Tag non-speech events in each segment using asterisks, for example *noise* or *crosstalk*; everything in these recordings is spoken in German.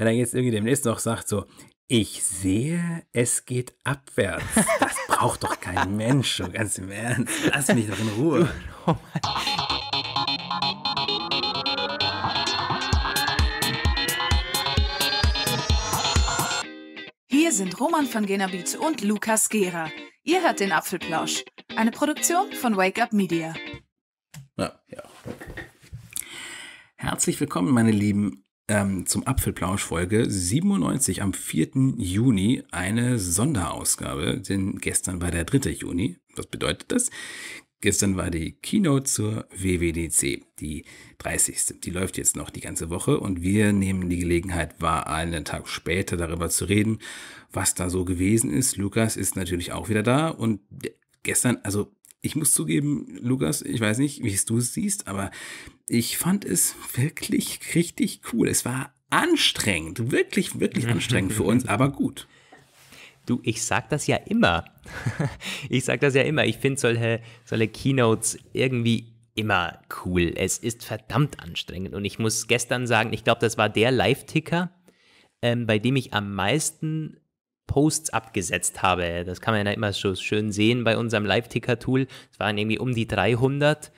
wenn er jetzt irgendwie demnächst noch sagt, so, ich sehe, es geht abwärts. Das *laughs* braucht doch kein Mensch, so ganz im Ernst. Lass mich doch in Ruhe. Oh Hier sind Roman von Genabit und Lukas Gera. Ihr hört den Apfelplausch, eine Produktion von Wake Up Media. Ja, ja. Herzlich willkommen, meine Lieben, ähm, zum Apfelplausch Folge 97 am 4. Juni eine Sonderausgabe, denn gestern war der 3. Juni. Was bedeutet das? Gestern war die Keynote zur WWDC, die 30. Die läuft jetzt noch die ganze Woche und wir nehmen die Gelegenheit wahr, einen Tag später darüber zu reden, was da so gewesen ist. Lukas ist natürlich auch wieder da und gestern, also ich muss zugeben, Lukas, ich weiß nicht, wie es du siehst, aber ich fand es wirklich richtig cool. Es war anstrengend, wirklich, wirklich anstrengend für uns, *laughs* aber gut. Du, ich sag das ja immer. *laughs* ich sag das ja immer. Ich finde solche, solche Keynotes irgendwie immer cool. Es ist verdammt anstrengend. Und ich muss gestern sagen, ich glaube, das war der Live-Ticker, ähm, bei dem ich am meisten Posts abgesetzt habe. Das kann man ja immer so schön sehen bei unserem Live-Ticker-Tool. Es waren irgendwie um die 300.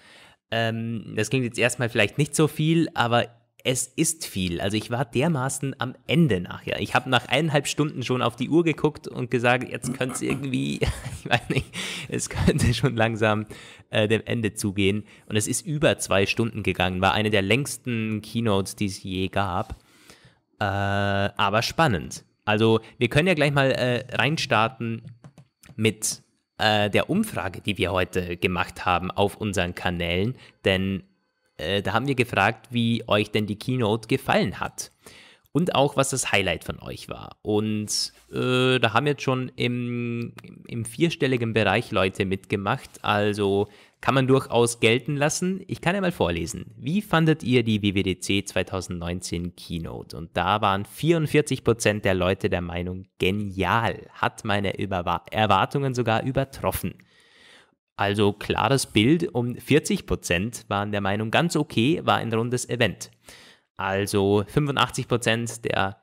Ähm, das klingt jetzt erstmal vielleicht nicht so viel, aber es ist viel. Also ich war dermaßen am Ende nachher. Ich habe nach eineinhalb Stunden schon auf die Uhr geguckt und gesagt, jetzt könnte es irgendwie, *laughs* ich weiß nicht, es könnte schon langsam äh, dem Ende zugehen. Und es ist über zwei Stunden gegangen, war eine der längsten Keynotes, die es je gab. Äh, aber spannend. Also wir können ja gleich mal äh, reinstarten mit äh, der Umfrage, die wir heute gemacht haben auf unseren Kanälen, denn äh, da haben wir gefragt, wie euch denn die Keynote gefallen hat und auch was das Highlight von euch war. Und äh, da haben jetzt schon im, im vierstelligen Bereich Leute mitgemacht, also kann man durchaus gelten lassen. Ich kann ja mal vorlesen. Wie fandet ihr die WWDC 2019 Keynote? Und da waren 44% der Leute der Meinung, genial, hat meine Überwa Erwartungen sogar übertroffen. Also klares Bild, um 40% waren der Meinung, ganz okay, war ein rundes Event. Also 85% der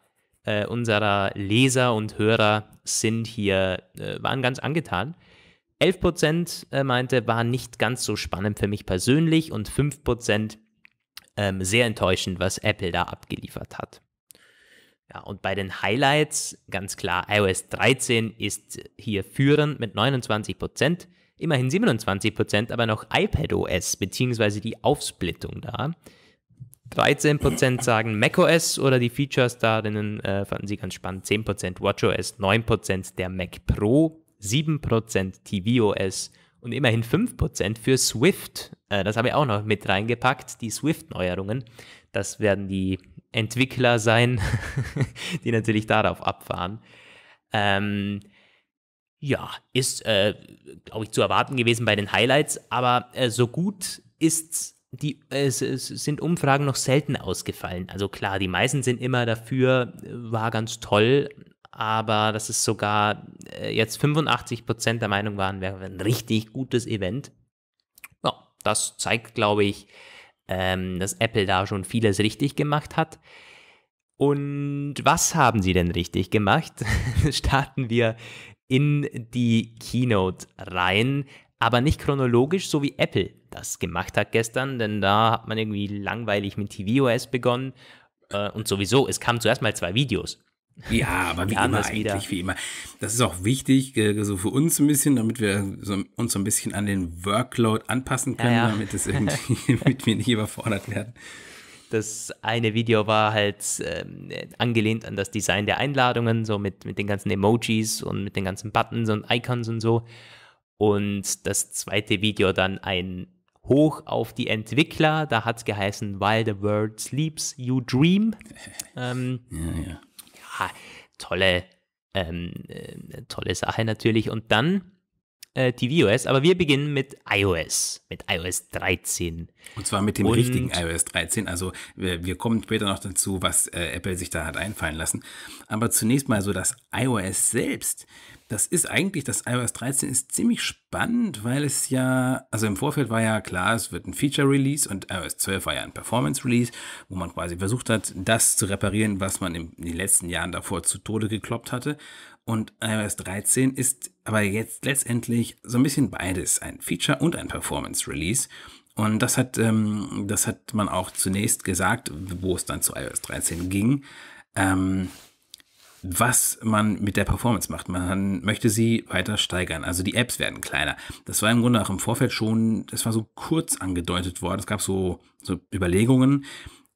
äh, unserer Leser und Hörer sind hier, äh, waren ganz angetan. 11% äh, meinte, war nicht ganz so spannend für mich persönlich und 5% ähm, sehr enttäuschend, was Apple da abgeliefert hat. Ja, und bei den Highlights, ganz klar, iOS 13 ist hier führend mit 29%, immerhin 27%, aber noch iPadOS beziehungsweise die Aufsplittung da. 13% sagen macOS oder die Features darinnen äh, fanden sie ganz spannend. 10% WatchOS, 9% der Mac Pro, 7% tvOS und immerhin 5% für Swift. Äh, das habe ich auch noch mit reingepackt, die Swift-Neuerungen. Das werden die Entwickler sein, *laughs* die natürlich darauf abfahren. Ähm, ja, ist, äh, glaube ich, zu erwarten gewesen bei den Highlights, aber äh, so gut ist die, äh, sind Umfragen noch selten ausgefallen. Also klar, die meisten sind immer dafür, äh, war ganz toll, aber das ist sogar äh, jetzt 85 Prozent der Meinung waren, wäre ein richtig gutes Event. Ja, das zeigt, glaube ich, ähm, dass Apple da schon vieles richtig gemacht hat. Und was haben sie denn richtig gemacht? *laughs* Starten wir in die Keynote rein, aber nicht chronologisch, so wie Apple das gemacht hat gestern, denn da hat man irgendwie langweilig mit tvOS begonnen. Äh, und sowieso, es kamen zuerst mal zwei Videos. Ja, aber wie immer eigentlich, wieder. wie immer. Das ist auch wichtig, äh, so für uns ein bisschen, damit wir so, uns so ein bisschen an den Workload anpassen können, ja, ja. damit es *laughs* irgendwie, damit wir nicht überfordert werden. Das eine Video war halt ähm, angelehnt an das Design der Einladungen, so mit, mit den ganzen Emojis und mit den ganzen Buttons und Icons und so. Und das zweite Video dann ein hoch auf die Entwickler. Da hat es geheißen, While the World Sleeps, You Dream. *laughs* Ähm, ja, ja ja, tolle, ähm, äh, tolle Sache natürlich. Und dann äh, tvOS, aber wir beginnen mit iOS, mit iOS 13. Und zwar mit dem Und richtigen iOS 13. Also wir, wir, kommen später noch dazu, was äh, Apple sich da hat einfallen lassen. Aber zunächst mal so das iOS selbst. Das ist eigentlich, das iOS 13 ist ziemlich spannend, weil es ja, also im Vorfeld war ja klar, es wird ein Feature-Release und iOS 12 war ja ein Performance-Release, wo man quasi versucht hat, das zu reparieren, was man in den letzten Jahren davor zu Tode gekloppt hatte. Und iOS 13 ist aber jetzt letztendlich so ein bisschen beides, ein Feature und ein Performance-Release. Und das hat, ähm, das hat man auch zunächst gesagt, wo es dann zu iOS 13 ging. Ähm, was man mit der Performance macht. Man möchte sie weiter steigern. Also die Apps werden kleiner. Das war im Grunde auch im Vorfeld schon, das war so kurz angedeutet worden. Es gab so, so Überlegungen,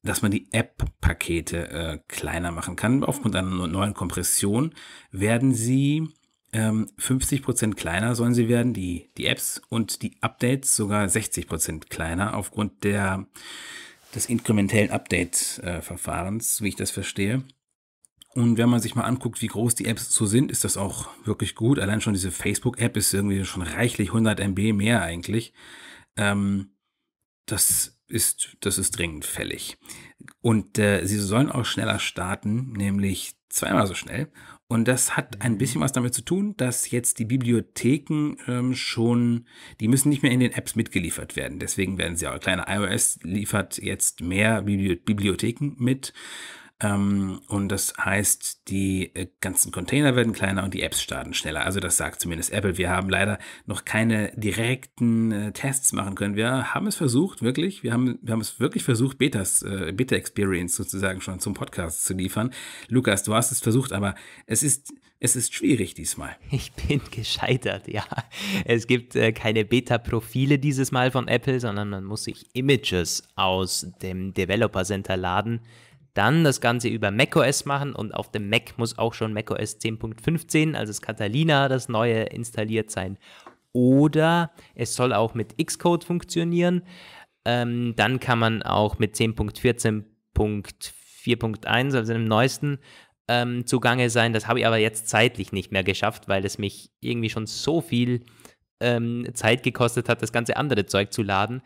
dass man die App-Pakete äh, kleiner machen kann. Aufgrund einer neuen Kompression werden sie ähm, 50% kleiner, sollen sie werden, die, die Apps und die Updates sogar 60% kleiner aufgrund der, des inkrementellen Update-Verfahrens, äh, wie ich das verstehe. Und wenn man sich mal anguckt, wie groß die Apps so sind, ist das auch wirklich gut. Allein schon diese Facebook-App ist irgendwie schon reichlich 100 MB mehr eigentlich. Ähm, das ist, das ist dringend fällig. Und äh, sie sollen auch schneller starten, nämlich zweimal so schnell. Und das hat ein bisschen was damit zu tun, dass jetzt die Bibliotheken ähm, schon, die müssen nicht mehr in den Apps mitgeliefert werden. Deswegen werden sie auch kleine iOS liefert jetzt mehr Bibliotheken mit. Ähm, und das heißt, die äh, ganzen Container werden kleiner und die Apps starten schneller. Also das sagt zumindest Apple. Wir haben leider noch keine direkten äh, Tests machen können. Wir haben es versucht, wirklich. Wir haben, wir haben es wirklich versucht, Betas, äh, Beta-Experience sozusagen schon zum Podcast zu liefern. Lukas, du hast es versucht, aber es ist... Es ist schwierig diesmal. *laughs* Ich bin gescheitert, ja. Es gibt äh, keine Beta-Profile dieses Mal von Apple, sondern man muss sich Images aus dem Developer Center laden dann das Ganze über macOS machen und auf dem Mac muss auch schon macOS 10.15, also das Catalina, das neue, installiert sein. Oder es soll auch mit Xcode funktionieren. Ähm, dann kann man auch mit 10.14.4.1, also dem neuesten, ähm, zugange sein. Das habe ich aber jetzt zeitlich nicht mehr geschafft, weil es mich irgendwie schon so viel ähm, Zeit gekostet hat, das ganze andere Zeug zu laden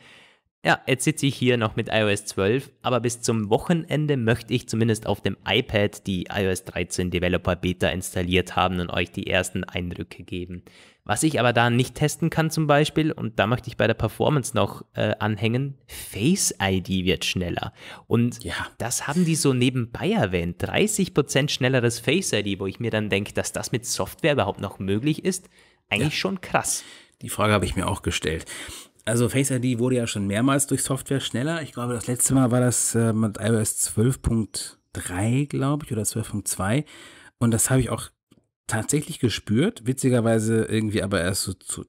ja, jetzt sitze ich hier noch mit iOS 12, aber bis zum Wochenende möchte ich zumindest auf dem iPad die iOS 13 Developer Beta installiert haben und euch die ersten Eindrücke geben. Was ich aber da nicht testen kann zum Beispiel, und da möchte ich bei der Performance noch äh, anhängen, Face ID wird schneller. Und ja. das haben die so nebenbei erwähnt. 30% schnelleres Face ID, wo ich mir dann denke, dass das mit Software überhaupt noch möglich ist, eigentlich ja. schon krass. Die Frage habe ich mir auch gestellt. Also Face ID wurde ja schon mehrmals durch Software schneller. Ich glaube, das letzte Mal war das äh, mit iOS 12.3, glaube ich, oder 12.2. Und das habe ich auch tatsächlich gespürt. Witzigerweise irgendwie aber erst so zu,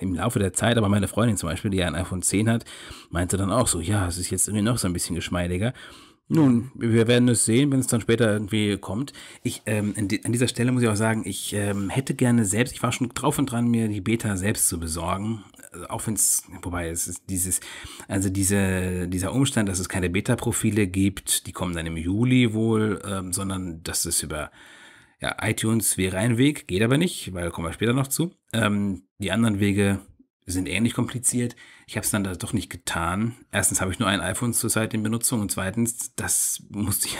im Laufe der Zeit, aber meine Freundin zum Beispiel, die ja ein iPhone 10 hat, meinte dann auch so, ja, es ist jetzt irgendwie noch so ein bisschen geschmeidiger. Nun, wir werden es sehen, wenn es dann später irgendwie kommt. Ich, ähm, an dieser Stelle muss ich auch sagen, ich ähm, hätte gerne selbst, ich war schon drauf und dran, mir die Beta selbst zu besorgen. Also auch wenn es, wobei es ist dieses, also diese, dieser Umstand, dass es keine Beta-Profile gibt, die kommen dann im Juli wohl, ähm, sondern dass es über ja, iTunes wäre ein Weg, geht aber nicht, weil kommen wir später noch zu. Ähm, die anderen Wege sind ähnlich kompliziert. Ich habe es dann da doch nicht getan. Erstens habe ich nur ein iPhone zurzeit in Benutzung und zweitens, das muss ich,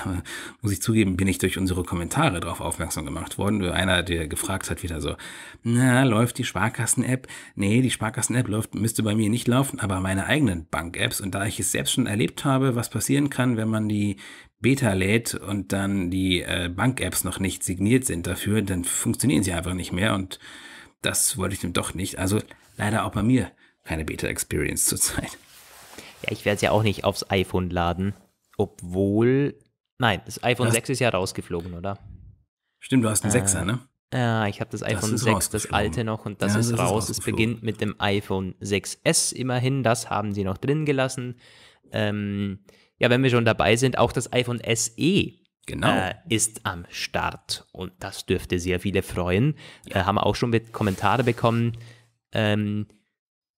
muss ich zugeben, bin ich durch unsere Kommentare darauf aufmerksam gemacht worden. Einer, der gefragt hat, wieder so, na, läuft die Sparkassen-App? Nee, die Sparkassen-App läuft, müsste bei mir nicht laufen, aber meine eigenen Bank-Apps. Und da ich es selbst schon erlebt habe, was passieren kann, wenn man die Beta lädt und dann die äh, Bank-Apps noch nicht signiert sind dafür, dann funktionieren sie einfach nicht mehr und das wollte ich dem doch nicht. Also Leider auch bei mir keine Beta-Experience zurzeit. Ja, ich werde es ja auch nicht aufs iPhone laden. Obwohl. Nein, das iPhone das 6 ist ja rausgeflogen, oder? Stimmt, du hast einen äh, 6er, ne? Ja, ich habe das iPhone das 6, das alte noch, und das ja, ist das raus. Ist es beginnt mit dem iPhone 6S immerhin. Das haben sie noch drin gelassen. Ähm, ja, wenn wir schon dabei sind, auch das iPhone SE genau. äh, ist am Start. Und das dürfte sehr viele freuen. Ja. Äh, haben auch schon mit Kommentare bekommen ähm,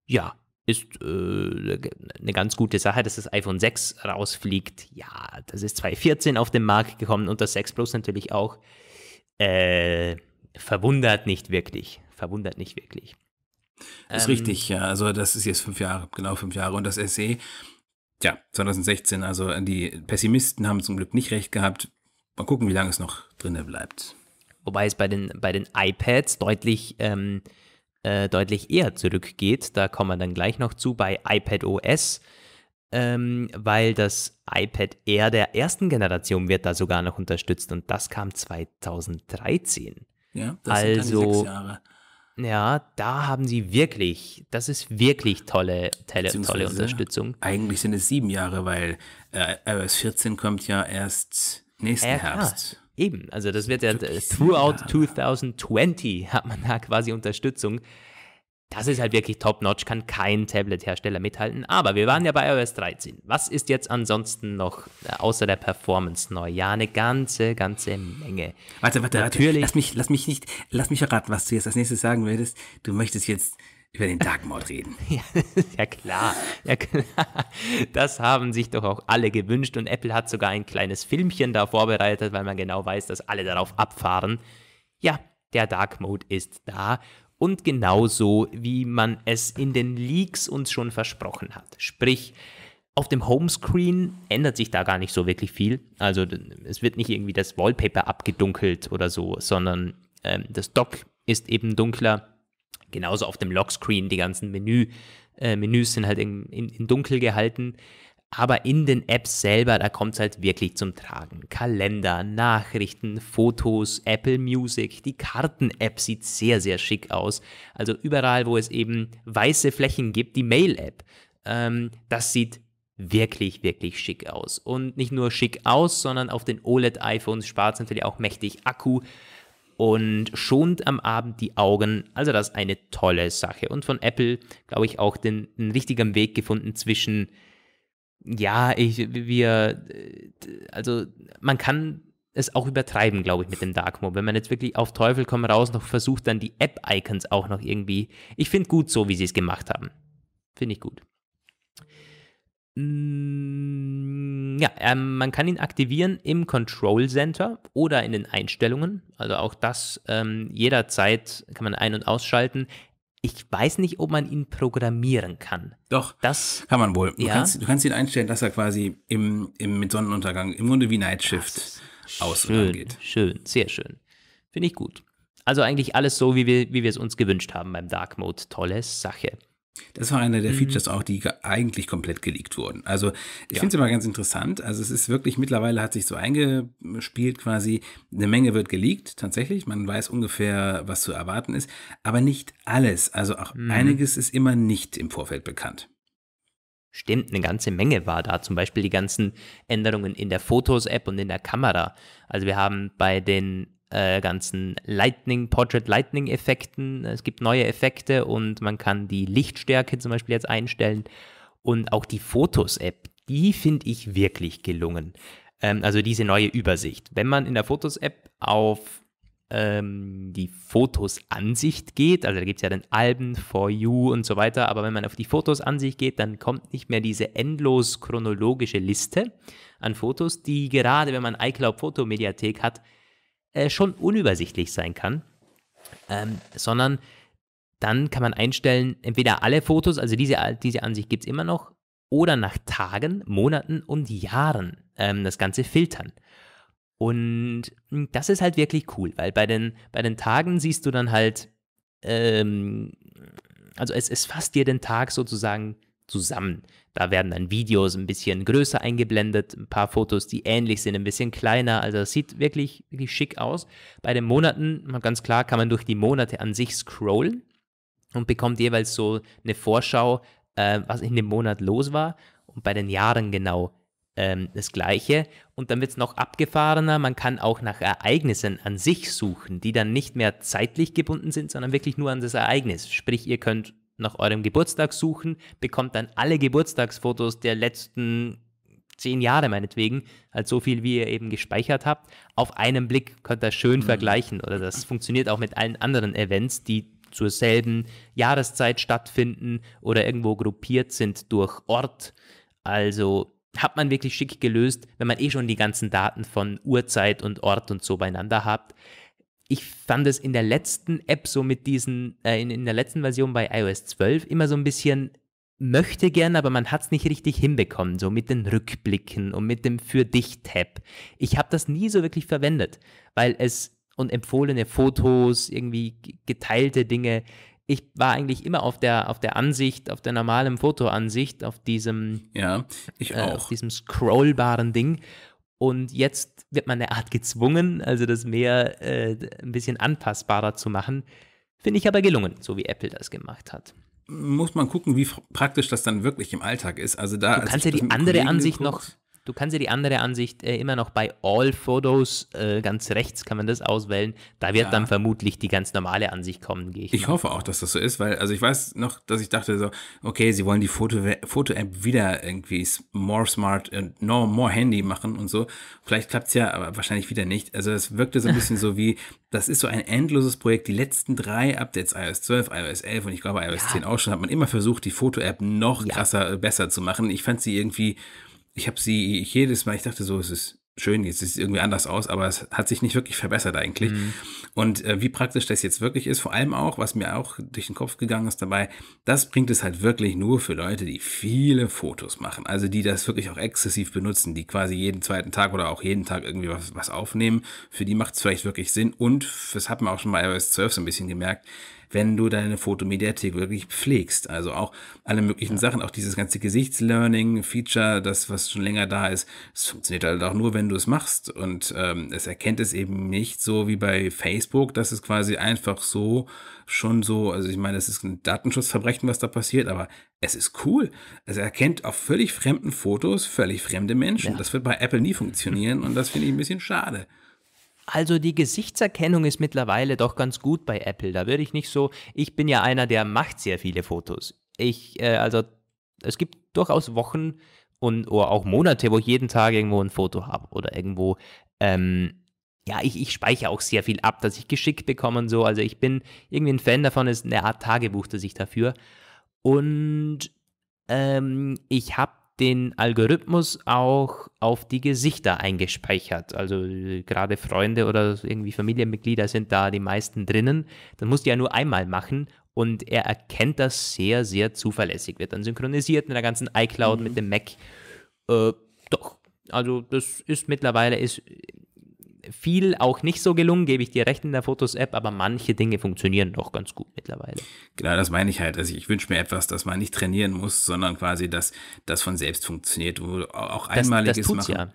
ja, ist äh, eine ne ganz gute Sache, dass das iPhone 6 rausfliegt. Ja, das ist 2014 auf den Markt gekommen und das 6 Plus natürlich auch. Äh, verwundert nicht wirklich. Verwundert nicht wirklich. Ist ähm, richtig, ja. Also das ist jetzt fünf Jahre, genau fünf Jahre. Und das SE, ja, 2016. Also äh, die Pessimisten haben zum Glück nicht recht gehabt. Mal gucken, wie lange es noch drin bleibt. Wobei es bei den, bei den iPads deutlich... Ähm, äh, deutlich eher zurückgeht. Da kommen wir dann gleich noch zu bei iPad OS, ähm, weil das iPad Air der ersten Generation wird da sogar noch unterstützt und das kam 2013. Ja, das also, sind dann also sechs Jahre. Ja, da haben sie wirklich, das ist wirklich tolle, tolle, tolle Unterstützung. Eigentlich sind es sieben Jahre, weil äh, iOS 14 kommt ja erst nächsten äh, Herbst. Eben, also das wird ja äh, throughout 2020 hat man da quasi Unterstützung. Das ist halt wirklich top-notch, kann kein Tablet-Hersteller mithalten. Aber wir waren ja bei iOS 13. Was ist jetzt ansonsten noch äh, außer der Performance neu? Ja, eine ganze, ganze Menge. Warte, warte, Natürlich. warte. Lass mich, lass mich nicht, lass mich erraten, was du jetzt als nächstes sagen würdest. Du möchtest jetzt über den Dark Mode reden. *laughs* Ja, ja, klar, ja klar. Das haben sich doch auch alle gewünscht und Apple hat sogar ein kleines Filmchen da vorbereitet, weil man genau weiß, dass alle darauf abfahren. Ja, der Dark Mode ist da und genauso wie man es in den Leaks uns schon versprochen hat. Sprich, auf dem Homescreen ändert sich da gar nicht so wirklich viel. Also es wird nicht irgendwie das Wallpaper abgedunkelt oder so, sondern ähm, das Dock ist eben dunkler Genauso auf dem Lockscreen, die ganzen Menü, äh, Menüs sind halt in, in, in dunkel gehalten. Aber in den Apps selber, da kommt es halt wirklich zum Tragen. Kalender, Nachrichten, Fotos, Apple Music, die Karten-App sieht sehr, sehr schick aus. Also überall, wo es eben weiße Flächen gibt, die Mail-App, ähm, das sieht wirklich, wirklich schick aus. Und nicht nur schick aus, sondern auf den OLED-iPhones spart es natürlich auch mächtig Akku und schont am Abend die Augen. Also das ist eine tolle Sache. Und von Apple, glaube ich, auch den, den richtigen Weg gefunden zwischen, ja, ich, wir, äh, also man kann es auch übertreiben, glaube ich, mit dem Dark Mode. Wenn man jetzt wirklich auf Teufel komm raus noch versucht, dann die App-Icons auch noch irgendwie. Ich finde gut so, wie sie es gemacht haben. Finde ich gut. Mmh. Ja, ähm, man kann ihn aktivieren im Control Center oder in den Einstellungen. Also auch das ähm, jederzeit kann man ein- und ausschalten. Ich weiß nicht, ob man ihn programmieren kann. Doch, das kann man wohl. Du, ja? kannst, du kannst ihn einstellen, dass er quasi im, im, mit Sonnenuntergang im Grunde wie Night Shift aus schön, und angeht. Schön, sehr schön. Finde ich gut. Also eigentlich alles so, wie wir, wie wir es uns gewünscht haben beim Dark Mode. Tolle Sache. Das war einer der mhm. Features auch, die eigentlich komplett geleakt wurden. Also ich ja. finde es immer ganz interessant. Also es ist wirklich, mittlerweile hat sich so eingespielt quasi, eine Menge wird geleakt, tatsächlich. Man weiß ungefähr, was zu erwarten ist, aber nicht alles. Also auch mhm. einiges ist immer nicht im Vorfeld bekannt. Stimmt, eine ganze Menge war da. Zum Beispiel die ganzen Änderungen in der Fotos-App und in der Kamera. Also wir haben bei den äh, ganzen Lightning, Portrait Lightning Effekten. Es gibt neue Effekte und man kann die Lichtstärke zum Beispiel jetzt einstellen und auch die Fotos-App, die finde ich wirklich gelungen. Ähm, also diese neue Übersicht. Wenn man in der Fotos-App auf ähm, die Fotos-Ansicht geht, also da gibt es ja den Alben, For You und so weiter, aber wenn man auf die Fotos-Ansicht geht, dann kommt nicht mehr diese endlos chronologische Liste an Fotos, die gerade, wenn man iCloud-Fotomediathek hat, äh, schon unübersichtlich sein kann, ähm, sondern dann kann man einstellen, entweder alle Fotos, also diese, diese Ansicht gibt es immer noch, oder nach Tagen, Monaten und Jahren ähm, das Ganze filtern. Und hm, das ist halt wirklich cool, weil bei den, bei den Tagen siehst du dann halt, ähm, also es, es fasst dir den Tag sozusagen zusammen. Da werden dann Videos ein bisschen größer eingeblendet, ein paar Fotos, die ähnlich sind, ein bisschen kleiner. Also es sieht wirklich, wirklich schick aus. Bei den Monaten, ganz klar, kann man durch die Monate an sich scrollen und bekommt jeweils so eine Vorschau, äh, was in dem Monat los war. Und bei den Jahren genau ähm, das Gleiche. Und dann wird es noch abgefahrener. Man kann auch nach Ereignissen an sich suchen, die dann nicht mehr zeitlich gebunden sind, sondern wirklich nur an das Ereignis. Sprich, ihr könnt nach eurem Geburtstag suchen, bekommt dann alle Geburtstagsfotos der letzten zehn Jahre meinetwegen, als halt so viel, wie ihr eben gespeichert habt. Auf einen Blick könnt ihr schön mhm. vergleichen. Oder das funktioniert auch mit allen anderen Events, die zur selben Jahreszeit stattfinden oder irgendwo gruppiert sind durch Ort. Also hat man wirklich schick gelöst, wenn man eh schon die ganzen Daten von Uhrzeit und Ort und so beieinander habt ich fand es in der letzten App so mit diesen, äh, in, in der letzten Version bei iOS 12 immer so ein bisschen möchte gern, aber man hat es nicht richtig hinbekommen, so mit den Rückblicken und mit dem Für dich-Tab. Ich habe das nie so wirklich verwendet, weil es und empfohlene Fotos, irgendwie geteilte Dinge, ich war eigentlich immer auf der, auf der Ansicht, auf der normalen Fotoansicht, auf diesem, ja, ich auch. Äh, auf diesem scrollbaren Ding. Und jetzt wird man eine Art gezwungen, also das Meer äh, ein bisschen anpassbarer zu machen. Finde ich aber gelungen, so wie Apple das gemacht hat. Muss man gucken, wie praktisch das dann wirklich im Alltag ist. Also da, du kannst ja die andere Kollegen Ansicht geguckt, noch Du kannst dir die andere Ansicht äh, immer noch bei All Photos äh, ganz rechts kann man das auswählen. Da wird ja. dann vermutlich die ganz normale Ansicht kommen, gehe ich. Ich hoffe auch, dass das so ist, weil also ich weiß noch, dass ich dachte so, okay, sie wollen die Foto Foto App wieder irgendwie more smart and äh, no more handy machen und so. Vielleicht klappt es ja, aber wahrscheinlich wieder nicht. Also es wirkte so ein bisschen so wie *laughs* das ist so ein endloses Projekt. Die letzten drei Updates iOS 12, iOS 11 und ich glaube iOS ja. 10 auch schon hat man immer versucht, die Foto App noch krasser besser zu machen. Ich fand sie irgendwie ich habe sie jedes Mal, ich dachte so, es ist schön, jetzt sieht es irgendwie anders aus, aber es hat sich nicht wirklich verbessert eigentlich. Mhm. Und äh, wie praktisch das jetzt wirklich ist, vor allem auch, was mir auch durch den Kopf gegangen ist dabei, das bringt es halt wirklich nur für Leute, die viele Fotos machen, also die das wirklich auch exzessiv benutzen, die quasi jeden zweiten Tag oder auch jeden Tag irgendwie was, was aufnehmen. Für die macht es vielleicht wirklich Sinn und das hat man auch schon bei iOS 12 so ein bisschen gemerkt, wenn du deine Fotomediathek wirklich pflegst. Also auch alle möglichen ja. Sachen, auch dieses ganze Gesichtslearning-Feature, das, was schon länger da ist, es funktioniert halt auch nur, wenn du es machst. Und ähm, es erkennt es eben nicht so wie bei Facebook, dass es quasi einfach so schon so, also ich meine, es ist ein Datenschutzverbrechen, was da passiert, aber es ist cool. Es erkennt auf völlig fremden Fotos völlig fremde Menschen. Ja. Das wird bei Apple nie funktionieren und das finde ich ein bisschen schade. Also die Gesichtserkennung ist mittlerweile doch ganz gut bei Apple. Da würde ich nicht so, ich bin ja einer, der macht sehr viele Fotos. Ich, äh, also es gibt durchaus Wochen und oder auch Monate, wo ich jeden Tag irgendwo ein Foto habe oder irgendwo, ähm, ja, ich, ich speichere auch sehr viel ab, dass ich geschickt bekomme und so. Also ich bin irgendwie ein Fan davon, ist eine Art Tagebuch, das ich dafür. Und ähm, ich habe den Algorithmus auch auf die Gesichter eingespeichert. Also äh, gerade Freunde oder irgendwie Familienmitglieder sind da die meisten drinnen. Dann musst du ja nur einmal machen und er erkennt das sehr, sehr zuverlässig. Wird dann synchronisiert mit der ganzen iCloud, mhm. mit dem Mac. Äh, doch, also das ist mittlerweile ist viel auch nicht so gelungen, gebe ich dir recht in der Fotos-App, aber manche Dinge funktionieren doch ganz gut mittlerweile. Genau, das meine ich halt. Also ich wünsche mir etwas, das man nicht trainieren muss, sondern quasi, dass das von selbst funktioniert, wo auch einmaliges das, das tut's machen. Ja.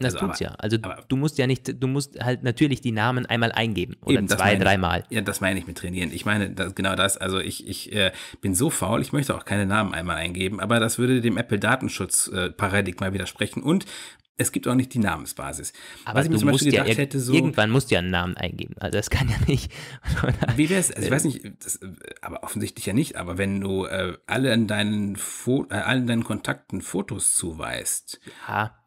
Das also, tut's aber, ja. Also aber, du musst ja nicht, du musst halt natürlich die Namen einmal eingeben oder eben, zwei, dreimal. Ja, das meine ich mit trainieren. Ich meine das, genau das. Also ich, ich äh, bin so faul, ich möchte auch keine Namen einmal eingeben, aber das würde dem apple datenschutz äh, paradigma widersprechen und es gibt auch nicht die Namensbasis. Aber Was ich mir zum Beispiel gedacht ja, hätte, so. Irgendwann musst du ja einen Namen eingeben. Also das kann ja nicht. *laughs* Wie wäre es? Also ich weiß nicht, das, äh, aber offensichtlich ja nicht, aber wenn du äh, alle in deinen Fo äh, allen deinen Kontakten Fotos zuweist. Ja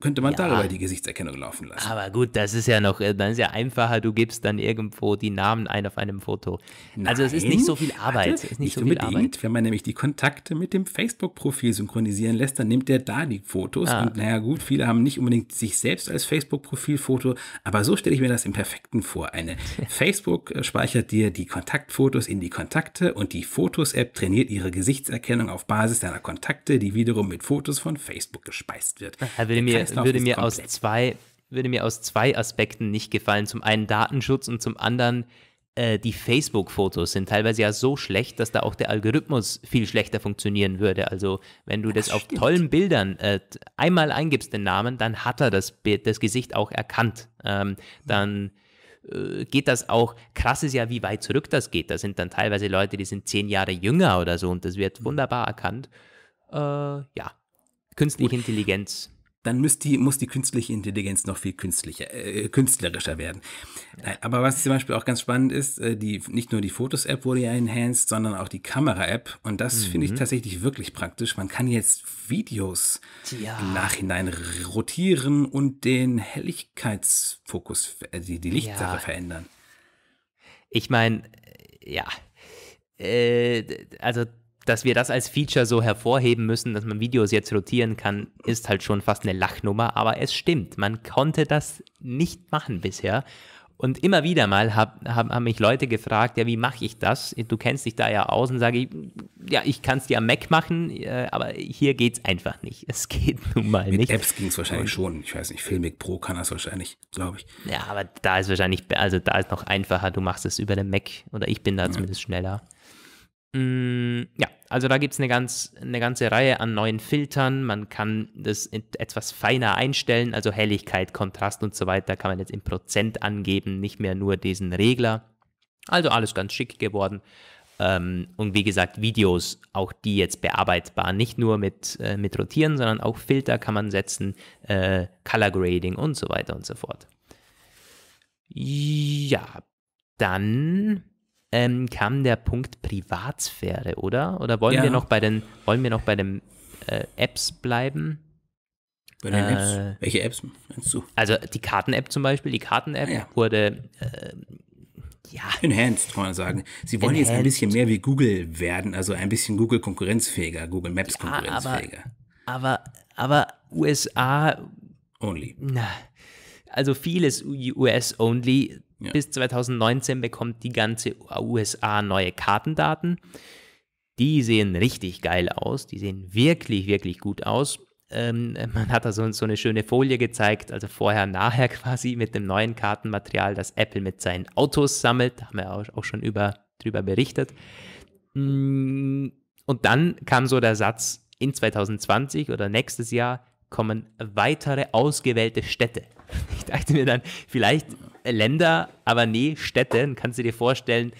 könnte man ja, darüber die Gesichtserkennung laufen lassen. Aber gut, das ist ja noch, äh, dann ist ja einfacher, du gibst dann irgendwo die Namen ein auf einem Foto. Nein, also es ist nicht so viel Arbeit. Warte, nicht, nicht so unbedingt. Arbeit. Wenn man nämlich die Kontakte mit dem Facebook-Profil synchronisieren lässt, dann nimmt der da die Fotos. Ah. Und naja gut, viele haben nicht unbedingt sich selbst als Facebook-Profilfoto, aber so stelle ich mir das im Perfekten vor. Eine *laughs* Facebook äh, speichert dir die Kontaktfotos in die Kontakte und die Fotos-App trainiert ihre Gesichtserkennung auf Basis deiner Kontakte, die wiederum mit Fotos von Facebook gespeist wird. Da ah, will mir Kreislauf würde mir aus zwei würde mir aus zwei Aspekten nicht gefallen. Zum einen Datenschutz und zum anderen äh, die Facebook-Fotos sind teilweise ja so schlecht, dass da auch der Algorithmus viel schlechter funktionieren würde. Also wenn du das, das auf tollen Bildern äh, einmal eingibst den Namen, dann hat er das, das Gesicht auch erkannt. Ähm, dann äh, geht das auch, krass ist ja, wie weit zurück das geht. Da sind dann teilweise Leute, die sind zehn Jahre jünger oder so und das wird mhm. wunderbar erkannt. Äh, ja, künstliche Gut. Intelligenz dann muss die, muss die künstliche Intelligenz noch viel künstlicher, äh, künstlerischer werden. Äh, aber was zum Beispiel auch ganz spannend ist, äh, die, nicht nur die Fotos-App wurde ja enhanced, sondern auch die Kamera-App. Und das mhm. finde ich mhm. tatsächlich wirklich praktisch. Man kann jetzt Videos ja. im Nachhinein rotieren und den Helligkeitsfokus, äh, die, die Lichtsache ja. verändern. Ich meine, äh, ja. Äh, also dass wir das als Feature so hervorheben müssen, dass man Videos jetzt rotieren kann, ist halt schon fast eine Lachnummer, aber es stimmt, man konnte das nicht machen bisher. Und immer wieder mal hab, hab, haben mich Leute gefragt, ja, wie mache ich das? Du kennst dich da ja aus und sage ich, ja, ich kann es dir am Mac machen, äh, aber hier geht es einfach nicht. Es geht nun mal Mit nicht. Apps ging es wahrscheinlich und, schon. Ich weiß nicht, Filmic Pro kann das wahrscheinlich, glaube ich. Ja, aber da ist wahrscheinlich, also da ist noch einfacher. Du machst es über den Mac oder ich bin da ja. zumindest schneller. Mm, ja, also da gibt es eine, ganz, eine ganze Reihe an neuen Filtern. Man kann das etwas feiner einstellen, also Helligkeit, Kontrast und so weiter kann man jetzt in Prozent angeben, nicht mehr nur diesen Regler. Also alles ganz schick geworden. Ähm, und wie gesagt, Videos, auch die jetzt bearbeitbar, nicht nur mit, äh, mit Rotieren, sondern auch Filter kann man setzen, äh, Color Grading und so weiter und so fort. Ja, dann ähm, kam der Punkt Privatsphäre, oder? Oder wollen ja. wir noch bei den, wollen wir noch bei den äh, Apps bleiben? Bei den äh, Apps? Welche Apps meinst du? Also die Karten-App zum Beispiel, die Karten-App ah, ja, wurde äh, ja. Enhanced, kann man sagen. Sie wollen Enhanced. jetzt ein bisschen mehr wie Google werden, also ein bisschen Google konkurrenzfähiger, Google Maps ja, konkurrenzfähiger. Aber, aber, aber USA. Only. Na, also vieles US-only. Ja. Bis 2019 bekommt die ganze USA neue Kartendaten. Die sehen richtig geil aus. Die sehen wirklich, wirklich gut aus. Ähm, *laughs* man hat da so, so, eine schöne Folie gezeigt, also vorher, nachher *laughs* quasi mit dem neuen Kartenmaterial, das Apple mit seinen Autos sammelt. Da haben wir auch, auch schon über, drüber berichtet. Mm, und dann kam so der Satz, in 2020 oder nächstes Jahr kommen weitere ausgewählte Städte. *laughs* Ich dachte mir dann, vielleicht äh, Länder, aber nee, Städte. Dann kannst du dir vorstellen,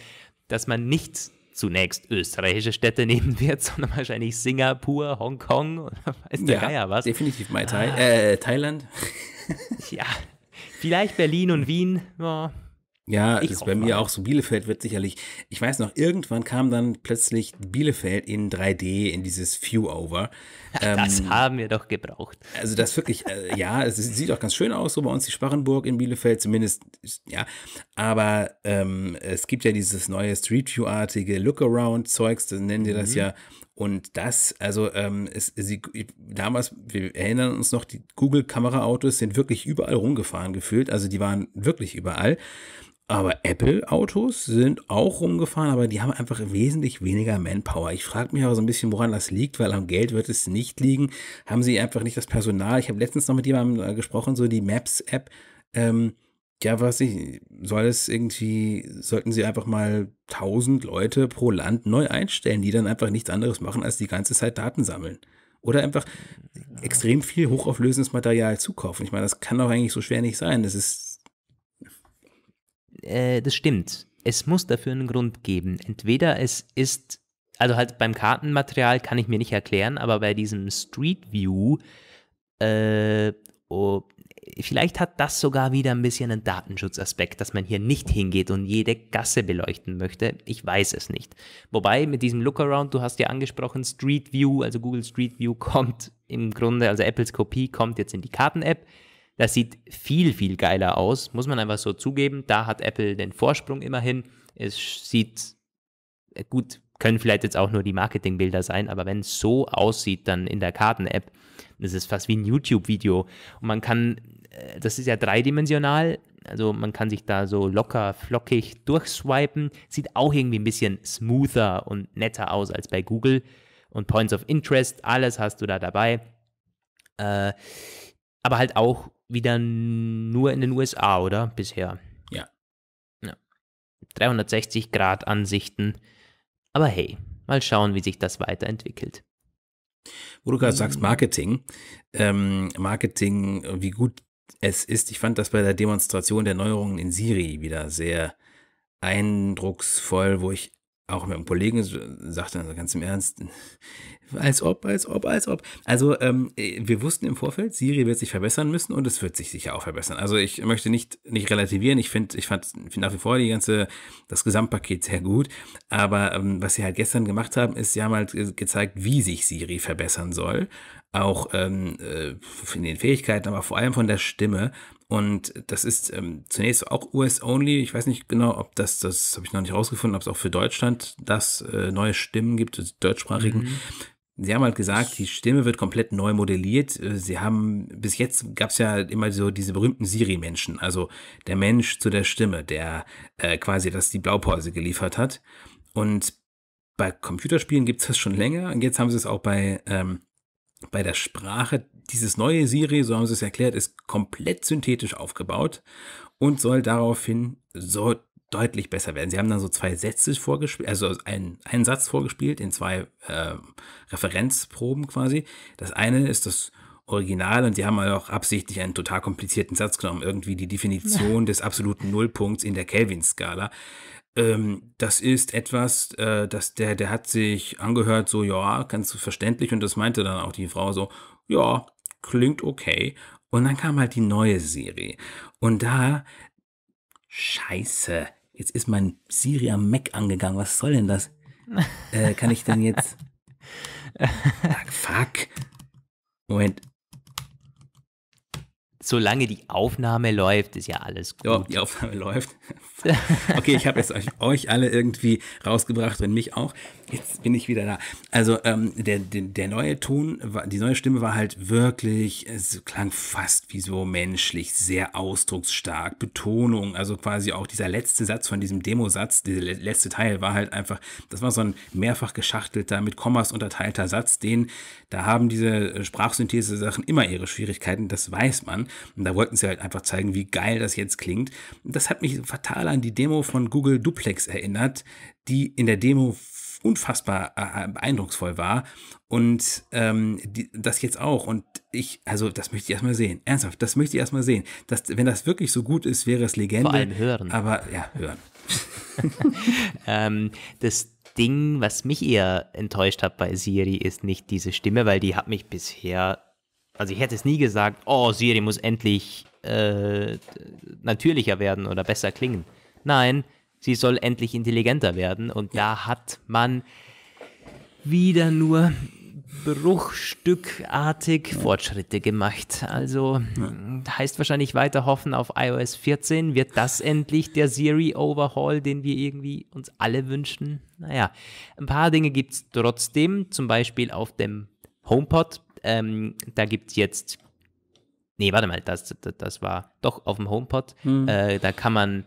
dass man nicht zunächst österreichische Städte *laughs* nehmen wird, sondern wahrscheinlich Singapur, Hongkong oder weiß der ja, Geier was. Definitiv mal Thai ah. äh, Thailand. ja, vielleicht Berlin und Wien. Ja, ja, ich das ist bei mir auch so. Bielefeld wird sicherlich, ich weiß noch, irgendwann kam dann plötzlich Bielefeld in 3D, in dieses Viewover. *laughs* Ähm, das haben wir doch gebraucht. Also das wirklich, äh, ja, es sieht auch ganz schön aus, so bei uns die Sparrenburg in Bielefeld, zumindest, ja. Aber ähm, es gibt ja dieses neue Street View-artige Lookaround-Zeugs, das nennen wir mhm. das ja. Und das, also ähm, es, sie, damals, wir erinnern uns noch, die google kamera autos sind wirklich überall rumgefahren gefühlt. Also die waren wirklich überall. Aber Apple-Autos sind auch rumgefahren, aber die haben einfach wesentlich weniger Manpower. Ich frage mich aber so ein bisschen, woran das liegt, weil am Geld wird es nicht liegen. Haben sie einfach nicht das Personal? Ich habe letztens noch mit jemandem äh, gesprochen, so die Maps-App. Ähm, ja, was ich, soll es irgendwie, sollten sie einfach mal 1000 Leute pro Land neu einstellen, die dann einfach nichts anderes machen, als die ganze Zeit Daten sammeln. Oder einfach extrem viel hochauflösendes Material zukaufen. Ich meine, das kann doch eigentlich so schwer nicht sein. Das ist äh, das stimmt. Es muss dafür einen Grund geben. Entweder es ist, also halt beim Kartenmaterial kann ich mir nicht erklären, aber bei diesem Street View, äh, oh, vielleicht hat das sogar wieder ein bisschen einen Datenschutzaspekt, dass man hier nicht hingeht und jede Gasse beleuchten möchte. Ich weiß es nicht. Wobei mit diesem Lookaround, du hast ja angesprochen, Street View, also Google Street View *laughs* kommt im Grunde, also Apples Kopie kommt jetzt in die Karten-App. Das sieht viel, viel geiler aus, muss man einfach so zugeben. Da hat Apple den Vorsprung immerhin. Es sieht äh, gut, können vielleicht jetzt auch nur die Marketingbilder sein, aber wenn es so aussieht, dann in der Karten-App, das ist fast wie ein YouTube-Video. Und man kann, äh, das ist ja dreidimensional, also man kann sich da so locker, flockig durchswipen. Sieht auch irgendwie ein bisschen smoother und netter aus als bei Google. Und Points of Interest, alles hast du da dabei. Äh, aber halt auch wieder nur in den USA, oder? Bisher. Ja. ja. 360 Grad Ansichten. Aber hey, mal schauen, wie sich das weiterentwickelt. Wo du gerade mhm. sagst, Marketing, ähm, Marketing, wie gut es ist. Ich fand das bei der Demonstration der Neuerungen in Siri wieder sehr eindrucksvoll, wo ich auch mit einem Kollegen sagte also ganz im Ernst, als ob, als ob, als ob. Also ähm, wir wussten im Vorfeld, Siri wird sich verbessern müssen und es wird sich sicher auch verbessern. Also ich möchte nicht, nicht relativieren. Ich finde, ich fand find nach wie vor die ganze, das Gesamtpaket sehr gut. Aber ähm, was sie halt gestern gemacht haben, ist, sie haben halt gezeigt, wie sich Siri verbessern soll. Auch ähm, äh, in den Fähigkeiten, aber vor allem von der Stimme. Und das ist ähm, zunächst auch US-only. Ich weiß nicht genau, ob das, das habe ich noch nicht rausgefunden, ob es auch für Deutschland das äh, neue Stimmen gibt, also deutschsprachigen. Mhm. Sie haben halt gesagt, die Stimme wird komplett neu modelliert. Äh, sie haben, bis jetzt gab es ja immer so diese berühmten Siri-Menschen, also der Mensch zu der Stimme, der äh, quasi das die Blaupause geliefert hat. Und bei Computerspielen gibt es das schon länger und jetzt haben sie es auch bei, ähm, bei der Sprache dieses neue Siri, so haben sie es erklärt, ist komplett synthetisch aufgebaut und soll daraufhin so deutlich besser werden. Sie haben dann so zwei Sätze vorgespielt, also einen, einen Satz vorgespielt in zwei äh, Referenzproben quasi. Das eine ist das Original und sie haben halt auch absichtlich einen total komplizierten Satz genommen, irgendwie die Definition ja. *laughs* des absoluten Nullpunkts in der Kelvin-Skala. Ähm, das ist etwas, äh, dass der, der hat sich angehört, so, ja, ganz verständlich und das meinte dann auch die Frau so, ja, klingt okay. Und dann kam halt die neue Serie. Und da, scheiße, jetzt ist mein Siri am Mac angegangen. Was soll denn das? Äh, kann ich denn jetzt... *laughs* Fuck. Moment, solange die Aufnahme läuft, ist ja alles gut. Ja, die Aufnahme läuft. *laughs* okay, ich habe jetzt euch, euch, alle irgendwie rausgebracht und mich auch. Jetzt bin ich wieder da. Also ähm, der, der, der, neue Ton, die neue Stimme war halt wirklich, es klang fast wie so menschlich, sehr ausdrucksstark, Betonung, also quasi auch dieser letzte Satz von diesem Demosatz, dieser letzte Teil war halt einfach, das war so ein mehrfach geschachtelter, mit Kommas unterteilter Satz, den da haben diese äh, Sprachsynthese-Sachen immer ihre Schwierigkeiten, das weiß man. Und da wollten sie halt einfach zeigen, wie geil das jetzt klingt. das hat mich fatal an die Demo von Google Duplex erinnert, die in der Demo unfassbar beeindrucksvoll äh, war und ähm, die, das jetzt auch und ich also das möchte ich erstmal sehen ernsthaft das möchte ich erstmal sehen das, wenn das wirklich so gut ist wäre es Legende Vor allem hören aber ja hören *laughs* ähm, das Ding, was mich eher enttäuscht hat bei Siri, ist nicht diese Stimme, weil die hat mich bisher, also ich hätte es nie gesagt, oh, Siri muss endlich äh, natürlicher werden oder besser klingen. Nein, sie soll endlich intelligenter werden und da hat man wieder nur bruchstückartig Fortschritte gemacht. Also ja. Mm, heißt wahrscheinlich weiter hoffen auf iOS 14. Wird das *laughs* endlich der Siri Overhaul, den wir irgendwie uns alle wünschen? Naja, ein paar Dinge gibt es trotzdem, zum Beispiel auf dem HomePod. Ähm, da gibt es jetzt. Nee, warte mal, das, das, das, war doch auf dem HomePod. Mhm. Äh, da kann man,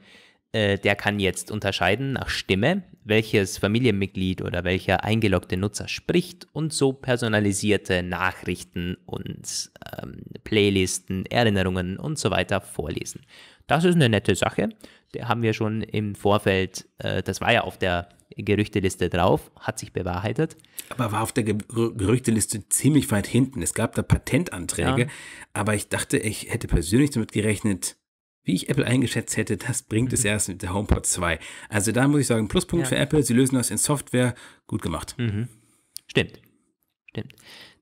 äh, der kann jetzt unterscheiden nach Stimme welches Familienmitglied oder welcher eingeloggte Nutzer spricht und so personalisierte Nachrichten und ähm, Playlisten, Erinnerungen und so weiter vorlesen. Das ist eine nette Sache. Da haben wir schon im Vorfeld, äh, das war ja auf der Gerüchteliste drauf, hat sich bewahrheitet. Aber war auf der Ge Gerüchteliste ziemlich weit hinten. Es gab da Patentanträge, ja. aber ich dachte, ich hätte persönlich damit gerechnet, wie ich Apple eingeschätzt hätte, das bringt es mhm. erst mit der HomePod 2. Also da muss ich sagen, Pluspunkt ja. für Apple, sie lösen das in Software, gut gemacht. Mhm. Stimmt. Stimmt.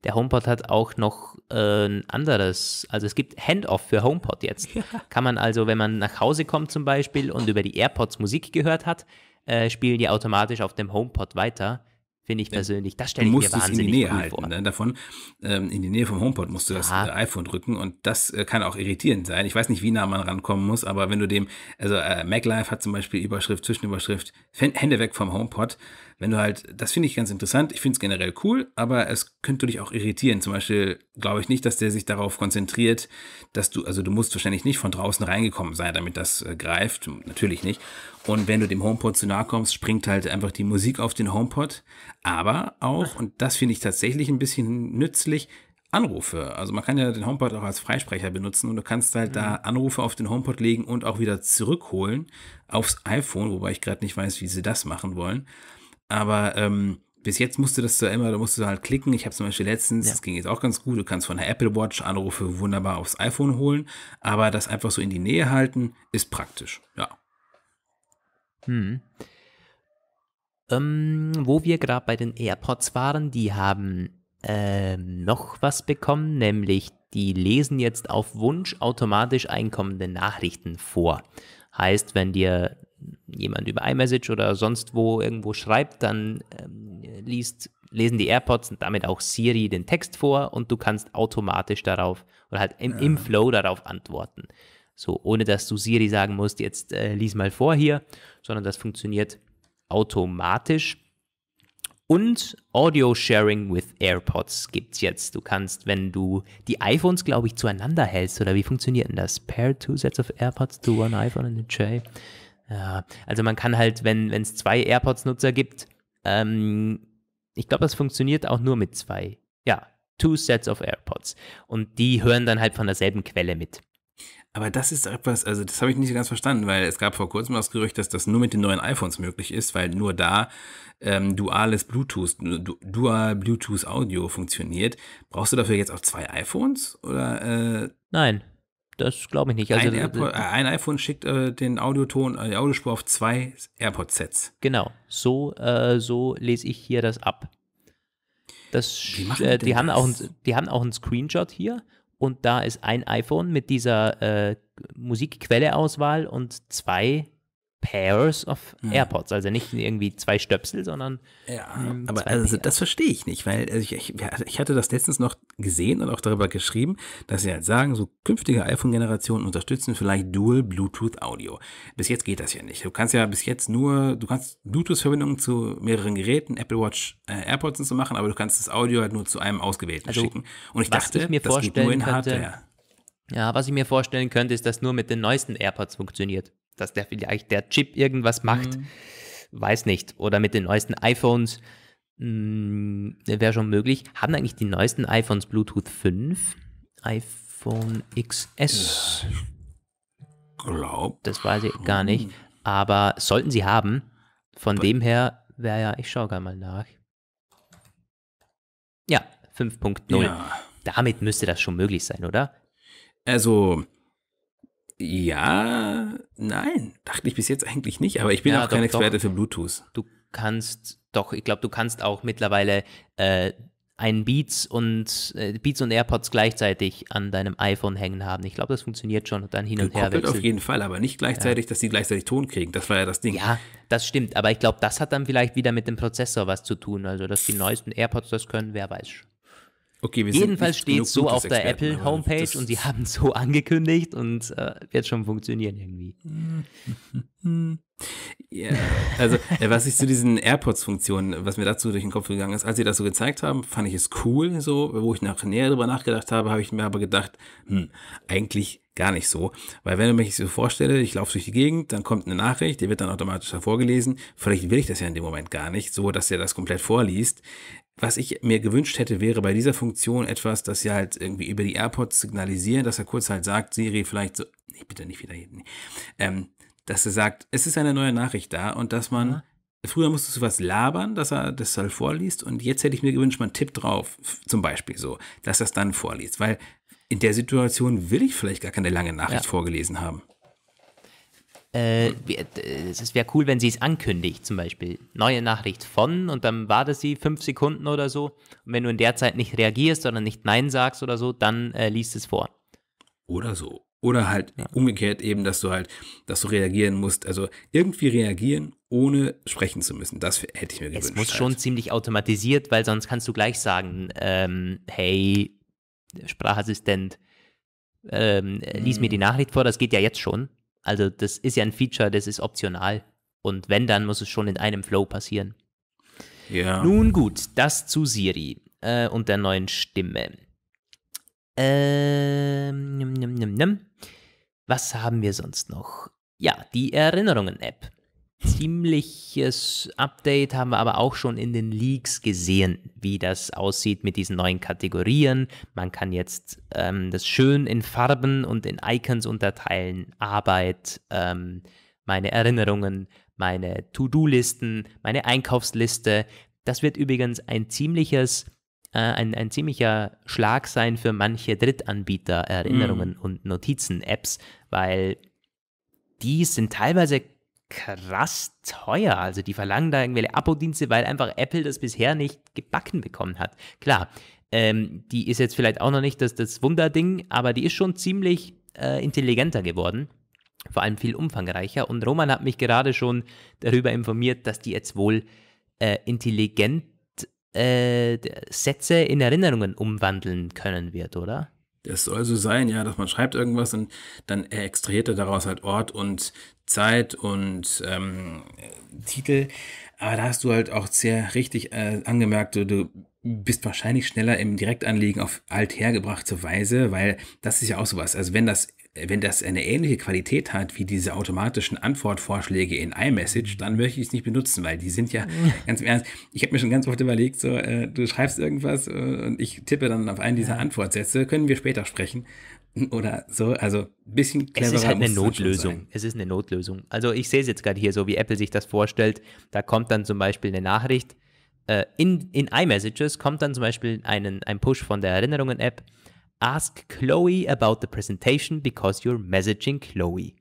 Der HomePod hat auch noch äh, ein anderes, also es gibt Handoff für HomePod jetzt. Ja. Kann man also, wenn man nach Hause kommt zum Beispiel und über die AirPods Musik gehört hat, äh, spielen die automatisch auf dem HomePod weiter finde ich persönlich. Das stelle ich mir wahnsinnig in die Nähe halten, vor. Ne, davon. Ähm, in die Nähe vom HomePod musst du ja. das äh, iPhone drücken und das äh, kann auch irritierend sein. Ich weiß nicht, wie nah man rankommen muss, aber wenn du dem, also äh, MacLife hat zum Beispiel Überschrift, Zwischenüberschrift, Hände weg vom HomePod. Wenn du halt, das finde ich ganz interessant, ich finde es generell cool, aber es könnte dich auch irritieren. Zum Beispiel glaube ich nicht, dass der sich darauf konzentriert, dass du, also du musst wahrscheinlich nicht von draußen reingekommen sein, damit das äh, greift, natürlich nicht. Und wenn du dem HomePod zu nahe kommst, springt halt einfach die Musik auf den HomePod, aber auch, und das finde ich tatsächlich ein bisschen nützlich, Anrufe. Also man kann ja den HomePod auch als Freisprecher benutzen und du kannst halt mhm. da Anrufe auf den HomePod legen und auch wieder zurückholen aufs iPhone, wobei ich gerade nicht weiß, wie sie das machen wollen. Aber ähm, bis jetzt musst du das so immer, da musst du halt klicken. Ich habe zum Beispiel letztens, ja. das ging jetzt auch ganz gut, du kannst von der Apple Watch Anrufe wunderbar aufs iPhone holen, aber das einfach so in die Nähe halten, ist praktisch, ja. Hm. Ähm, wo wir gerade bei den AirPods waren, die haben ähm, noch was bekommen, nämlich die lesen jetzt auf Wunsch automatisch einkommende Nachrichten vor. Heißt, wenn dir jemand über iMessage oder sonst wo irgendwo schreibt, dann ähm, liest, lesen die AirPods und damit auch Siri den Text vor und du kannst automatisch darauf oder halt im, im Flow darauf antworten. So, ohne dass du Siri sagen musst, jetzt äh, lies mal vor hier, sondern das funktioniert automatisch. Und Audio Sharing with AirPods gibt es jetzt. Du kannst, wenn du die iPhones, glaube ich, zueinander hältst, oder wie funktioniert denn das? Pair two sets of AirPods to one iPhone and a J. Ja, also man kann halt, wenn es zwei AirPods-Nutzer gibt, ähm, ich glaube, das funktioniert auch nur mit zwei. Ja, two sets of AirPods. Und die hören dann halt von derselben Quelle mit. Aber das ist etwas, also das habe ich nicht ganz verstanden, weil es gab vor kurzem das Gerücht, dass das nur mit den neuen iPhones möglich ist, weil nur da ähm, duales Bluetooth, du, dual Bluetooth Audio funktioniert. Brauchst du dafür jetzt auch zwei iPhones? Oder, äh? Nein, das glaube ich nicht. Also, ein, AirPod, ein, iPhone schickt äh, den Audioton, äh, die Audiospur auf zwei AirPod-Sets. Genau, so, äh, so lese ich hier das ab. Das, die, äh, die haben das? Auch ein, die haben auch einen Screenshot hier und da ist ein iPhone mit dieser äh, Musikquelleauswahl und zwei Pairs of ja. AirPods, also nicht irgendwie zwei Stöpsel, sondern. Ja, ähm, aber also das verstehe ich nicht, weil also ich, ich, hatte das letztens noch gesehen und auch darüber geschrieben, dass sie halt sagen, so künftige iPhone-Generationen unterstützen vielleicht Dual Bluetooth Audio. Bis jetzt geht das ja nicht. Du kannst ja bis jetzt nur, du kannst Bluetooth-Verbindungen zu mehreren Geräten, Apple Watch, äh, AirPods und so machen, aber du kannst das Audio halt nur zu einem ausgewählten also, schicken. Und ich dachte, ich mir das geht nur in könnte, Hardware. Ja, was ich mir vorstellen könnte, ist, dass nur mit den neuesten AirPods funktioniert dass der vielleicht der Chip irgendwas macht. Mhm. Weiß nicht. Oder mit den neuesten iPhones hm, wäre schon möglich. Haben eigentlich die neuesten iPhones Bluetooth 5? iPhone XS? Ja, glaub. Das weiß ich gar nicht. Aber sollten sie haben. Von Be dem her wäre ja, ich schaue gar mal nach. Ja, 5.0. Ja. Damit müsste das schon möglich sein, oder? Also, ja, nein, dachte ich bis jetzt eigentlich nicht, aber ich bin ja, auch doch, kein Experte doch, für Bluetooth. Du kannst doch, ich glaube, du kannst auch mittlerweile äh, einen Beats und äh, Beats und AirPods gleichzeitig an deinem iPhone hängen haben. Ich glaube, das funktioniert schon und dann hin und her wechseln. auf jeden Fall, aber nicht gleichzeitig, ja. dass die gleichzeitig Ton kriegen. Das war ja das Ding. Ja, das stimmt, aber ich glaube, das hat dann vielleicht wieder mit dem Prozessor was zu tun. Also, dass die neuesten AirPods das können, wer weiß schon. Okay, wir Jedenfalls steht so auf der Apple Homepage und sie haben so *laughs* angekündigt und äh, wird schon funktionieren irgendwie. *laughs* ja, also äh, was ich zu diesen AirPods-Funktionen, was mir dazu durch den Kopf gegangen ist, als sie das so gezeigt haben, fand ich es cool, so, wo ich nach näher drüber nachgedacht habe, habe ich mir aber gedacht, hm, eigentlich gar nicht so. Weil wenn du mich so vorstelle, ich laufe durch die Gegend, dann kommt eine Nachricht, die wird dann automatisch hervorgelesen. Vielleicht will ich das ja in dem Moment gar nicht, so dass er das komplett vorliest. Was ich mir gewünscht hätte, wäre bei dieser Funktion etwas, dass sie halt irgendwie über die AirPods signalisieren, dass er kurz halt sagt, Siri vielleicht so, ich bitte nicht wieder hinten, ähm, dass er sagt, es ist eine neue Nachricht da und dass man, ja. früher musstest du was labern, dass er das halt vorliest und jetzt hätte ich mir gewünscht, man tippt drauf, zum Beispiel so, dass er es dann vorliest, weil in der Situation will ich vielleicht gar keine lange Nachricht ja. vorgelesen haben. Äh, äh, es wäre cool, wenn sie es ankündigt, zum Beispiel. Neue Nachricht von und dann wartet sie fünf Sekunden oder so. Und wenn du in der Zeit nicht reagierst oder nicht Nein sagst oder so, dann äh, liest es vor. Oder so. Oder halt ja. umgekehrt eben, dass du halt, dass du reagieren musst. Also irgendwie reagieren, ohne sprechen zu müssen. Das hätte ich mir gewünscht. Es muss halt. schon ziemlich automatisiert, weil sonst kannst du gleich sagen, ähm, hey, Sprachassistent, ähm, lies mir die hm. Nachricht vor, das geht ja jetzt schon. Also das ist ja ein Feature, das ist optional. Und wenn, dann muss es schon in einem Flow passieren. Ja. Nun gut, das zu Siri äh, und der neuen Stimme. Ähm, nimm, nimm, nimm, was haben wir sonst noch? Ja, die Erinnerungen-App ziemliches Update haben wir aber auch schon in den Leaks gesehen, wie das aussieht mit diesen neuen Kategorien. Man kann jetzt ähm, das schön in Farben und in Icons unterteilen, Arbeit, ähm, meine Erinnerungen, meine To-Do-Listen, meine Einkaufsliste. Das wird übrigens ein ziemliches äh, ein, ein ziemlicher Schlag sein für manche Drittanbieter Erinnerungen mm. und Notizen-Apps, weil die sind teilweise krass teuer. Also die verlangen da irgendwelche Abo-Dienste, weil einfach Apple das bisher nicht gebacken bekommen hat. Klar, ähm, die ist jetzt vielleicht auch noch nicht das, das Wunderding, aber die ist schon ziemlich äh, intelligenter geworden. Vor allem viel umfangreicher. Und Roman hat mich gerade schon darüber informiert, dass die jetzt wohl äh, intelligent äh, Sätze in Erinnerungen umwandeln können wird, oder? Es soll so sein, ja, dass man schreibt irgendwas und dann extrahiert er daraus halt Ort und Zeit und ähm, Titel. Aber da hast du halt auch sehr richtig äh, angemerkt, du, du bist wahrscheinlich schneller im Direktanliegen auf althergebrachte Weise, weil das ist ja auch sowas. Also wenn das wenn das eine ähnliche Qualität hat wie diese automatischen Antwortvorschläge in iMessage, dann möchte ich es nicht benutzen, weil die sind ja *laughs* ganz im Ernst. Ich habe mir schon ganz oft überlegt, so, äh, du schreibst irgendwas äh, und ich tippe dann auf einen dieser ja. Antwortsätze, können wir später sprechen oder so, also ein bisschen cleverer. Es ist halt eine Notlösung. Es ist eine Notlösung. Also ich sehe es jetzt gerade hier so, wie Apple sich das vorstellt. Da kommt dann zum Beispiel eine Nachricht. Äh, in, in iMessages kommt dann zum Beispiel einen, ein Push von der Erinnerungen-App Ask Chloe about the presentation because you're messaging Chloe.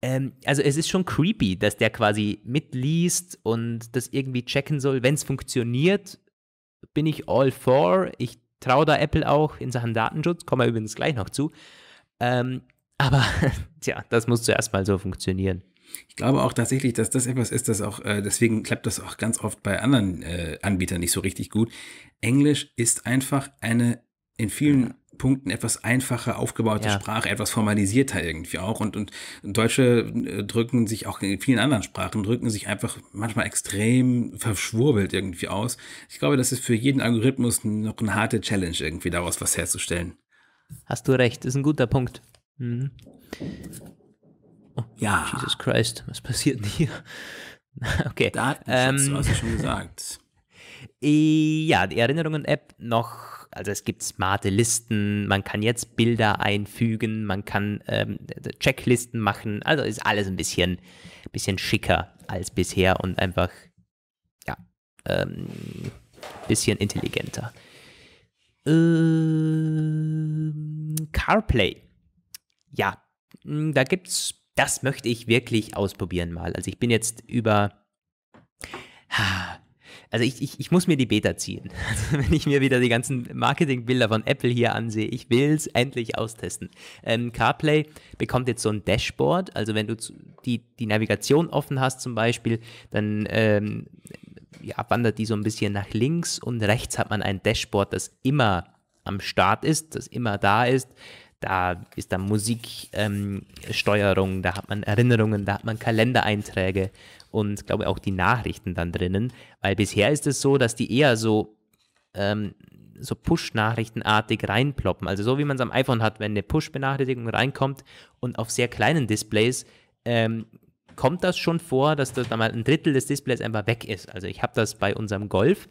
Ähm, also es ist schon creepy, dass der quasi mitliest und das irgendwie checken soll. Wenn es funktioniert, bin ich all for. Ich traue da Apple auch in Sachen Datenschutz, kommen wir übrigens gleich noch zu. Ähm, aber *laughs* tja, das muss zuerst mal so funktionieren. Ich glaube auch tatsächlich, dass das etwas ist, das auch, äh, deswegen klappt das auch ganz oft bei anderen äh, Anbietern nicht so richtig gut. Englisch ist einfach eine in vielen Punkten etwas einfacher aufgebaute ja. Sprache, etwas formalisierter irgendwie auch. Und, und Deutsche äh, drücken sich auch in vielen anderen Sprachen, drücken sich einfach manchmal extrem verschwurbelt irgendwie aus. Ich glaube, das ist für jeden Algorithmus noch eine harte Challenge, irgendwie daraus was herzustellen. Hast du recht, ist ein guter Punkt. Mhm. Oh, ja. Jesus Christ, was passiert denn hier? *laughs* Okay. Datenschutz, ähm, hast du schon gesagt. *laughs* Ja, die Erinnerungen-App noch also es gibt smarte Listen, man kann jetzt Bilder einfügen, man kann ähm, Checklisten machen. Also ist alles ein bisschen, bisschen schicker als bisher und einfach, ja, ähm, bisschen intelligenter. Ähm, CarPlay. Ja, hm, da gibt's, das möchte ich wirklich ausprobieren mal. Also ich bin jetzt über, ha, also ich, ich, ich muss mir die Beta ziehen. *laughs* Also wenn ich mir wieder die ganzen Marketingbilder von Apple hier ansehe, ich will es endlich austesten. Ähm, CarPlay bekommt jetzt so ein Dashboard. Also wenn du die, die Navigation offen hast zum Beispiel, dann ähm, ja, wandert die so ein bisschen nach links und rechts hat man ein Dashboard, das immer am Start ist, das immer da ist. Da ist dann Musiksteuerung, ähm, da hat man Erinnerungen, da hat man Kalendereinträge und glaube auch die Nachrichten dann drinnen, weil bisher ist es so, dass die eher so, ähm, so Push-Nachrichtenartig reinploppen. Also so wie man es am iPhone hat, wenn eine Push-Benachrichtigung reinkommt und auf sehr kleinen Displays ähm, kommt das schon vor, dass da mal ein Drittel des Displays einfach weg ist. Also ich habe das bei unserem Golf.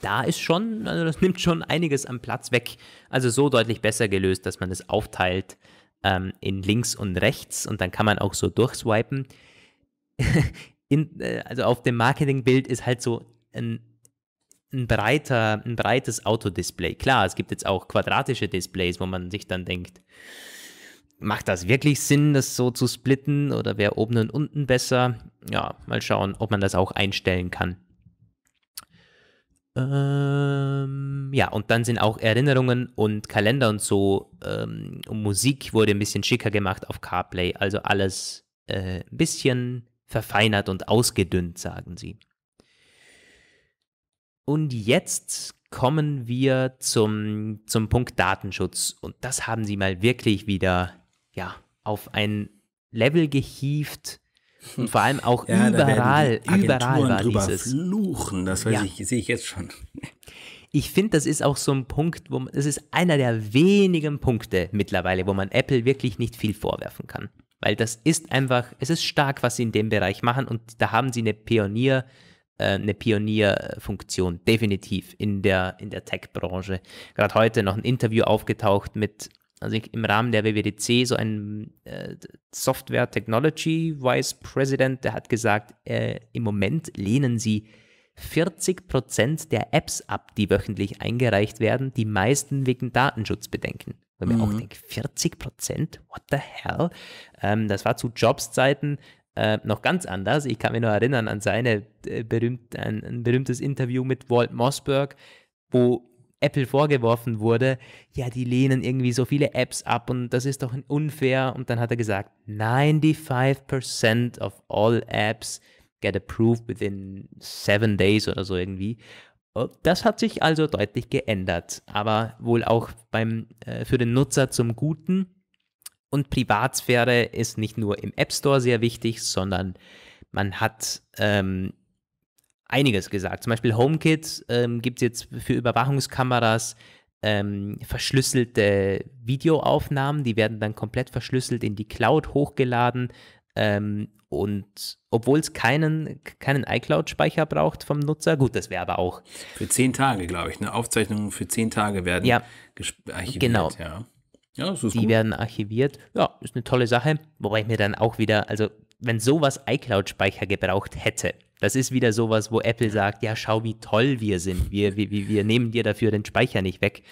Da ist schon, also das *laughs* nimmt schon einiges am Platz weg. Also so deutlich besser gelöst, dass man es das aufteilt ähm, in links und rechts und dann kann man auch so durchswipen. *laughs* in, äh, also auf dem Marketingbild ist halt so ein, ein, breiter, ein breites Autodisplay. Klar, es gibt jetzt auch quadratische Displays, wo man sich dann denkt, macht das wirklich Sinn, das so zu splitten oder wäre oben und unten besser? Ja, mal schauen, ob man das auch einstellen kann. Ähm, ja, und dann sind auch Erinnerungen und Kalender und so. Ähm, und Musik wurde ein bisschen schicker gemacht auf CarPlay. Also alles äh, ein bisschen verfeinert und ausgedünnt, sagen sie. Und jetzt kommen wir zum, zum Punkt Datenschutz. Und das haben sie mal wirklich wieder ja, auf ein Level gehievt. Und vor allem auch *laughs* ja, überall, überall war drüber dieses. Fluchen, das ja. ich, sehe ich jetzt schon. Ich finde, das ist auch so ein Punkt, wo man, das ist einer der wenigen Punkte mittlerweile, wo man Apple wirklich nicht viel vorwerfen kann. Weil das ist einfach, es ist stark, was sie in dem Bereich machen und da haben sie eine Pionier, äh, eine Pionierfunktion, definitiv in der, in der Tech-Branche. Gerade heute noch ein Interview aufgetaucht mit, also im Rahmen der WWDC, so ein äh, Software Technology Vice President, der hat gesagt, äh, im Moment lehnen sie 40 der Apps ab, die wöchentlich eingereicht werden, die meisten wegen Datenschutzbedenken. Weil mhm. mir auch denke, 40 Prozent? What the hell? Ähm, das war zu Jobs-Zeiten äh, noch ganz anders. Ich kann mich noch erinnern an seine äh, berühmt, ein, ein, berühmtes Interview mit Walt Mossberg, wo Apple vorgeworfen wurde, ja, die lehnen irgendwie so viele Apps ab und das ist doch unfair. Und dann hat er gesagt, 95% of all apps get approved within seven days oder so irgendwie. Das hat sich also deutlich geändert, aber wohl auch beim, äh, für den Nutzer zum Guten. Und Privatsphäre ist nicht nur im App Store sehr wichtig, sondern man hat ähm, einiges gesagt. Zum Beispiel HomeKit ähm, gibt es jetzt für Überwachungskameras ähm, verschlüsselte Videoaufnahmen, die werden dann komplett verschlüsselt in die Cloud hochgeladen ähm, und obwohl es keinen, keinen iCloud-Speicher braucht vom Nutzer, gut, das wäre aber auch. Für zehn Tage, glaube ich. Ne? Aufzeichnungen für zehn Tage werden ja, archiviert. Genau. Ja. Ja, das ist Die gut. werden archiviert. Ja, ist eine tolle Sache. Wobei ich mir dann auch wieder, also wenn sowas iCloud-Speicher gebraucht hätte, das ist wieder sowas, wo Apple sagt, ja, schau, wie toll wir sind. Wir, wir, wir nehmen dir dafür den Speicher nicht weg.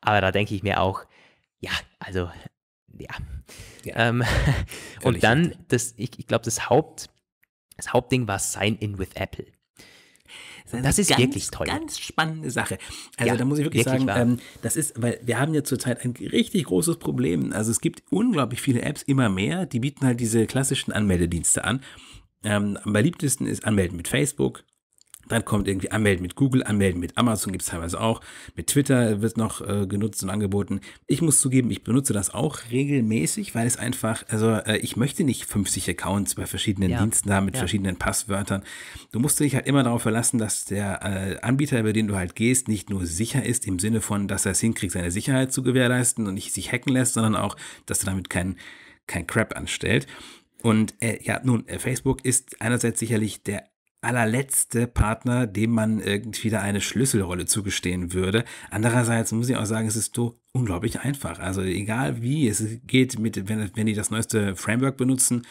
Aber da denke ich mir auch, ja, also ja. Ähm, *laughs* und dann, das, ich, ich glaube, das, Haupt, das Hauptding war Sign-In with Apple. Das, das ist ganz, wirklich toll. Ganz spannende Sache. Also ja, da muss ich wirklich, wirklich sagen, ähm, das ist, weil wir haben ja zurzeit ein richtig großes Problem. Also es gibt unglaublich viele Apps, immer mehr, die bieten halt diese klassischen Anmeldedienste an. Ähm, am beliebtesten ist Anmelden mit Facebook, dann kommt irgendwie anmelden mit Google, anmelden mit Amazon gibt es teilweise auch. Mit Twitter wird noch äh, genutzt und angeboten. Ich muss zugeben, ich benutze das auch regelmäßig, weil es einfach, also äh, ich möchte nicht 50 Accounts bei verschiedenen ja. Diensten haben mit ja. verschiedenen Passwörtern. Du musst dich halt immer darauf verlassen, dass der äh, Anbieter, über den du halt gehst, nicht nur sicher ist im Sinne von, dass er es hinkriegt, seine Sicherheit zu gewährleisten und nicht sich hacken lässt, sondern auch, dass er damit kein, kein Crap anstellt. Und äh, ja, nun, äh, Facebook ist einerseits sicherlich der allerletzte Partner, dem man irgendwie da eine Schlüsselrolle zugestehen würde. Andererseits muss ich auch sagen, es ist so unglaublich einfach. Also egal wie, es geht mit, wenn, wenn die das neueste Framework benutzen,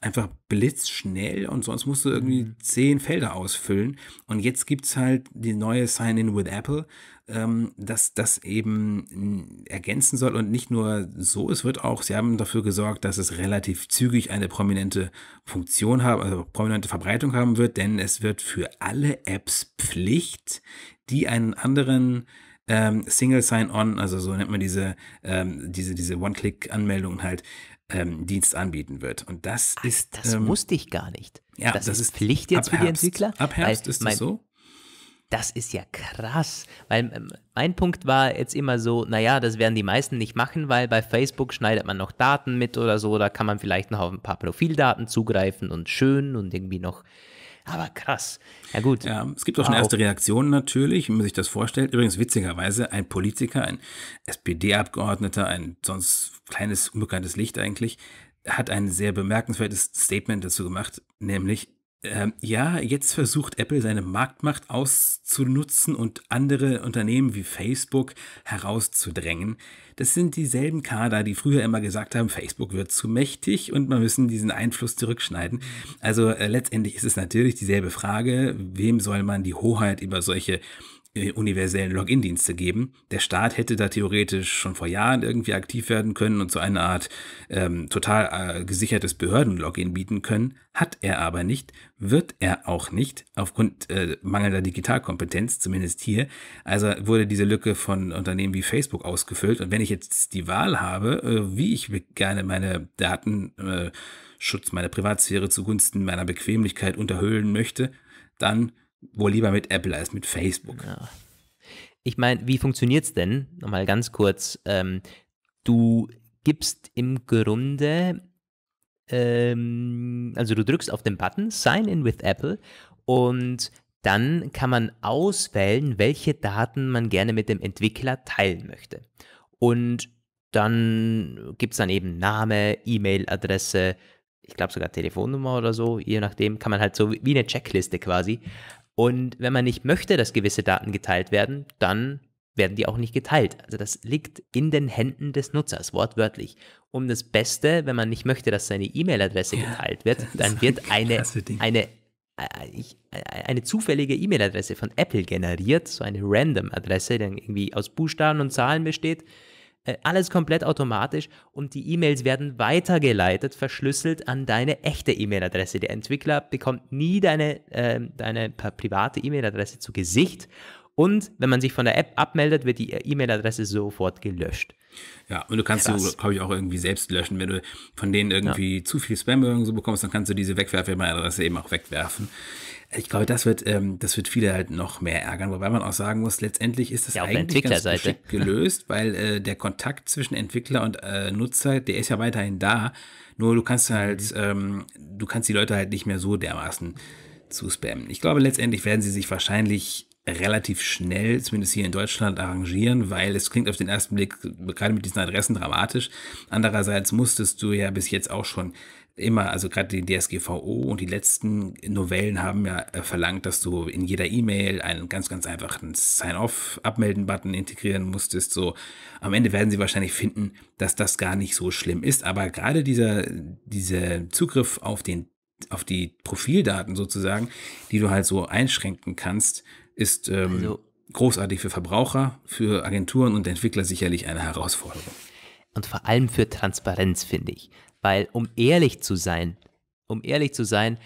einfach blitzschnell und sonst musst du irgendwie mhm. zehn Felder ausfüllen. Und jetzt gibt es halt die neue Sign-In with Apple, ähm, das, das eben äh, ergänzen soll und nicht nur so, es wird auch, sie haben dafür gesorgt, dass es relativ zügig eine prominente Funktion haben, also prominente Verbreitung haben wird, denn es wird für alle Apps Pflicht, die einen anderen ähm, Single Sign-On, also so nennt man diese, ähm, diese, diese One-Click-Anmeldung halt, ähm, Dienst anbieten wird. Und das Ach, ist. Das ähm, wusste ich gar nicht. Ja, das, das ist, Pflicht jetzt für Herbst. die Entwickler. Ab Herbst ist das mein, so. Das ist ja krass, weil ähm, mein Punkt war jetzt immer so, naja, das werden die meisten nicht machen, weil bei Facebook schneidet man noch Daten mit oder so, da kann man vielleicht noch auf ein paar Profildaten zugreifen und schön und irgendwie noch aber krass. Ja, gut. Ja, es gibt auch schon wow. erste Reaktionen natürlich, wenn man sich das vorstellt. Übrigens, witzigerweise, ein Politiker, ein SPD-Abgeordneter, ein sonst kleines, unbekanntes Licht eigentlich, hat ein sehr bemerkenswertes Statement dazu gemacht, nämlich, ähm, ja, jetzt versucht Apple seine Marktmacht auszunutzen und andere Unternehmen wie Facebook herauszudrängen. Das sind dieselben Kader, die früher immer gesagt haben, Facebook wird zu mächtig und man müssen diesen Einfluss zurückschneiden. Also äh, letztendlich ist es natürlich dieselbe Frage, wem soll man die Hoheit über solche äh, universellen Login-Dienste geben. Der Staat hätte da theoretisch schon vor Jahren irgendwie aktiv werden können und so eine Art ähm, total äh, gesichertes Behörden-Login bieten können. Hat er aber nicht, wird er auch nicht, aufgrund äh, mangelnder Digitalkompetenz, zumindest hier. Also wurde diese Lücke von Unternehmen wie Facebook ausgefüllt. Und wenn ich jetzt die Wahl habe, äh, wie ich gerne meine Datenschutz, äh, Schutz meiner Privatsphäre zugunsten meiner Bequemlichkeit unterhöhlen möchte, dann Wohl lieber mit Apple als mit Facebook. Ja. Ich meine, wie funktioniert es denn? Nochmal ganz kurz. Ähm, du gibst im Grunde, ähm, also du drückst auf den Button Sign in with Apple und dann kann man auswählen, welche Daten man gerne mit dem Entwickler teilen möchte. Und dann gibt es dann eben Name, E-Mail-Adresse, ich glaube sogar Telefonnummer oder so, je nachdem, kann man halt so wie eine Checkliste quasi und wenn man nicht möchte, dass gewisse Daten geteilt werden, dann werden die auch nicht geteilt. Also das liegt in den Händen des Nutzers, wortwörtlich. Um das Beste, wenn man nicht möchte, dass seine E-Mail-Adresse ja, geteilt wird, *laughs* dann wird eine, eine, äh, äh, äh, eine zufällige E-Mail-Adresse von Apple generiert, so eine Random-Adresse, die dann irgendwie aus Buchstaben und Zahlen besteht äh, alles komplett automatisch und die E-Mails werden weitergeleitet, verschlüsselt an deine echte E-Mail-Adresse. Der Entwickler bekommt nie deine, äh, deine private E-Mail-Adresse zu Gesicht. Und wenn man sich von der App abmeldet, wird die äh, E-Mail-Adresse sofort gelöscht. Ja, und du kannst sie, glaube ich, auch irgendwie selbst löschen. Wenn du von denen irgendwie ja. zu viel Spam irgendwie so bekommst, dann kannst du diese Wegwerf-E-Mail-Adresse eben auch wegwerfen. Ich glaube, das wird, ähm, das wird viele halt noch mehr ärgern, wobei man auch sagen muss, letztendlich ist das ja, eigentlich ganz geschickt gelöst, weil äh, der Kontakt zwischen Entwickler und äh, Nutzer, der ist ja weiterhin da. Nur du kannst halt, mhm. ähm, du kannst die Leute halt nicht mehr so dermaßen zu spammen. Ich glaube, letztendlich werden sie sich wahrscheinlich relativ schnell, zumindest hier in Deutschland, arrangieren, weil es klingt auf den ersten Blick gerade mit diesen Adressen dramatisch. Andererseits musstest du ja bis jetzt auch schon immer, also gerade die DSGVO und die letzten Novellen haben ja äh, verlangt, dass du in jeder E-Mail einen ganz, ganz einfachen Sign-off-Abmelden-Button integrieren musstest. So am Ende werden sie wahrscheinlich finden, dass das gar nicht so schlimm ist. Aber gerade dieser, dieser Zugriff auf den auf die Profildaten sozusagen, die du halt so einschränken kannst, ist ähm, also, großartig für Verbraucher, für Agenturen und Entwickler sicherlich eine Herausforderung. Und vor allem für Transparenz, finde ich. Weil, um ehrlich zu sein, um ehrlich zu sein,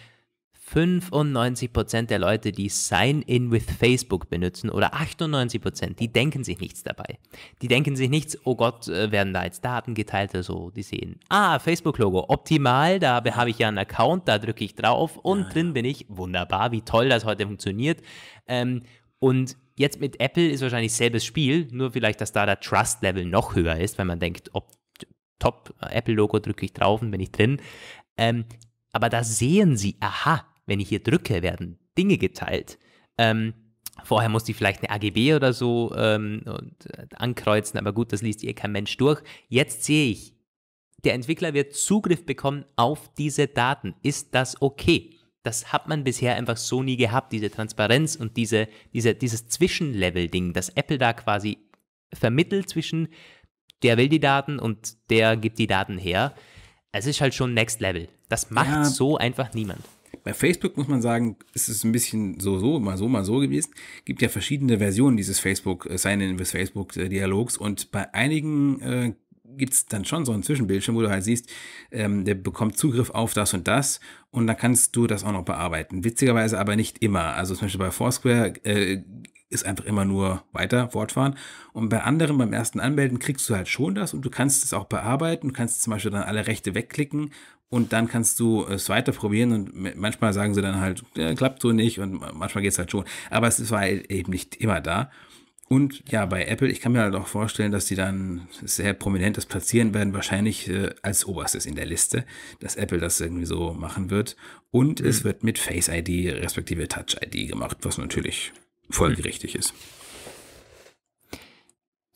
95% der Leute, die Sign-in with Facebook benutzen, oder 98%, die denken sich nichts dabei. Die denken sich nichts, oh Gott, äh, werden da jetzt Daten geteilt oder so. Die sehen, ah, Facebook-Logo, optimal, da habe ich ja einen Account, da drücke ich drauf und ja, drin ja. bin ich. Wunderbar, wie toll das heute funktioniert. Ähm, und jetzt mit Apple ist wahrscheinlich selbes Spiel, nur vielleicht, dass da der Trust-Level noch höher ist, wenn man denkt, ob Top-Apple-Logo äh, drücke ich drauf und bin ich drin. Ähm, aber da sehen sie, aha, wenn ich hier drücke, werden Dinge geteilt. Ähm, vorher musste ich vielleicht eine AGB oder so ähm, und, äh, ankreuzen, aber gut, das liest ihr eh kein Mensch durch. Jetzt sehe ich, der Entwickler wird Zugriff bekommen auf diese Daten. Ist das okay? Das hat man bisher einfach so nie gehabt, diese Transparenz und diese, diese, dieses Zwischenlevel-Ding, das Apple da quasi vermittelt zwischen der will die Daten und der gibt die Daten her. Es ist halt schon Next Level. Das macht ja. so einfach niemand. Bei Facebook muss man sagen, ist es ein bisschen so, so, mal so, mal so gewesen. Es Gibt ja verschiedene Versionen dieses Facebook, äh, Sign-in with Facebook äh, Dialogs und bei einigen äh, gibt es dann schon so einen Zwischenbildschirm, wo du halt siehst, ähm, der bekommt Zugriff auf das und das und dann kannst du das auch noch bearbeiten. Witzigerweise aber nicht immer. Also zum Beispiel bei Foursquare äh, ist einfach immer nur weiter fortfahren. Und bei anderen beim ersten Anmelden kriegst du halt schon das und du kannst es auch bearbeiten. Du kannst zum Beispiel dann alle Rechte wegklicken und dann kannst du es weiter probieren und manchmal sagen sie dann halt, ja, klappt so nicht und manchmal geht es halt schon. Aber es war e-, eben nicht immer da. Und ja, bei Apple, ich kann mir halt auch vorstellen, dass sie dann sehr prominent das platzieren werden, wahrscheinlich äh, als oberstes in der Liste, dass Apple das irgendwie so machen wird. Und mhm. es wird mit Face ID respektive Touch ID gemacht, was natürlich folgerichtig ist.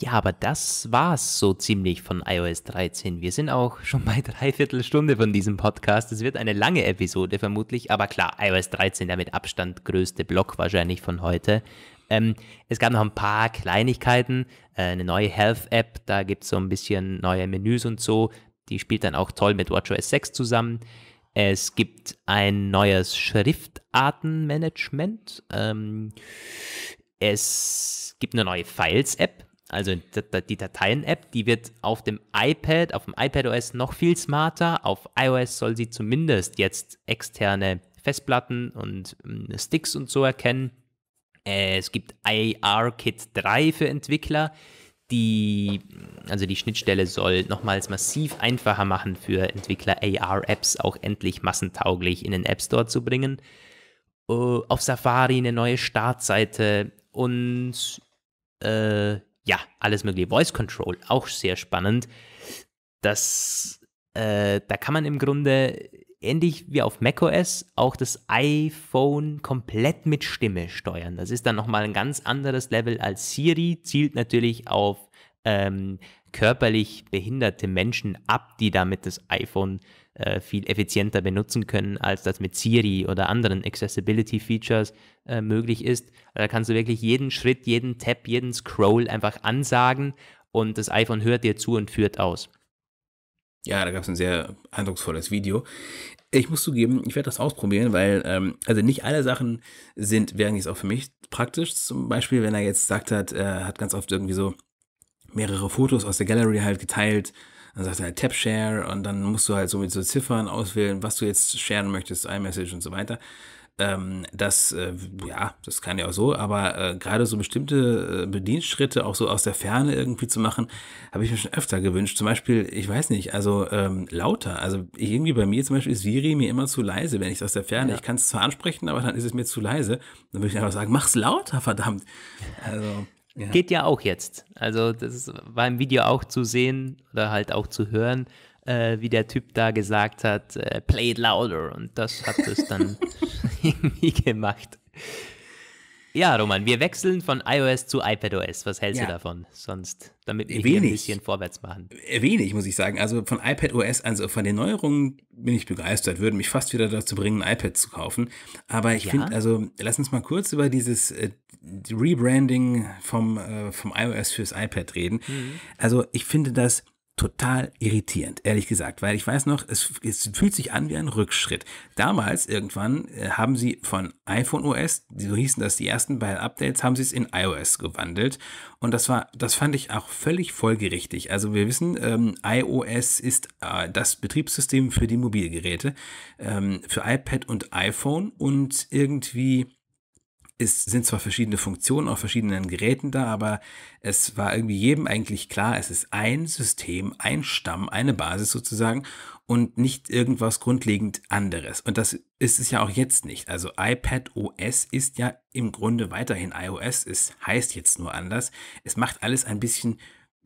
Ja, aber das war's so ziemlich von iOS 13. Wir sind auch schon bei dreiviertel Stunde von diesem Podcast. Es wird eine lange Episode vermutlich, aber klar, iOS 13 der mit Abstand größte Block wahrscheinlich von heute. Ähm, es gab noch ein paar Kleinigkeiten, äh, eine neue Health-App, da gibt es so ein bisschen neue Menüs und so. Die spielt dann auch toll mit WatchOS 6 zusammen. Es gibt ein neues Schriftartenmanagement. Ähm, es gibt eine neue Files-App, also die Dateien-App, die wird auf dem iPad, auf dem iPad OS noch viel smarter. Auf iOS soll sie zumindest jetzt externe Festplatten und ähm, Sticks und so erkennen. Äh, es gibt ir Kit 3 für Entwickler die, also die Schnittstelle soll nochmals massiv einfacher machen für Entwickler AR-Apps auch endlich massentauglich in den App Store zu bringen. Uh, auf Safari eine neue Startseite und äh, ja, alles mögliche. Voice Control, auch sehr spannend. Das, äh, da kann man im Grunde ähnlich wie auf macOS auch das iPhone komplett mit Stimme steuern. Das ist dann nochmal ein ganz anderes Level als Siri, zielt natürlich auf ähm, körperlich behinderte Menschen ab, die damit das iPhone äh, viel effizienter benutzen können, als das mit Siri oder anderen Accessibility-Features äh, möglich ist. Da kannst du wirklich jeden Schritt, jeden Tab, jeden Scroll einfach ansagen und das iPhone hört dir zu und führt aus. Ja, da gab es ein sehr eindrucksvolles Video. Ich muss zugeben, ich werde das ausprobieren, weil, ähm, also nicht alle Sachen sind, wären jetzt auch für mich praktisch. Zum Beispiel, wenn er jetzt gesagt hat, er hat ganz oft irgendwie so mehrere Fotos aus der Gallery halt geteilt. Dann sagt er halt Tab Share und dann musst du halt so mit so Ziffern auswählen, was du jetzt sharen möchtest, iMessage und so weiter ähm, das, äh, ja, das kann ja auch so, aber äh, gerade so bestimmte äh, Bedienstschritte auch so aus der Ferne irgendwie zu machen, habe ich mir schon öfter gewünscht. Zum Beispiel, ich weiß nicht, also ähm, lauter. Also irgendwie bei mir zum Beispiel ist Siri mir immer zu leise, wenn ich es aus der Ferne, ja. ich kann es zwar ansprechen, aber dann ist es mir zu leise. Dann würde ich einfach sagen, mach's lauter, verdammt. Also. Ja. Geht ja auch jetzt. Also das war im Video auch zu sehen oder halt auch zu hören, äh, wie der Typ da gesagt hat, äh, play it louder. Und das hat es dann *laughs* irgendwie *laughs* gemacht. Ja, Roman, wir wechseln von iOS zu iPadOS. Was hältst ja. du davon? Sonst, damit wir Wenig. ein bisschen vorwärts machen. Äh, wenig, muss ich sagen. Also von iPadOS, also von den Neuerungen bin ich begeistert, würde mich fast wieder dazu bringen, ein iPad zu kaufen. Aber ich ja. finde, also lass uns mal kurz über dieses äh, Rebranding vom, äh, vom iOS fürs iPad reden. Mhm. Also ich finde das total irritierend, ehrlich gesagt, weil ich weiß noch, es, es fühlt sich an wie ein Rückschritt. Damals irgendwann äh, haben sie von iPhone OS, so hießen das die ersten beiden Updates, haben sie es in iOS gewandelt und das war, das fand ich auch völlig folgerichtig. Also wir wissen, ähm, iOS ist äh, das Betriebssystem für die Mobilgeräte, ähm, für iPad und iPhone und irgendwie es sind zwar verschiedene Funktionen auf verschiedenen Geräten da, aber es war irgendwie jedem eigentlich klar, es ist ein System, ein Stamm, eine Basis sozusagen und nicht irgendwas grundlegend anderes. Und das ist es ja auch jetzt nicht. Also iPad OS ist ja im Grunde weiterhin iOS, es heißt jetzt nur anders. Es macht alles ein bisschen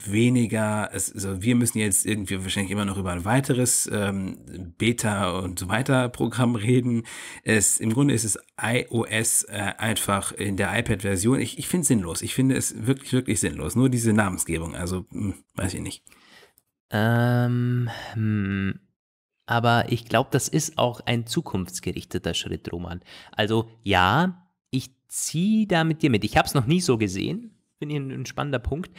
weniger, es, also wir müssen jetzt irgendwie wahrscheinlich immer noch über ein weiteres ähm, Beta und so weiter Programm reden. Es, Im Grunde ist es iOS äh, einfach in der iPad-Version. Ich, ich finde es sinnlos. Ich finde es wirklich, wirklich sinnlos. Nur diese Namensgebung, also mh, hm, weiß ich nicht. Ähm, hm. Aber ich glaube, das ist auch ein zukunftsgerichteter Schritt, Roman. Also ja, ich ziehe da mit dir mit. Ich habe es noch nie so gesehen, finde ich ein, ein spannender Punkt.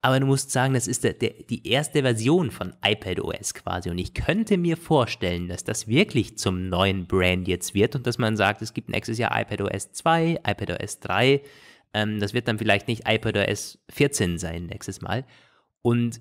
Aber du musst sagen, das ist der, der, die erste Version von iPadOS quasi. Und ich könnte mir vorstellen, dass das wirklich zum neuen Brand jetzt wird und dass man sagt, es gibt nächstes Jahr iPadOS 2, iPadOS 3. Ähm, das wird dann vielleicht nicht iPadOS 14 sein nächstes Mal. Und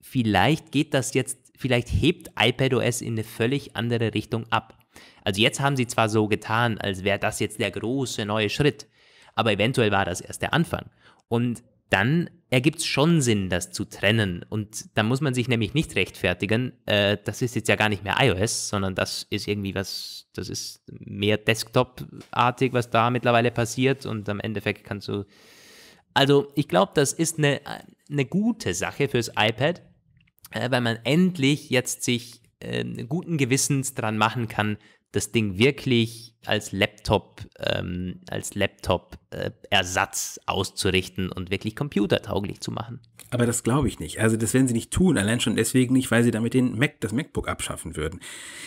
vielleicht geht das jetzt, vielleicht hebt iPadOS in eine völlig andere Richtung ab. Also jetzt haben sie zwar so getan, als wäre das jetzt der große neue Schritt, aber eventuell war das erst der Anfang. Und dann ergibt es schon Sinn, das zu trennen. Und da muss man sich nämlich nicht rechtfertigen, äh, das ist jetzt ja gar nicht mehr iOS, sondern das ist irgendwie was, das ist mehr Desktop-artig, was da mittlerweile passiert. Und am Endeffekt kannst du. Also ich glaube, das ist eine, eine gute Sache fürs iPad, äh, weil man endlich jetzt sich äh, guten Gewissens dran machen kann, das Ding wirklich als Laptop, ähm, als Laptop-Ersatz äh, auszurichten und wirklich computertauglich zu machen. Aber das glaube ich nicht. Also das werden sie nicht tun, allein schon deswegen nicht, weil sie damit den Mac, das MacBook abschaffen würden.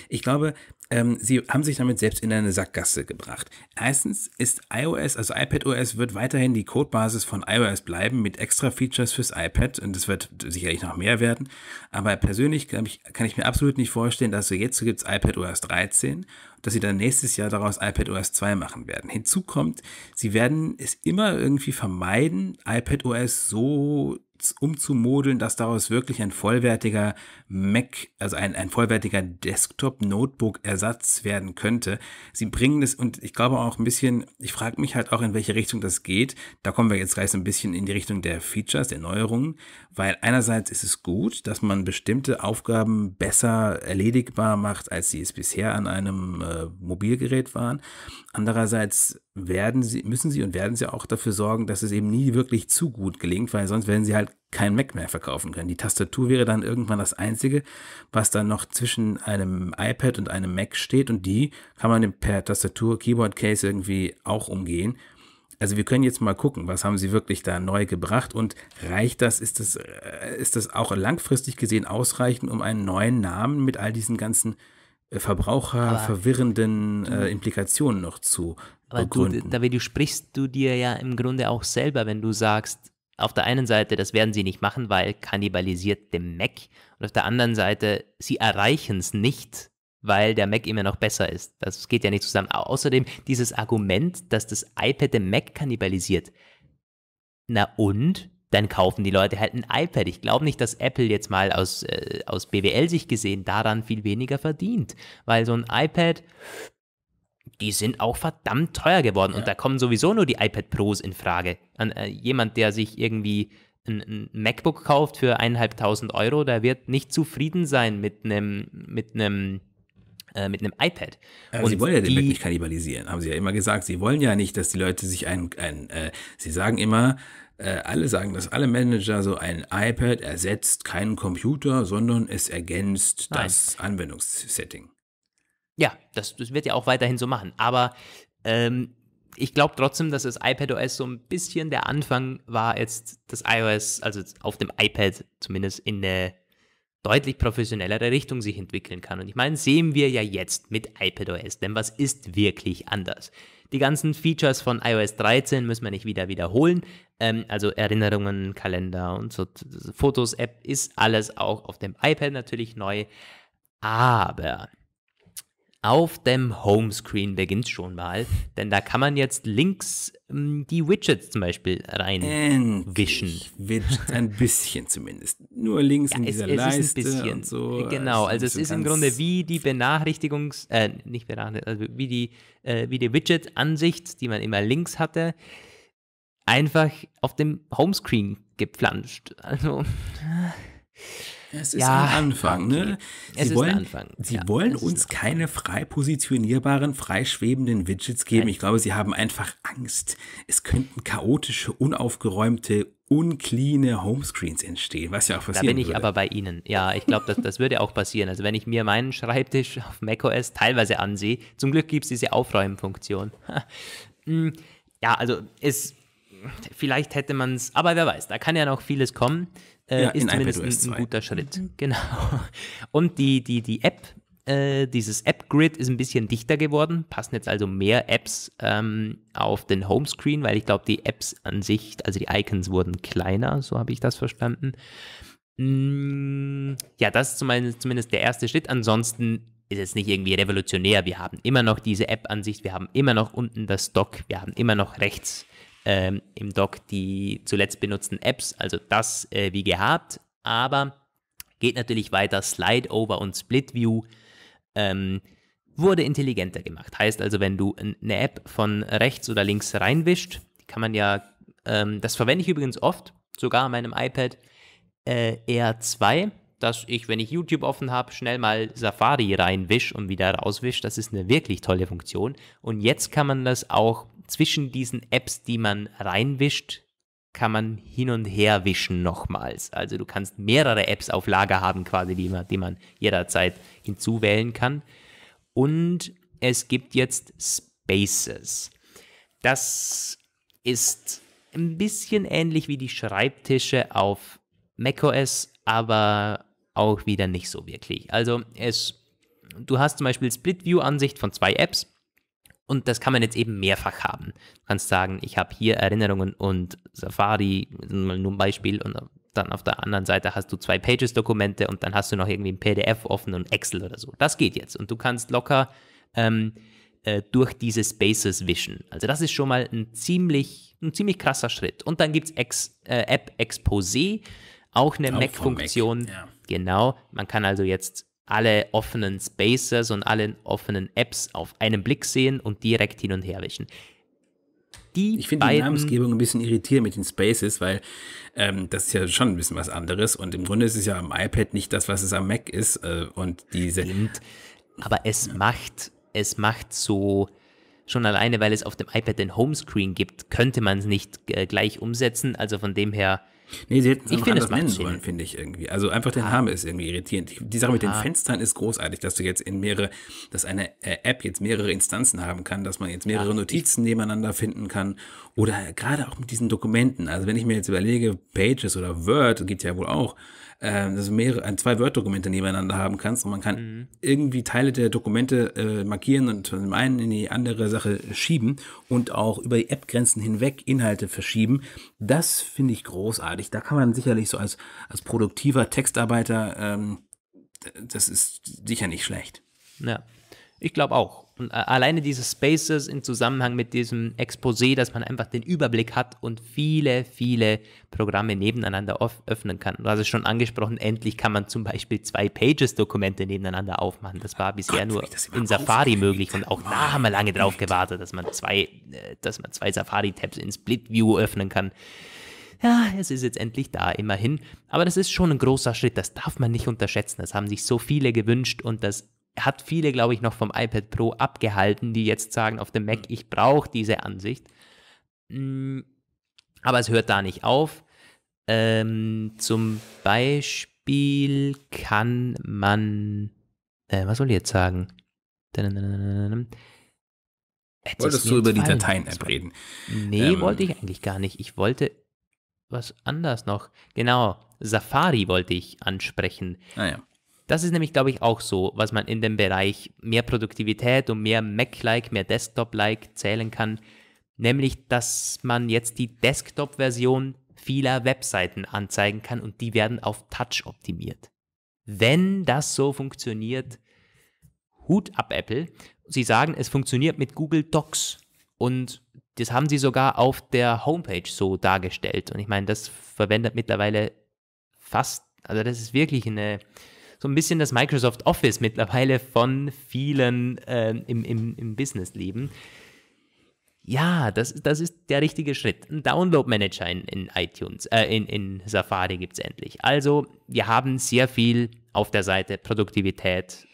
Ich glaube, ähm, sie haben sich damit selbst in eine Sackgasse gebracht. Erstens ist iOS, also iPadOS, wird weiterhin die Codebasis von iOS bleiben mit extra Features fürs iPad und das wird sicherlich noch mehr werden. Aber persönlich ich, kann ich mir absolut nicht vorstellen, dass so jetzt gibt es iPadOS 13 dass sie dann nächstes Jahr daraus iPad OS 2 machen werden. Hinzu kommt, sie werden es immer irgendwie vermeiden, iPad OS so umzumodeln, dass daraus wirklich ein vollwertiger Mac, also ein, ein vollwertiger Desktop-Notebook-Ersatz werden könnte. Sie bringen das und ich glaube auch ein bisschen, ich frage mich halt auch, in welche Richtung das geht. Da kommen wir jetzt gleich so ein bisschen in die Richtung der Features, der Neuerungen, weil einerseits ist es gut, dass man bestimmte Aufgaben besser erledigbar macht, als sie es bisher an einem äh, Mobilgerät waren. Andererseits werden sie, müssen sie und werden sie auch dafür sorgen, dass es eben nie wirklich zu gut gelingt, weil sonst werden sie halt kein Mac mehr verkaufen können. Die Tastatur wäre dann irgendwann das Einzige, was dann noch zwischen einem iPad und einem Mac steht und die kann man per Tastatur, Keyboard Case irgendwie auch umgehen. Also wir können jetzt mal gucken, was haben sie wirklich da neu gebracht und reicht das, ist das, äh, ist das auch langfristig gesehen ausreichend, um einen neuen Namen mit all diesen ganzen äh, verbraucherverwirrenden äh, Implikationen noch zu aber begründen. Aber David, du sprichst du dir ja im Grunde auch selber, wenn du sagst, auf der einen Seite, das werden sie nicht machen, weil kannibalisiert dem Mac. Und auf der anderen Seite, sie erreichen es nicht, weil der Mac immer noch besser ist. Das geht ja nicht zusammen. Außerdem dieses Argument, dass das iPad den Mac kannibalisiert. Na und? dann kaufen die Leute halt ein iPad. Ich glaube nicht, dass Apple jetzt mal aus, äh, aus BWL-Sicht gesehen daran viel weniger verdient, weil so ein iPad, die sind auch verdammt teuer geworden ja. und da kommen sowieso nur die iPad Pros in Frage. An, äh, jemand, der sich irgendwie ein, ein MacBook kauft für eineinhalbtausend Euro, der wird nicht zufrieden sein mit einem mit einem äh, mit einem iPad. Aber sie wollen ja den Mac nicht kannibalisieren, haben sie ja immer gesagt. Sie wollen ja nicht, dass die Leute sich ein, ein äh, sie sagen immer, äh, alle sagen, dass alle Manager so ein iPad ersetzt keinen Computer, sondern es ergänzt Nein. das Anwendungssetting. Ja, das, das, wird ja auch weiterhin so machen. Aber ähm, ich glaube trotzdem, dass das iPadOS so ein bisschen der Anfang war, jetzt das iOS, also auf dem iPad zumindest in der deutlich professionellere Richtung sich entwickeln kann. Und ich meine, sehen wir ja jetzt mit iPadOS, denn was ist wirklich anders? Die ganzen Features von iOS 13 müssen wir nicht wieder wiederholen. Ähm, also Erinnerungen, Kalender und so, Fotos-App ist alles auch auf dem iPad natürlich neu. Aber auf dem Homescreen beginnt schon mal, denn da kann man jetzt links m, ähm, die Widgets zum Beispiel reinwischen. Widgets, ein bisschen zumindest. Nur links ja, in dieser es, es Leiste ist ein bisschen. so. Genau, also, also es ist im Grunde wie die Benachrichtigungs-, äh, nicht Benachrichtigungs-, also wie die, äh, wie die Widget-Ansicht, die man immer links hatte, einfach auf dem Homescreen gepflanscht. Also. Es ist ja, ein Anfang, ne? Sie es wollen, ist ein Anfang. Sie ja, wollen uns keine frei positionierbaren, freischwebenden Widgets geben. Nein. Ich glaube, sie haben einfach Angst. Es könnten chaotische, unaufgeräumte, uncleane Homescreens entstehen, was ja auch passieren Da bin ich würde. aber bei Ihnen. Ja, ich glaube, das, das würde auch passieren. Also wenn ich mir meinen Schreibtisch auf macOS teilweise ansehe, zum Glück gibt es diese Aufräumfunktion. *laughs* Hm, ja, also es, vielleicht hätte man es, aber wer weiß, da kann ja noch vieles kommen äh, ja, ist zumindest ein, ein, guter Schritt. Mhm. Genau. Und die, die, die App, äh, dieses App-Grid ist ein bisschen dichter geworden, passen jetzt also mehr Apps ähm, auf den Homescreen, weil ich glaube, die Apps an sich, also die Icons wurden kleiner, so habe ich das verstanden. Mm, ja, das ist zumindest, zumindest der erste Schritt. Ansonsten ist es nicht irgendwie revolutionär. Wir haben immer noch diese App-Ansicht, wir haben immer noch unten das Dock, wir haben immer noch rechts ähm, im Dock die zuletzt benutzten Apps, also das äh, wie gehabt, aber geht natürlich weiter. Slide Over und Split View ähm, wurde intelligenter gemacht. Heißt also, wenn du eine App von rechts oder links reinwischt, kann man ja, ähm, das verwende ich übrigens oft, sogar an meinem iPad äh, R2 dass ich, wenn ich YouTube offen habe, schnell mal Safari reinwisch und wieder rauswisch. Das ist eine wirklich tolle Funktion. Und jetzt kann man das auch zwischen diesen Apps, die man reinwischt, kann man hin und her wischen nochmals. Also du kannst mehrere Apps auf Lager haben, quasi, die man, die man jederzeit hinzuwählen kann. Und es gibt jetzt Spaces. Das ist ein bisschen ähnlich wie die Schreibtische auf macOS, aber auch wieder nicht so wirklich. Also es, du hast zum Beispiel Split-View-Ansicht von zwei Apps und das kann man jetzt eben mehrfach haben. Du kannst sagen, ich habe hier Erinnerungen und Safari, nur ein Beispiel, und dann auf der anderen Seite hast du zwei Pages-Dokumente und dann hast du noch irgendwie ein PDF offen und Excel oder so. Das geht jetzt und du kannst locker ähm, äh, durch diese Spaces wischen. Also das ist schon mal ein ziemlich, ein ziemlich krasser Schritt. Und dann gibt es Ex, äh, App Exposé, auch eine Mac-Funktion. Mac, ja Genau, man kann also jetzt alle offenen Spaces und alle offenen Apps auf einen Blick sehen und direkt hin und her wischen. Die ich finde die Namensgebung ein bisschen irritierend mit den Spaces, weil ähm, das ist ja schon ein bisschen was anderes und im Grunde ist es ja am iPad nicht das, was es am Mac ist äh, und diese. Stimmt. Aber es ja. macht, es macht so schon alleine, weil es auf dem iPad den Homescreen gibt, könnte man es nicht äh, gleich umsetzen. Also von dem her Nee, sie hätten es einfach anders machen sollen, finde ich irgendwie. Also einfach der ah. Name ist irgendwie irritierend. Die Sache mit den ah. Fenstern ist großartig, dass du jetzt in mehrere, dass eine äh, App jetzt mehrere Instanzen haben kann, dass man jetzt mehrere ah. Notizen nebeneinander finden kann. Oder gerade auch mit diesen Dokumenten. Also wenn ich mir jetzt überlege, Pages oder Word, gibt ja wohl auch, äh, also mehrere, zwei Word-Dokumente nebeneinander haben kannst und man kann mhm. irgendwie Teile der Dokumente äh, markieren und von dem einen in die andere Sache schieben und auch über die App-Grenzen hinweg Inhalte verschieben. Das finde ich großartig. Da kann man sicherlich so als, als produktiver Textarbeiter, ähm, das ist sicher nicht schlecht. Ja, ich glaube auch. Und äh, alleine diese Spaces im Zusammenhang mit diesem Exposé, dass man einfach den Überblick hat und viele, viele Programme nebeneinander öffnen kann. Du hast es schon angesprochen, endlich kann man zum Beispiel zwei Pages-Dokumente nebeneinander aufmachen. Das war bisher Gott, nur in Safari möglich und auch da haben wir lange drauf gewartet, dass man zwei, äh, dass man zwei Safari-Tabs in Split View öffnen kann. Ja, es ist jetzt endlich da, immerhin. Aber das ist schon ein großer Schritt, das darf man nicht unterschätzen. Das haben sich so viele gewünscht und das hat viele, glaube ich, noch vom iPad Pro abgehalten, die jetzt sagen auf dem Mac, mhm. ich brauche diese Ansicht. Mm, aber es hört da nicht auf. Ähm, zum Beispiel kann man, äh, was soll ich jetzt sagen? Jetzt Wolltest du über die Dateien-App reden? Nee, ähm. wollte ich eigentlich gar nicht. Ich wollte was anders noch. Genau, Safari wollte ich ansprechen. Ah, ja. Das ist nämlich, glaube ich, auch so, was man in dem Bereich mehr Produktivität und mehr Mac-like, mehr Desktop-like zählen kann, nämlich, dass man jetzt die Desktop-Version vieler Webseiten anzeigen kann und die werden auf Touch optimiert. Wenn das so funktioniert, Hut ab Apple. Sie sagen, es funktioniert mit Google Docs und das haben sie sogar auf der Homepage so dargestellt. Und ich meine, das verwendet mittlerweile fast, also das ist wirklich eine, so ein bisschen das Microsoft Office mittlerweile von vielen äh, im, im, im Businessleben. Ja, das, das ist der richtige Schritt. Ein Download-Manager in, in iTunes, äh, in, in Safari gibt es endlich. Also, wir haben sehr viel auf der Seite Produktivität,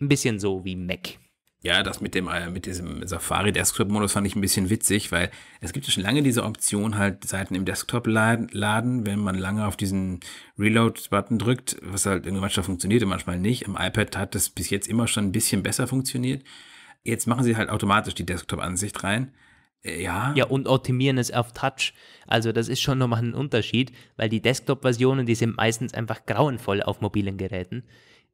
ein bisschen so wie Mac. Ja, das mit dem äh, mit diesem Safari Desktop Modus fand ich ein bisschen witzig, weil es gibt ja schon lange diese Option halt Seiten im Desktop laden, wenn man lange auf diesen Reload Button drückt, was halt irgendwie manchmal funktioniert und manchmal nicht. Am iPad hat das bis jetzt immer schon ein bisschen besser funktioniert. Jetzt machen sie halt automatisch die Desktop Ansicht rein. Äh, ja. Ja, und optimieren es auf Touch. Also das ist schon nochmal ein Unterschied, weil die Desktop-Versionen, die sind meistens einfach grauenvoll auf mobilen Geräten.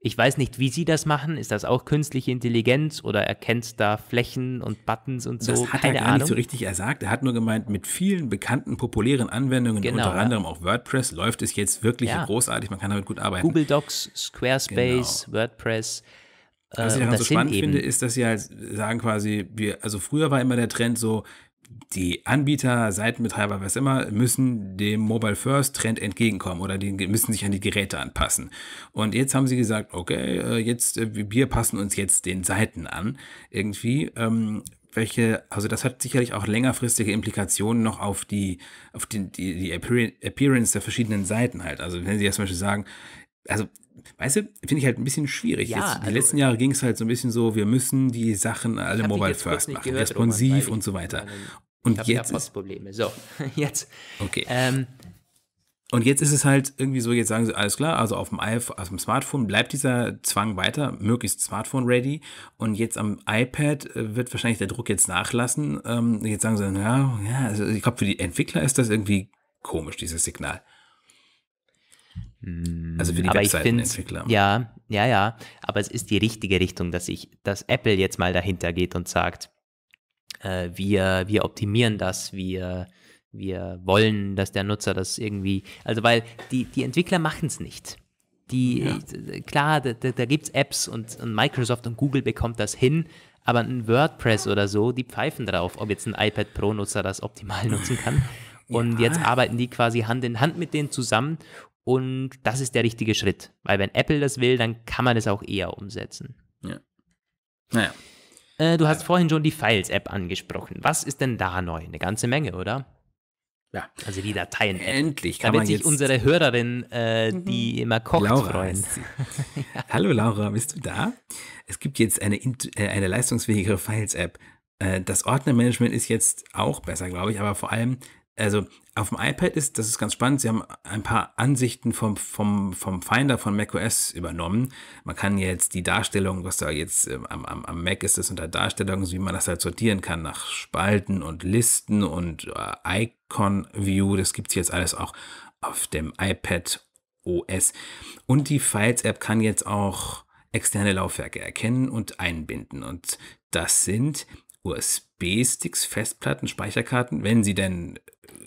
Ich weiß nicht, wie sie das machen. Ist das auch künstliche Intelligenz oder erkennt da Flächen und Buttons und so? Das hat Keine er gar Ahnung. nicht so richtig ersagt. Er hat nur gemeint, mit vielen bekannten populären Anwendungen, genau, unter ja. anderem auch WordPress, läuft es jetzt wirklich ja. großartig. Man kann damit gut arbeiten. Google Docs, Squarespace, genau. WordPress. Äh, Was ich daran so spannend finde, ist, dass sie halt sagen quasi, wir, also früher war immer der Trend so, die Anbieter, Seitenbetreiber, was immer, müssen dem Mobile First Trend entgegenkommen oder die müssen sich an die Geräte anpassen. Und jetzt haben sie gesagt, okay, äh, jetzt äh, wir passen uns jetzt den Seiten an irgendwie. Ähm, welche, also das hat sicherlich auch längerfristige Implikationen noch auf die, auf den, die, die Appearance der verschiedenen Seiten halt. Also wenn Sie jetzt zum Beispiel sagen, also, weißt du, finde ich halt ein bisschen schwierig. Ja, jetzt, die also, letzten Jahre ging es halt so ein bisschen so, wir müssen die Sachen alle Mobile First machen, gehört, responsiv Roman, und so weiter. Meine, und jetzt. Ja Probleme. So, *laughs* jetzt. Okay. Ähm, und jetzt ist es halt irgendwie so, jetzt sagen sie, alles klar, also auf dem, iPhone, auf dem Smartphone bleibt dieser Zwang weiter, möglichst Smartphone-ready. Und jetzt am iPad äh, wird wahrscheinlich der Druck jetzt nachlassen. Ähm, jetzt sagen sie, ja, ja also ich glaube, für die Entwickler ist das irgendwie komisch, dieses Signal. Also für die mhm. aber ich finde, ja, ja, ja. Aber es ist die richtige Richtung, dass ich, dass Apple jetzt mal dahinter geht und sagt, äh, wir, wir optimieren das, wir, wir wollen, dass der Nutzer das irgendwie, also weil die, die Entwickler machen es nicht. Die, ja. klar, da, da gibt es Apps und, und Microsoft und Google bekommt das hin, aber ein WordPress oder so, die pfeifen drauf, ob jetzt ein iPad Pro-Nutzer das optimal nutzen kann. *laughs* Und ja. jetzt arbeiten die quasi Hand in Hand mit denen zusammen und das ist der richtige Schritt. Weil wenn Apple das will, dann kann man es auch eher umsetzen. Ja. Naja. Äh, du hast ja. vorhin schon die Files-App angesprochen. Was ist denn da neu? Eine ganze Menge, oder? Ja. Also die Dateien. Endlich kann da man sich jetzt unsere Hörerin, äh, mhm. die immer kocht, Laura freuen. ja. *laughs* *laughs* Hallo Laura, bist du da? Es gibt jetzt eine, äh, eine leistungsfähigere Files-App. Äh, das Ordnermanagement ist jetzt auch besser, glaube ich, aber vor allem also auf dem iPad ist, das ist ganz spannend, sie haben ein paar Ansichten vom, vom, vom Finder von macOS übernommen. Man kann jetzt die Darstellung, was da jetzt ähm, am, am, am Mac ist, das unter Darstellung, wie man das halt sortieren kann, nach Spalten und Listen und äh, Icon View, das gibt es jetzt alles auch auf dem iPad OS. Und die Files-App kann jetzt auch externe Laufwerke erkennen und einbinden. Und das sind USB-Sticks, Festplatten, Speicherkarten, wenn sie denn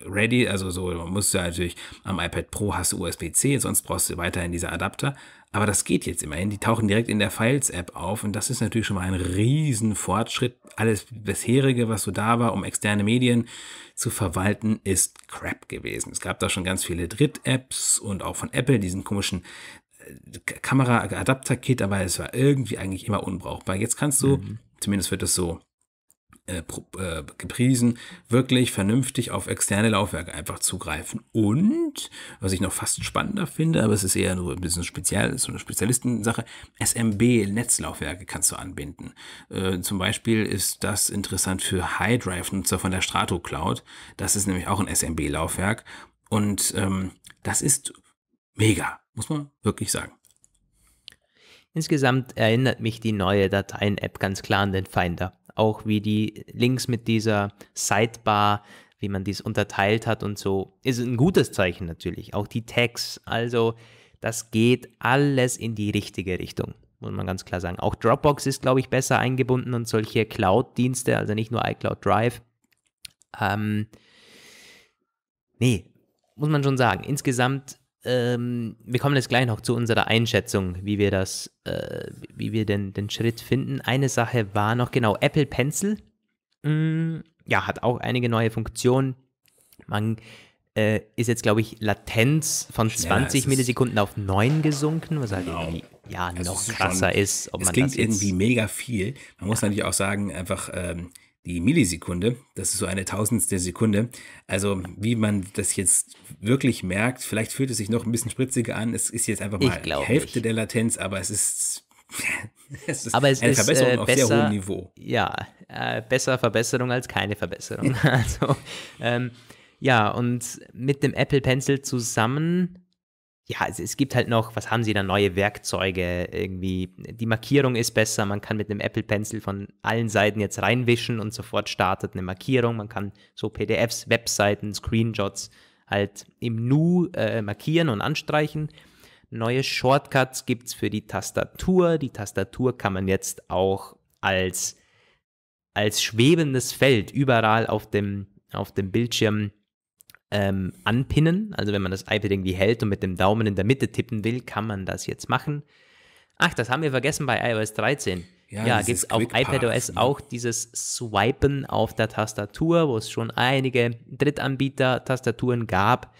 ready, also so, man muss ja natürlich am iPad Pro hast du USB-C, sonst brauchst du weiterhin diese Adapter. Aber das geht jetzt immerhin. Die tauchen direkt in der Files-App auf und das ist natürlich schon mal ein riesen Fortschritt. Alles bisherige, was so da war, um externe Medien zu verwalten, ist Crap gewesen. Es gab da schon ganz viele Dritt-Apps und auch von Apple diesen komischen äh, Kamera-Adapter-Kit, aber es war irgendwie eigentlich immer unbrauchbar. Jetzt kannst du, mhm. zumindest wird es so äh, äh, gepriesen, wirklich vernünftig auf externe Laufwerke einfach zugreifen. Und, was ich noch fast spannender finde, aber es ist eher nur ein bisschen speziell, so eine Spezialistensache, SMB-Netzlaufwerke kannst du anbinden. Äh, zum Beispiel ist das interessant für High-Drive-Nutzer von der Strato Cloud. Das ist nämlich auch ein SMB-Laufwerk. Und ähm, das ist mega, muss man wirklich sagen. Insgesamt erinnert mich die neue Dateien-App ganz klar an den Finder auch wie die Links mit dieser Sidebar, wie man dies unterteilt hat und so, ist ein gutes Zeichen natürlich. Auch die Tags, also das geht alles in die richtige Richtung, muss man ganz klar sagen. Auch Dropbox ist, glaube ich, besser eingebunden und solche Cloud-Dienste, also nicht nur iCloud Drive. Ähm, nee, muss man schon sagen, insgesamt ähm, wir kommen jetzt gleich noch zu unserer Einschätzung, wie wir das, äh, wie wir den, den Schritt finden. Eine Sache war noch genau Apple Pencil. Mm, ja, hat auch einige neue Funktionen. Man äh, ist jetzt, glaube ich, Latenz von Schneller 20 Millisekunden auf 9 gesunken, was halt genau. irgendwie ja, noch ist krasser schon, ist. Ob es man klingt das irgendwie mega viel. Man ja. muss natürlich auch sagen, einfach ähm, die Millisekunde, das ist so eine tausendste Sekunde. Also wie man das jetzt wirklich merkt, vielleicht fühlt es sich noch ein bisschen spritziger an. Es ist jetzt einfach mal die Hälfte nicht. der Latenz, aber es ist, *laughs* es ist aber es eine ist, äh, Verbesserung äh, auf sehr hohem Niveau. Ja, äh, besser Verbesserung als keine Verbesserung. *laughs* also ähm, ja, und mit dem Apple Pencil zusammen ja, es, es, gibt halt noch, was haben sie da, neue Werkzeuge irgendwie. Die Markierung ist besser, man kann mit einem Apple Pencil von allen Seiten jetzt reinwischen und sofort startet eine Markierung. Man kann so PDFs, Webseiten, Screenshots halt im Nu äh, markieren und anstreichen. Neue Shortcuts gibt es für die Tastatur. Die Tastatur kann man jetzt auch als, als schwebendes Feld überall auf dem, auf dem Bildschirm ähm, anpinnen. Also wenn man das iPad irgendwie hält und mit dem Daumen in der Mitte tippen will, kann man das jetzt machen. Ach, das haben wir vergessen bei iOS 13. Ja, ja gibt es auf iPadOS ne? auch dieses Swipen auf der Tastatur, wo es schon einige Drittanbieter-Tastaturen gab.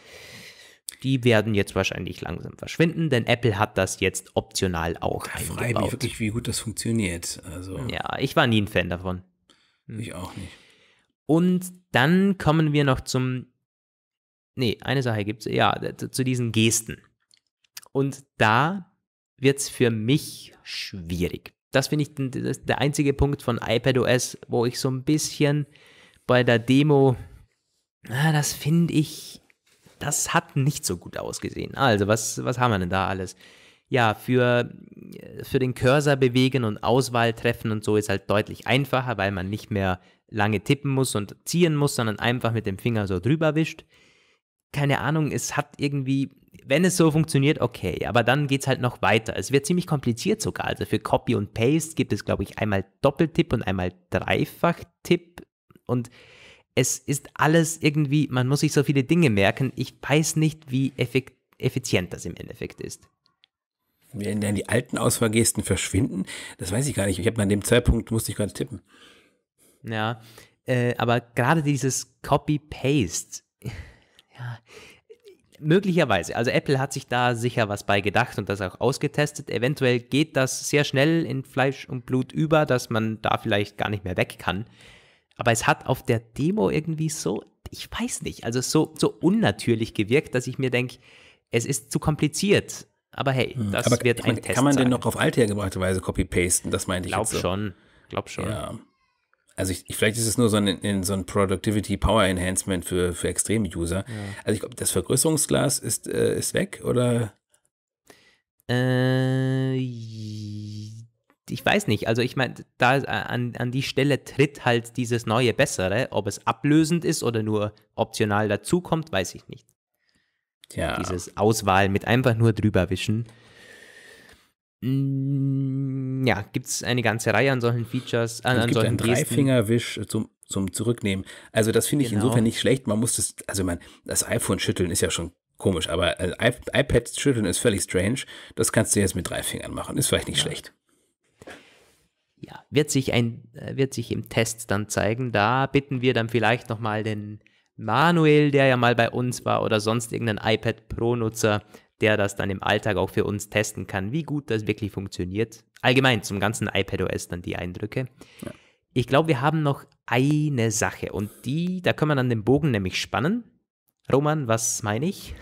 Die werden jetzt wahrscheinlich langsam verschwinden, denn Apple hat das jetzt optional auch da eingebaut. Ich freue mich wirklich, wie gut das funktioniert. Also ja, ich war nie ein Fan davon. Ich auch nicht. Und dann kommen wir noch zum nee, eine Sache gibt es, ja, zu diesen Gesten. Und da wird es für mich schwierig. Das finde ich das der einzige Punkt von iPadOS, wo ich so ein bisschen bei der Demo, na, ah, das finde ich, das hat nicht so gut ausgesehen. Also, was, was haben wir denn da alles? Ja, für, für den Cursor bewegen und Auswahl treffen und so ist halt deutlich einfacher, weil man nicht mehr lange tippen muss und ziehen muss, sondern einfach mit dem Finger so drüber wischt keine Ahnung, es hat irgendwie, wenn es so funktioniert, okay, aber dann geht es halt noch weiter. Es wird ziemlich kompliziert sogar. Also für Copy und Paste gibt es, glaube ich, einmal Doppeltipp und einmal Dreifachtipp. Und es ist alles irgendwie, man muss sich so viele Dinge merken. Ich weiß nicht, wie effizient das im Endeffekt ist wenn dann die alten Auswahlgesten verschwinden, das weiß ich gar nicht. Ich habe an dem Zeitpunkt musste ich gerade tippen. Ja, äh, aber gerade dieses Copy-Paste ja, möglicherweise. Also Apple hat sich da sicher was bei gedacht und das auch ausgetestet. Eventuell geht das sehr schnell in Fleisch und Blut über, dass man da vielleicht gar nicht mehr weg kann. Aber es hat auf der Demo irgendwie so, ich weiß nicht, also so, so unnatürlich gewirkt, dass ich mir denke, es ist zu kompliziert. Aber hey, hm, das Aber wird ein Test. Kann man sein. denn noch auf althergebrachte Weise copy-pasten? Das meinte ich. Glaub jetzt so. schon. Glaub schon. Ja also ich, ich, vielleicht ist es nur so ein, so ein Productivity Power Enhancement für, für extreme User. Ja. Also ich glaube, das Vergrößerungsglas ist, äh, ist weg oder? Äh, ich weiß nicht. Also ich meine, da äh, an, an die Stelle tritt halt dieses neue Bessere. Ob es ablösend ist oder nur optional dazukommt, weiß ich nicht. Ja. Dieses Auswahl mit einfach nur drüber wischen. Mm, ja, gibt es eine ganze Reihe an solchen Features. An, also es gibt an einen Dreifingerwisch zum, zum Zurücknehmen. Also das finde ich genau. insofern nicht schlecht. Man muss das, also man, das iPhone schütteln ist ja schon komisch, aber äh, I iPad schütteln ist völlig strange. Das kannst du jetzt mit drei Fingern machen. Ist vielleicht nicht ja. schlecht. Ja, wird sich, ein, äh, wird sich im Test dann zeigen. Da bitten wir dann vielleicht nochmal den Manuel, der ja mal bei uns war, oder sonst irgendeinen iPad Pro-Nutzer, der das dann im Alltag auch für uns testen kann, wie gut das wirklich funktioniert. Allgemein zum ganzen iPadOS dann die Eindrücke. Ja. Ich glaube, wir haben noch eine Sache und die, da kann man an den Bogen nämlich spannen. Roman, was meine ich?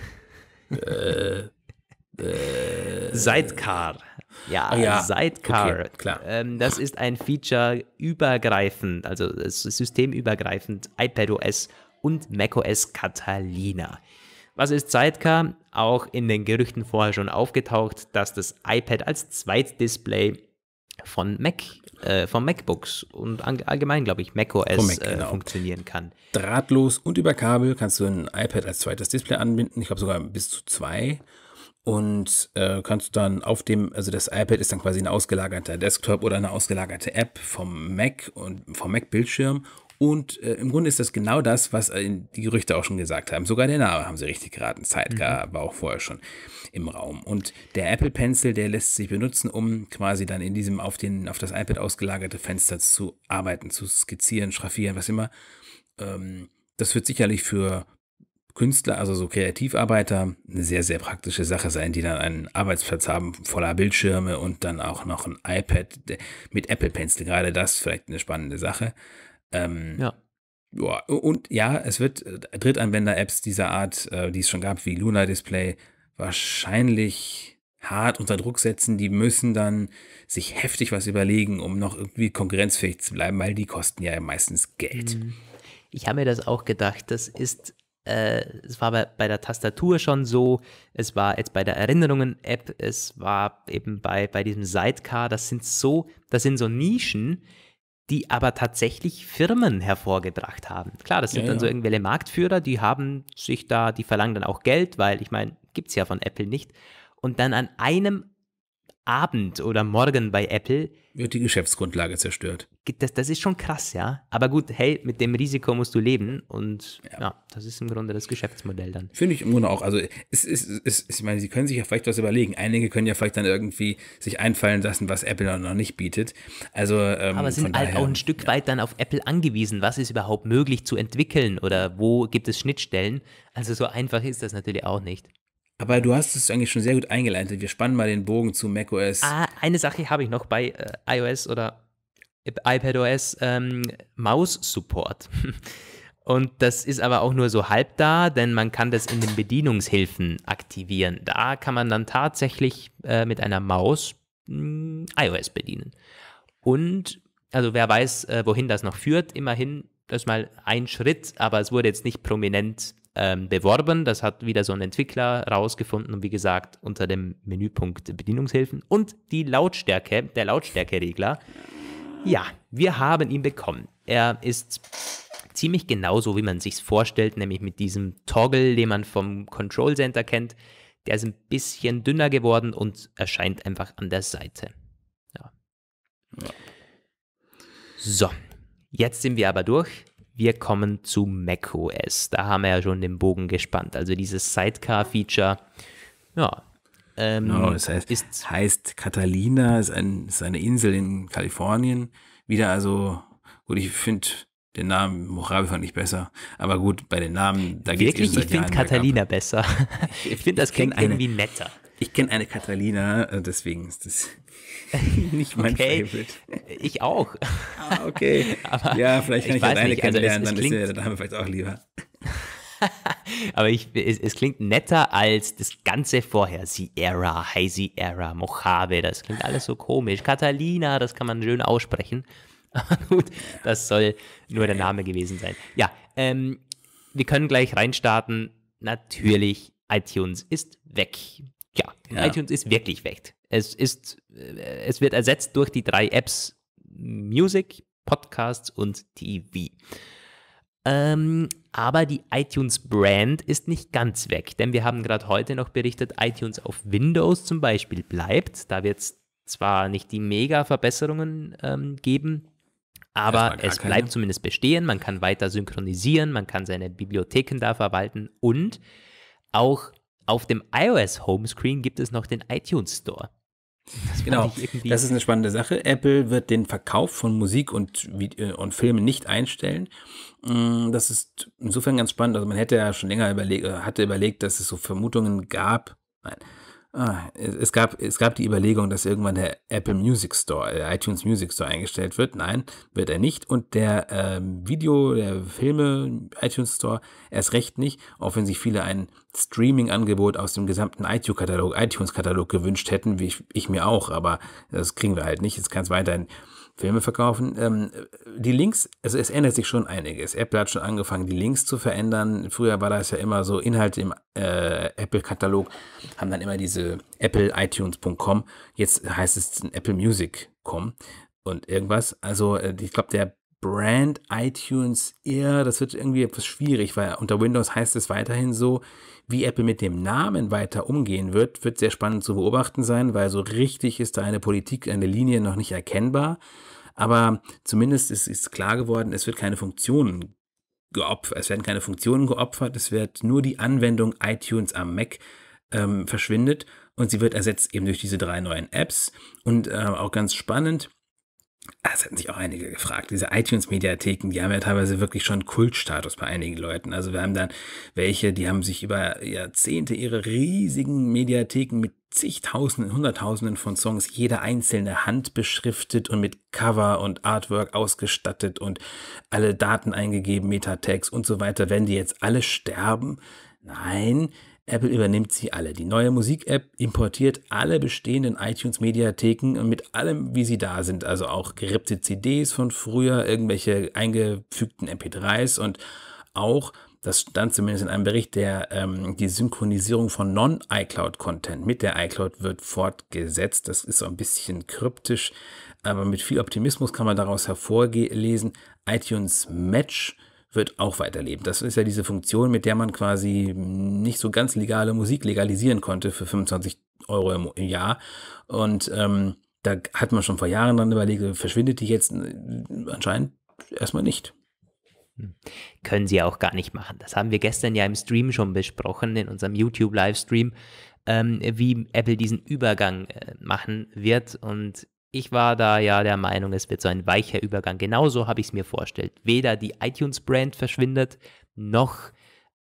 Äh, äh, Sidecar. Ja, ah, ja. Sidecar. Okay, klar. Ähm, das ist ein Feature übergreifend, also systemübergreifend, iPadOS und macOS Catalina. Was ist Sidecar? auch in den Gerüchten vorher schon aufgetaucht, dass das iPad als Zweitdisplay von Mac, äh, von MacBooks und allgemein, glaube ich, macOS Mac, äh, genau. funktionieren kann. Drahtlos und über Kabel kannst du ein iPad als zweites Display anbinden, ich glaube sogar bis zu zwei. Und äh, kannst du dann auf dem, also das iPad ist dann quasi ein ausgelagerter Desktop oder eine ausgelagerte App vom Mac und vom Mac-Bildschirm und äh, im Grunde ist das genau das, was äh, die Gerüchte auch schon gesagt haben. Sogar der Name haben sie richtig geraten. Zeitgar mhm. war auch vorher schon im Raum. Und der Apple Pencil, der lässt sich benutzen, um quasi dann in diesem auf, den, auf das iPad ausgelagerte Fenster zu arbeiten, zu skizzieren, schraffieren, was immer. Ähm, das wird sicherlich für Künstler, also so Kreativarbeiter, eine sehr, sehr praktische Sache sein, die dann einen Arbeitsplatz haben voller Bildschirme und dann auch noch ein iPad mit Apple Pencil. Gerade das vielleicht eine spannende Sache. Ähm, ja. ja. Und ja, es wird äh, Drittanwender-Apps dieser Art, äh, die es schon gab, wie Luna Display, wahrscheinlich hart unter Druck setzen. Die müssen dann sich heftig was überlegen, um noch irgendwie konkurrenzfähig zu bleiben, weil die kosten ja meistens Geld. Mhm. Ich habe mir das auch gedacht. Das ist, äh, es war bei, bei, der Tastatur schon so. Es war jetzt bei der Erinnerungen-App. Es war eben bei, bei diesem Sidecar. Das sind so, das sind so Nischen die aber tatsächlich Firmen hervorgebracht haben. Klar, das sind ja, dann ja. so irgendwelche Marktführer, die haben sich da, die verlangen dann auch Geld, weil ich meine, gibt es ja von Apple nicht. Und dann an einem Abend oder morgen bei Apple. Wird die Geschäftsgrundlage zerstört. Das, das ist schon krass, ja. Aber gut, hey, mit dem Risiko musst du leben und ja, ja das ist im Grunde das Geschäftsmodell dann. Finde ich im Grunde auch. Also, es, es, es, ich meine, sie können sich ja vielleicht was überlegen. Einige können ja vielleicht dann irgendwie sich einfallen lassen, was Apple noch nicht bietet. Also, ähm, Aber sind halt daher, auch ein Stück ja. weit dann auf Apple angewiesen. Was ist überhaupt möglich zu entwickeln oder wo gibt es Schnittstellen? Also, so einfach ist das natürlich auch nicht. Aber du hast es eigentlich schon sehr gut eingeleitet. Wir spannen mal den Bogen zu macOS. Ah, eine Sache habe ich noch bei äh, iOS oder äh, iPadOS, ähm, Maus-Support. *laughs* Und das ist aber auch nur so halb da, denn man kann das in den Bedienungshilfen aktivieren. Da kann man dann tatsächlich äh, mit einer Maus mh, hm, iOS bedienen. Und also wer weiß, äh, wohin das noch führt, immerhin das ist mal ein Schritt, aber es wurde jetzt nicht prominent ähm, beworben. Das hat wieder so ein Entwickler rausgefunden und wie gesagt unter dem Menüpunkt Bedienungshilfen und die Lautstärke, der Lautstärkeregler. Ja, wir haben ihn bekommen. Er ist ziemlich genau so, wie man sich vorstellt, nämlich mit diesem Toggle, den man vom Control Center kennt. Der ist ein bisschen dünner geworden und erscheint einfach an der Seite. Ja. So, jetzt sind wir aber durch. Wir kommen zu macOS. Da haben wir ja schon den Bogen gespannt. Also dieses Sidecar-Feature, ja. Ähm, no, genau, das heißt, ist, heißt Catalina, ist, ein, ist eine Insel in Kalifornien. Wieder also, gut, ich finde den Namen Mojave fand ich besser. Aber gut, bei den Namen, da geht es Wirklich? Ich finde Catalina besser. *laughs* ich finde, das klingt irgendwie netter. Ich kenne eine Catalina, äh, deswegen ist das *laughs* nicht mein okay. Favorite. Ich auch. Ah, okay. *laughs* Aber ja, vielleicht kann ich, ich ja kennenlernen, also es, es dann ist der Dame vielleicht auch lieber. *laughs* Aber ich, es, es, klingt netter als das Ganze vorher. Sierra, High Sierra, Mojave, das klingt alles so komisch. Catalina, das kann man schön aussprechen. Aber gut, das soll nur der Name gewesen sein. Ja, ähm, wir können gleich reinstarten. Natürlich, iTunes ist weg. Ja, ja, iTunes ist wirklich weg. Es, ist, äh, es wird ersetzt durch die drei Apps Music, Podcasts und TV. Ähm, aber die iTunes-Brand ist nicht ganz weg, denn wir haben gerade heute noch berichtet, iTunes auf Windows zum Beispiel bleibt. Da wird es zwar nicht die Mega-Verbesserungen ähm, geben, aber es keine. bleibt zumindest bestehen. Man kann weiter synchronisieren, man kann seine Bibliotheken da verwalten und auch auf dem iOS Homescreen gibt es noch den iTunes Store. Das genau, das ist eine spannende Sache. Apple wird den Verkauf von Musik und, äh, und Filmen nicht einstellen. Mm, das ist insofern ganz spannend. Also man hätte ja schon länger überlegt, äh, hatte überlegt, dass es so Vermutungen gab. Nein Ah, es, gab, es gab die Überlegung, dass irgendwann der Apple Music Store, der äh, iTunes Music Store eingestellt wird. Nein, wird er nicht. Und der ähm, Video, der Filme iTunes Store erst recht nicht, auch wenn sich viele ein Streaming-Angebot aus dem gesamten iTunes-Katalog iTunes -Katalog gewünscht hätten, wie ich, ich mir auch. Aber das kriegen wir halt nicht. Jetzt kann es weiterhin Filme verkaufen. Ähm, die Links, also es ändert sich schon einiges. Apple hat schon angefangen, die Links zu verändern. Früher war das ja immer so, Inhalte im äh, Apple-Katalog haben dann immer diese Apple-iTunes.com. Jetzt heißt es Apple-Music.com und irgendwas. Also äh, ich glaube, der Brand iTunes eher, das wird irgendwie etwas schwierig, weil unter Windows heißt es weiterhin so. Wie Apple mit dem Namen weiter umgehen wird, wird sehr spannend zu beobachten sein, weil so richtig ist da eine Politik, eine Linie noch nicht erkennbar. Aber zumindest ist, ist klar geworden, es wird keine Funktionen geopfert, es werden keine Funktionen geopfert, es wird nur die Anwendung iTunes am Mac ähm, verschwindet und sie wird ersetzt eben durch diese drei neuen Apps. Und äh, auch ganz spannend, das ah, hätten sich auch einige gefragt. Diese iTunes-Mediatheken, die haben ja teilweise wirklich schon Kultstatus bei einigen Leuten. Also wir haben dann welche, die haben sich über Jahrzehnte ihre riesigen Mediatheken mit zigtausenden, hunderttausenden von Songs, jede einzelne Hand beschriftet und mit Cover und Artwork ausgestattet und alle Daten eingegeben, Metatext und so weiter. Wenn die jetzt alle sterben? Nein, Apple übernimmt sie alle. Die neue Musik-App importiert alle bestehenden iTunes-Mediatheken mit allem, wie sie da sind. Also auch gerippte CDs von früher, irgendwelche eingefügten MP3s und auch, das stand zumindest in einem Bericht, der ähm, die Synchronisierung von Non-iCloud-Content mit der iCloud wird fortgesetzt. Das ist so ein bisschen kryptisch, aber mit viel Optimismus kann man daraus hervorlesen. iTunes Match wird auch weiterleben. Das ist ja diese Funktion, mit der man quasi nicht so ganz legale Musik legalisieren konnte für 25 Euro im, Jahr. Und ähm, da hat man schon vor Jahren dann überlegt, verschwindet die jetzt anscheinend erstmal nicht. Hm. Können sie auch gar nicht machen. Das haben wir gestern ja im Stream schon besprochen, in unserem YouTube-Livestream, ähm, wie Apple diesen Übergang äh, machen wird. Und ich war da ja der Meinung, es wird so ein weicher Übergang. Genauso habe ich es mir vorgestellt. Weder die iTunes-Brand verschwindet, noch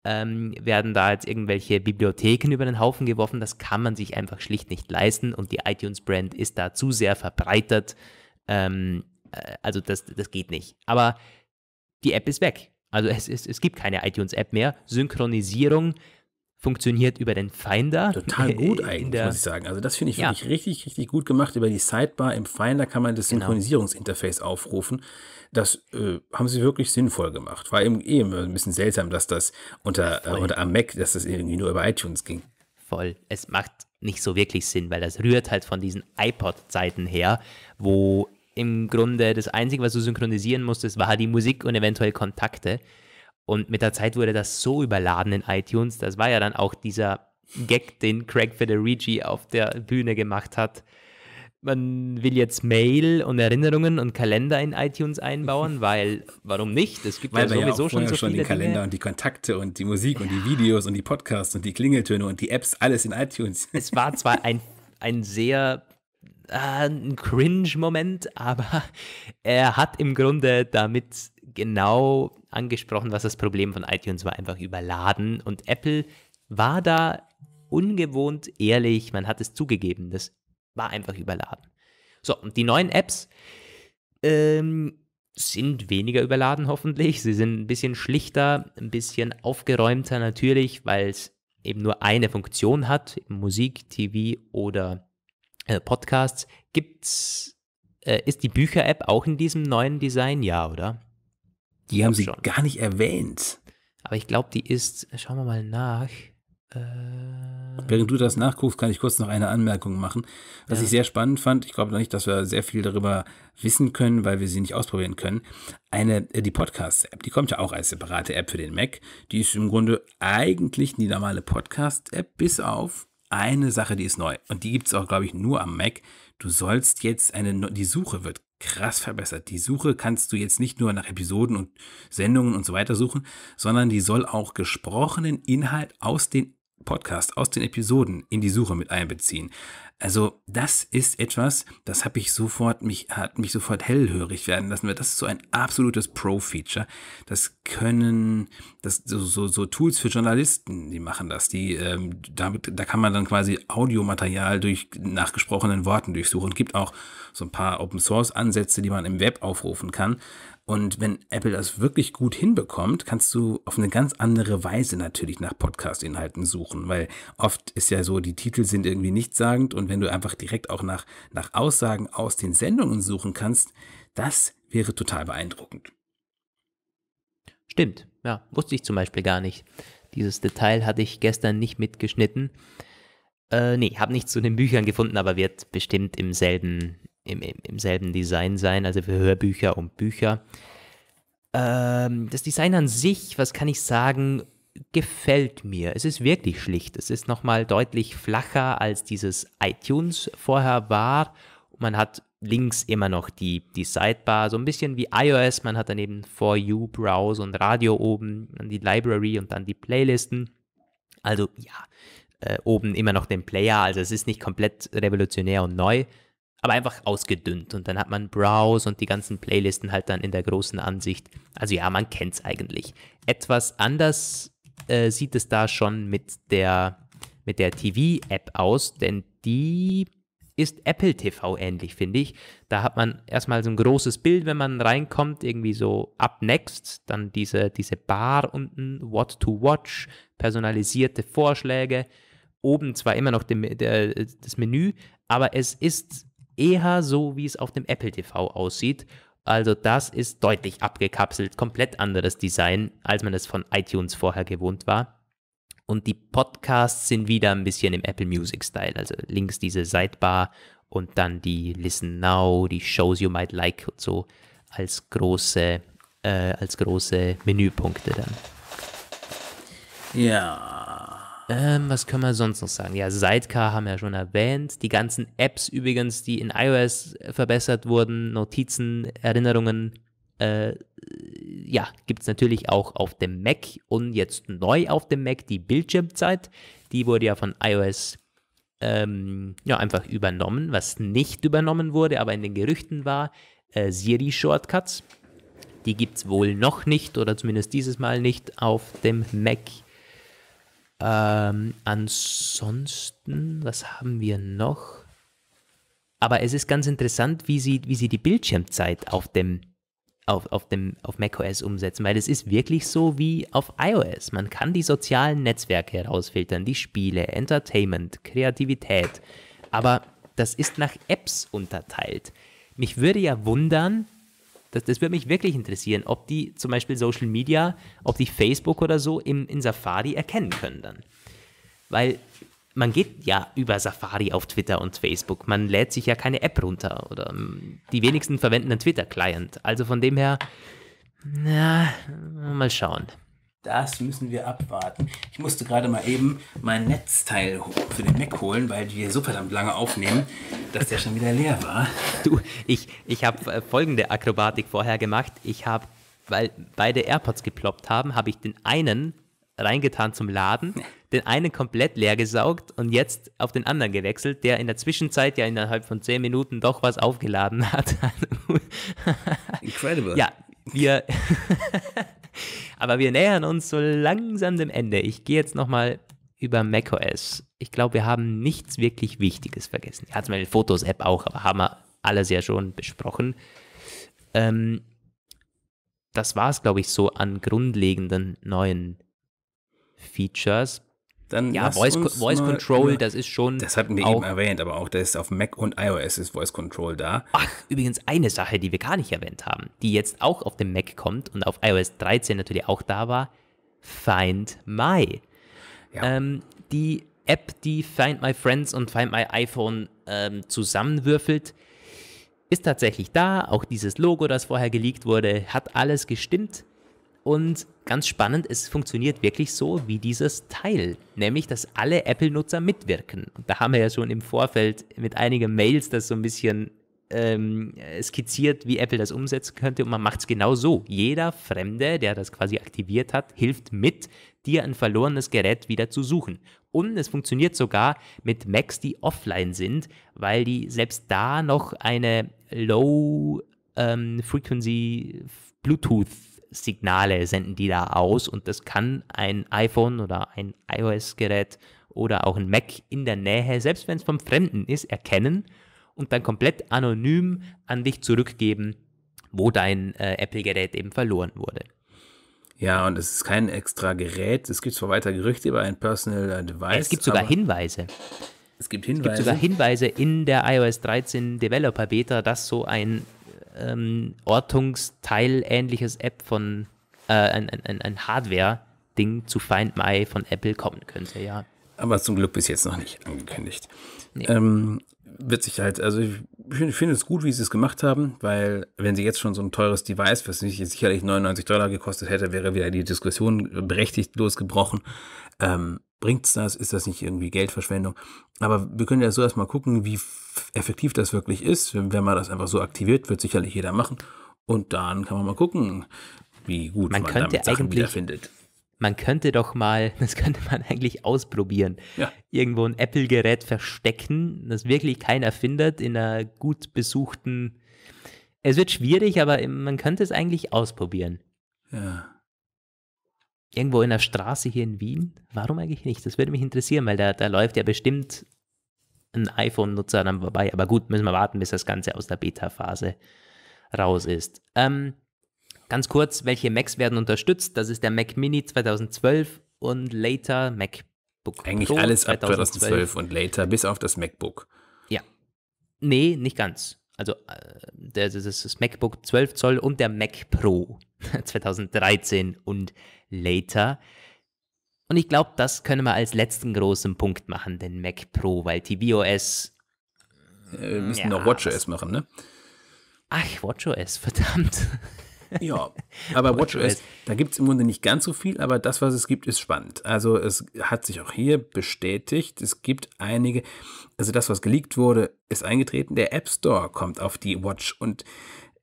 ähm, werden da jetzt irgendwelche Bibliotheken über den Haufen geworfen. Das kann man sich einfach schlicht nicht leisten und die iTunes-Brand ist da zu sehr verbreitet. Ähm, äh, also das, das geht nicht. Aber die App ist weg. Also es, es, es gibt keine iTunes-App mehr. Synchronisierung funktioniert über den Finder. Total äh, gut eigentlich, der, muss ich sagen. Also das finde ich ja. wirklich richtig, richtig gut gemacht. Über die Sidebar im Finder kann man das genau. Synchronisierungsinterface aufrufen. Das äh, haben sie wirklich sinnvoll gemacht. War eben, eben eh ein bisschen seltsam, dass das unter, äh, unter am Mac, dass das irgendwie nur über iTunes ging. Voll. Es macht nicht so wirklich Sinn, weil das rührt halt von diesen iPod-Zeiten her, wo im Grunde das Einzige, was du synchronisieren musstest, war die Musik und eventuell Kontakte. Und mit der Zeit wurde das so überladen in iTunes, das war ja dann auch dieser Gag, den Craig Federici auf der Bühne gemacht hat. Man will jetzt Mail und Erinnerungen und Kalender in iTunes einbauen, *laughs* weil warum nicht? Es gibt weil ja sowieso ja schon so schon viele den Kalender und die Kontakte und die Musik ja. und die Videos und die Podcasts und die Klingeltöne und die Apps, alles in iTunes. *laughs* Es war zwar ein, ein sehr äh, ein Cringe-Moment, aber er hat im Grunde damit genau angesprochen, was das Problem von iTunes war, einfach überladen. Und Apple war da ungewohnt ehrlich, man hat es zugegeben, das war einfach überladen. So, und die neuen Apps ähm, sind weniger überladen hoffentlich. Sie sind ein bisschen schlichter, ein bisschen aufgeräumter natürlich, weil es eben nur eine Funktion hat, Musik, TV oder äh, Podcasts. Gibt's, äh, ist die Bücher-App auch in diesem neuen Design? Ja, oder? Die haben sie schon. gar nicht erwähnt. Aber ich glaube, die ist, schauen wir mal nach. Äh, Während du das nachguckst, kann ich kurz noch eine Anmerkung machen. Was ja. ich sehr spannend fand, ich glaube noch nicht, dass wir sehr viel darüber wissen können, weil wir sie nicht ausprobieren können. Eine, äh, die Podcast-App, die kommt ja auch als separate App für den Mac. Die ist im Grunde eigentlich die normale Podcast-App, bis auf eine Sache, die ist neu. Und die gibt es auch, glaube ich, nur am Mac. Du sollst jetzt eine, die Suche wird krass verbessert. Die Suche kannst du jetzt nicht nur nach Episoden und Sendungen und so weiter suchen, sondern die soll auch gesprochenen Inhalt aus den Podcasts, aus den Episoden in die Suche mit einbeziehen. Also das ist etwas, das habe ich sofort mich hat mich sofort hellhörig werden lassen. Das ist so ein absolutes Pro-Feature. Das können das so, so, so Tools für Journalisten, die machen das. Die ähm, damit da kann man dann quasi Audiomaterial durch nachgesprochenen Worten durchsuchen. Es gibt auch so ein paar Open Source Ansätze, die man im Web aufrufen kann. Und wenn Apple das wirklich gut hinbekommt, kannst du auf eine ganz andere Weise natürlich nach Podcast-Inhalten suchen, weil oft ist ja so, die Titel sind irgendwie nichtssagend und wenn du einfach direkt auch nach, nach Aussagen aus den Sendungen suchen kannst, das wäre total beeindruckend. Stimmt, ja, wusste ich zum Beispiel gar nicht. Dieses Detail hatte ich gestern nicht mitgeschnitten. Äh, nee, habe nichts zu den Büchern gefunden, aber wird bestimmt im selben im, im, im selben Design sein, also für Hörbücher und Bücher. Ähm, das Design an sich, was kann ich sagen, gefällt mir. Es ist wirklich schlicht. Es ist nochmal deutlich flacher, als dieses iTunes vorher war. Man hat links immer noch die, die Sidebar, so ein bisschen wie iOS. Man hat daneben For You, Browse und Radio oben, dann die Library und dann die Playlisten. Also ja, äh, oben immer noch den Player. Also es ist nicht komplett revolutionär und neu, aber einfach ausgedünnt. Und dann hat man Browse und die ganzen Playlisten halt dann in der großen Ansicht. Also ja, man kennt es eigentlich. Etwas anders äh, sieht es da schon mit der, mit der TV-App aus, denn die ist Apple TV ähnlich, finde ich. Da hat man erstmal so ein großes Bild, wenn man reinkommt, irgendwie so up next, dann diese, diese Bar unten, what to watch, personalisierte Vorschläge, oben zwar immer noch dem, der, das Menü, aber es ist eher so, wie es auf dem Apple TV aussieht. Also das ist deutlich abgekapselt, komplett anderes Design, als man es von iTunes vorher gewohnt war. Und die Podcasts sind wieder ein bisschen im Apple Music-Style. Also links diese Sidebar und dann die Listen Now, die Shows You Might Like und so als große, äh, als große Menüpunkte dann. Ja, ähm, was können wir sonst noch sagen? Ja, Sidecar haben wir ja schon erwähnt. Die ganzen Apps übrigens, die in iOS verbessert wurden, Notizen, Erinnerungen, äh, ja, gibt es natürlich auch auf dem Mac und jetzt neu auf dem Mac die Bildschirmzeit. Die wurde ja von iOS ähm, ja, einfach übernommen. Was nicht übernommen wurde, aber in den Gerüchten war, äh, Siri Shortcuts. Die gibt es wohl noch nicht oder zumindest dieses Mal nicht auf dem Mac ähm, ansonsten, was haben wir noch? Aber es ist ganz interessant, wie sie, wie sie die Bildschirmzeit auf dem auf, auf, dem, auf macOS umsetzen, weil es ist wirklich so wie auf iOS. Man kann die sozialen Netzwerke herausfiltern, die Spiele, Entertainment, Kreativität, aber das ist nach Apps unterteilt. Mich würde ja wundern, das, das würde mich wirklich interessieren, ob die zum Beispiel Social Media, ob die Facebook oder so im, in Safari erkennen können dann. Weil man geht ja über Safari auf Twitter und Facebook. Man lädt sich ja keine App runter oder ähm, die wenigsten verwenden einen Twitter-Client. Also von dem her, na, mal schauen. Das müssen wir abwarten. Ich musste gerade mal eben mein Netzteil für den Mac holen, weil wir so verdammt lange aufnehmen, dass der schon wieder leer war. Du, ich, ich habe äh, folgende Akrobatik vorher gemacht. Ich habe, weil beide AirPods geploppt haben, habe ich den einen reingetan zum Laden, den einen komplett leer gesaugt und jetzt auf den anderen gewechselt, der in der Zwischenzeit ja innerhalb von zehn Minuten doch was aufgeladen hat. *laughs* Incredible. Ja, wir, *laughs* Aber wir nähern uns so langsam dem Ende. Ich gehe jetzt nochmal über macOS. Ich glaube, wir haben nichts wirklich Wichtiges vergessen. Ja, zum Beispiel Fotos-App auch, aber haben wir alles ja schon besprochen. Ähm, das war es, glaube ich, so an grundlegenden neuen Features. Dann ja, Voice, Voice Control, über, das ist schon. Das hatten wir auch, eben erwähnt, aber auch das auf Mac und iOS ist Voice Control da. Ach, übrigens eine Sache, die wir gar nicht erwähnt haben, die jetzt auch auf dem Mac kommt und auf iOS 13 natürlich auch da war: Find My. Ja. Ähm, die App, die Find My Friends und Find My iPhone ähm, zusammenwürfelt, ist tatsächlich da. Auch dieses Logo, das vorher geleakt wurde, hat alles gestimmt. Und ganz spannend, es funktioniert wirklich so wie dieses Teil, nämlich dass alle Apple-Nutzer mitwirken. Und da haben wir ja schon im Vorfeld mit einigen Mails das so ein bisschen ähm, äh, skizziert, wie Apple das umsetzen könnte. Und man macht es genau so. Jeder Fremde, der das quasi aktiviert hat, hilft mit, dir ein verlorenes Gerät wieder zu suchen. Und es funktioniert sogar mit Macs, die offline sind, weil die selbst da noch eine Low ähm, Frequency Bluetooth Signale senden die da aus und das kann ein iPhone oder ein iOS-Gerät oder auch ein Mac in der Nähe, selbst wenn es vom Fremden ist, erkennen und dann komplett anonym an dich zurückgeben, wo dein äh, Apple-Gerät eben verloren wurde. Ja, und es ist kein extra Gerät. Es gibt zwar weiter Gerüchte über ein Personal Device. Es gibt sogar Hinweise. Es gibt Hinweise. Es gibt sogar Hinweise in der iOS 13 Developer Beta, dass so ein ähm, Ortungsteil-ähnliches App von, äh, ein, ein, ein Hardware-Ding zu Find My von Apple kommen könnte, ja. Aber zum Glück bis jetzt noch nicht angekündigt. Nee. Ähm, sich halt, also ich finde es gut, wie sie es gemacht haben, weil wenn sie jetzt schon so ein teures Device, was nicht sicherlich 99 Dollar gekostet hätte, wäre wieder die Diskussion berechtigt losgebrochen. Ähm, Bringt's das? Ist das nicht irgendwie Geldverschwendung? Aber wir können ja so erstmal gucken, wie effektiv das wirklich ist. Wenn man das einfach so aktiviert, wird sicherlich jeder machen. Und dann kann man mal gucken, wie gut man, man könnte damit Sachen wiederfindet. Man könnte doch mal, *laughs* das könnte man eigentlich ausprobieren. Ja. Irgendwo ein Apple-Gerät verstecken, das wirklich keiner findet, in einer gut besuchten. Es wird schwierig, aber man könnte es eigentlich ausprobieren. Ja irgendwo in der Straße hier in Wien? Warum eigentlich nicht? Das würde mich interessieren, weil da, da läuft ja bestimmt ein iPhone-Nutzer dann vorbei. Aber gut, müssen wir warten, bis das Ganze aus der Beta-Phase raus ist. Ähm, ganz kurz, welche Macs werden unterstützt? Das ist der Mac Mini 2012 und later MacBook Eigentlich Pro alles ab 2012 und later, bis auf das MacBook. Ja. Nee, nicht ganz also äh, der, das, das MacBook 12 Zoll und der Mac Pro 2013 *laughs* und later. Und ich glaube, das können wir als letzten großen Punkt machen, den Mac Pro, weil tvOS. Äh, wir müssen ja, noch WatchOS machen, ne? Ach, WatchOS, *laughs* verdammt ja, aber WatchOS, da gibt es im Grunde nicht ganz so viel, aber das, was es gibt, ist spannend. Also es hat sich auch hier bestätigt, es gibt einige, also das, was geleakt wurde, ist eingetreten. Der App Store kommt auf die Watch und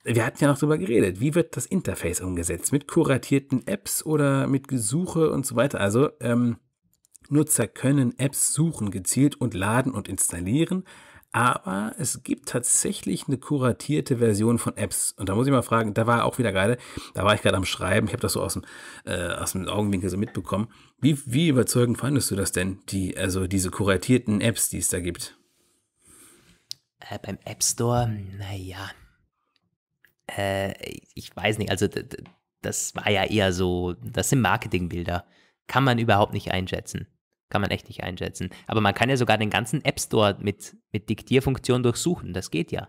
wir hatten ja noch darüber geredet. Wie wird das Interface umgesetzt? Mit kuratierten Apps oder mit Gesuche und so weiter? Also ähm, Nutzer können Apps suchen gezielt und laden und installieren. Aber es gibt tatsächlich eine kuratierte Version von Apps. Und da muss ich mal fragen, da war auch wieder gerade, da war ich gerade am Schreiben, ich habe das so aus dem, äh, aus dem Augenwinkel so mitbekommen. Wie, wie überzeugend fandest du das denn, die, also diese kuratierten Apps, die es da gibt? Äh, beim App Store, naja. Äh, ich weiß nicht, also das war ja eher so, das sind Marketingbilder. Kann man überhaupt nicht einschätzen kann man echt nicht einschätzen. Aber man kann ja sogar den ganzen App Store mit, mit Diktierfunktion durchsuchen. Das geht ja.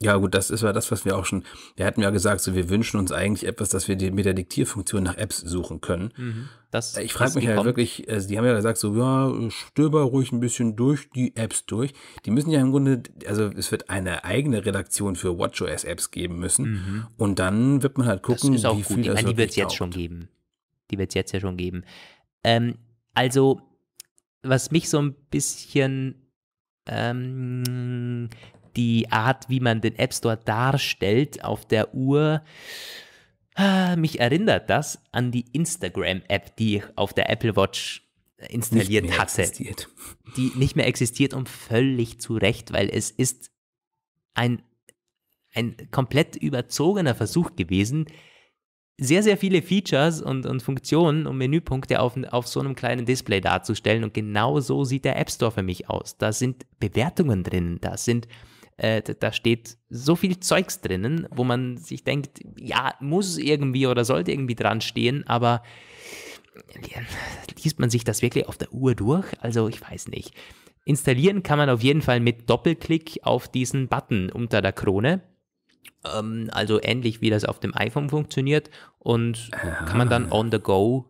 Ja, gut, das ist ja das, was wir auch schon. Wir hatten ja gesagt, so, wir wünschen uns eigentlich etwas, dass wir die, mit der Diktierfunktion nach Apps suchen können. Mhm, das, äh, ich frage mich ja halt wirklich, also die haben ja gesagt, so, ja, stöber ruhig ein bisschen durch die Apps durch. Die müssen ja im Grunde, also es wird eine eigene Redaktion für WatchOS-Apps geben müssen. Mhm. Und dann wird man halt gucken, das ist auch wie gut. viel ich meine, Die wird es jetzt schon geben. Die wird es jetzt ja schon geben. Ähm, also was mich so ein bisschen ähm, die Art, wie man den App Store darstellt auf der Uhr, ah, mich erinnert das an die Instagram-App, die ich auf der Apple Watch installiert nicht hatte. Existiert. Die nicht mehr existiert und völlig zu Recht, weil es ist ein, ein komplett überzogener Versuch gewesen, sehr, sehr viele Features und, und Funktionen und Menüpunkte auf, auf so einem kleinen Display darzustellen. Und genau so sieht der App Store für mich aus. Da sind Bewertungen drin, da sind äh, da steht so viel Zeugs drinnen, wo man sich denkt, ja, muss irgendwie oder sollte irgendwie dran stehen, aber äh, liest man sich das wirklich auf der Uhr durch? Also ich weiß nicht. Installieren kann man auf jeden Fall mit Doppelklick auf diesen Button unter der Krone ähm, also ähnlich wie das auf dem iPhone funktioniert und ah. kann man dann ah. on the go,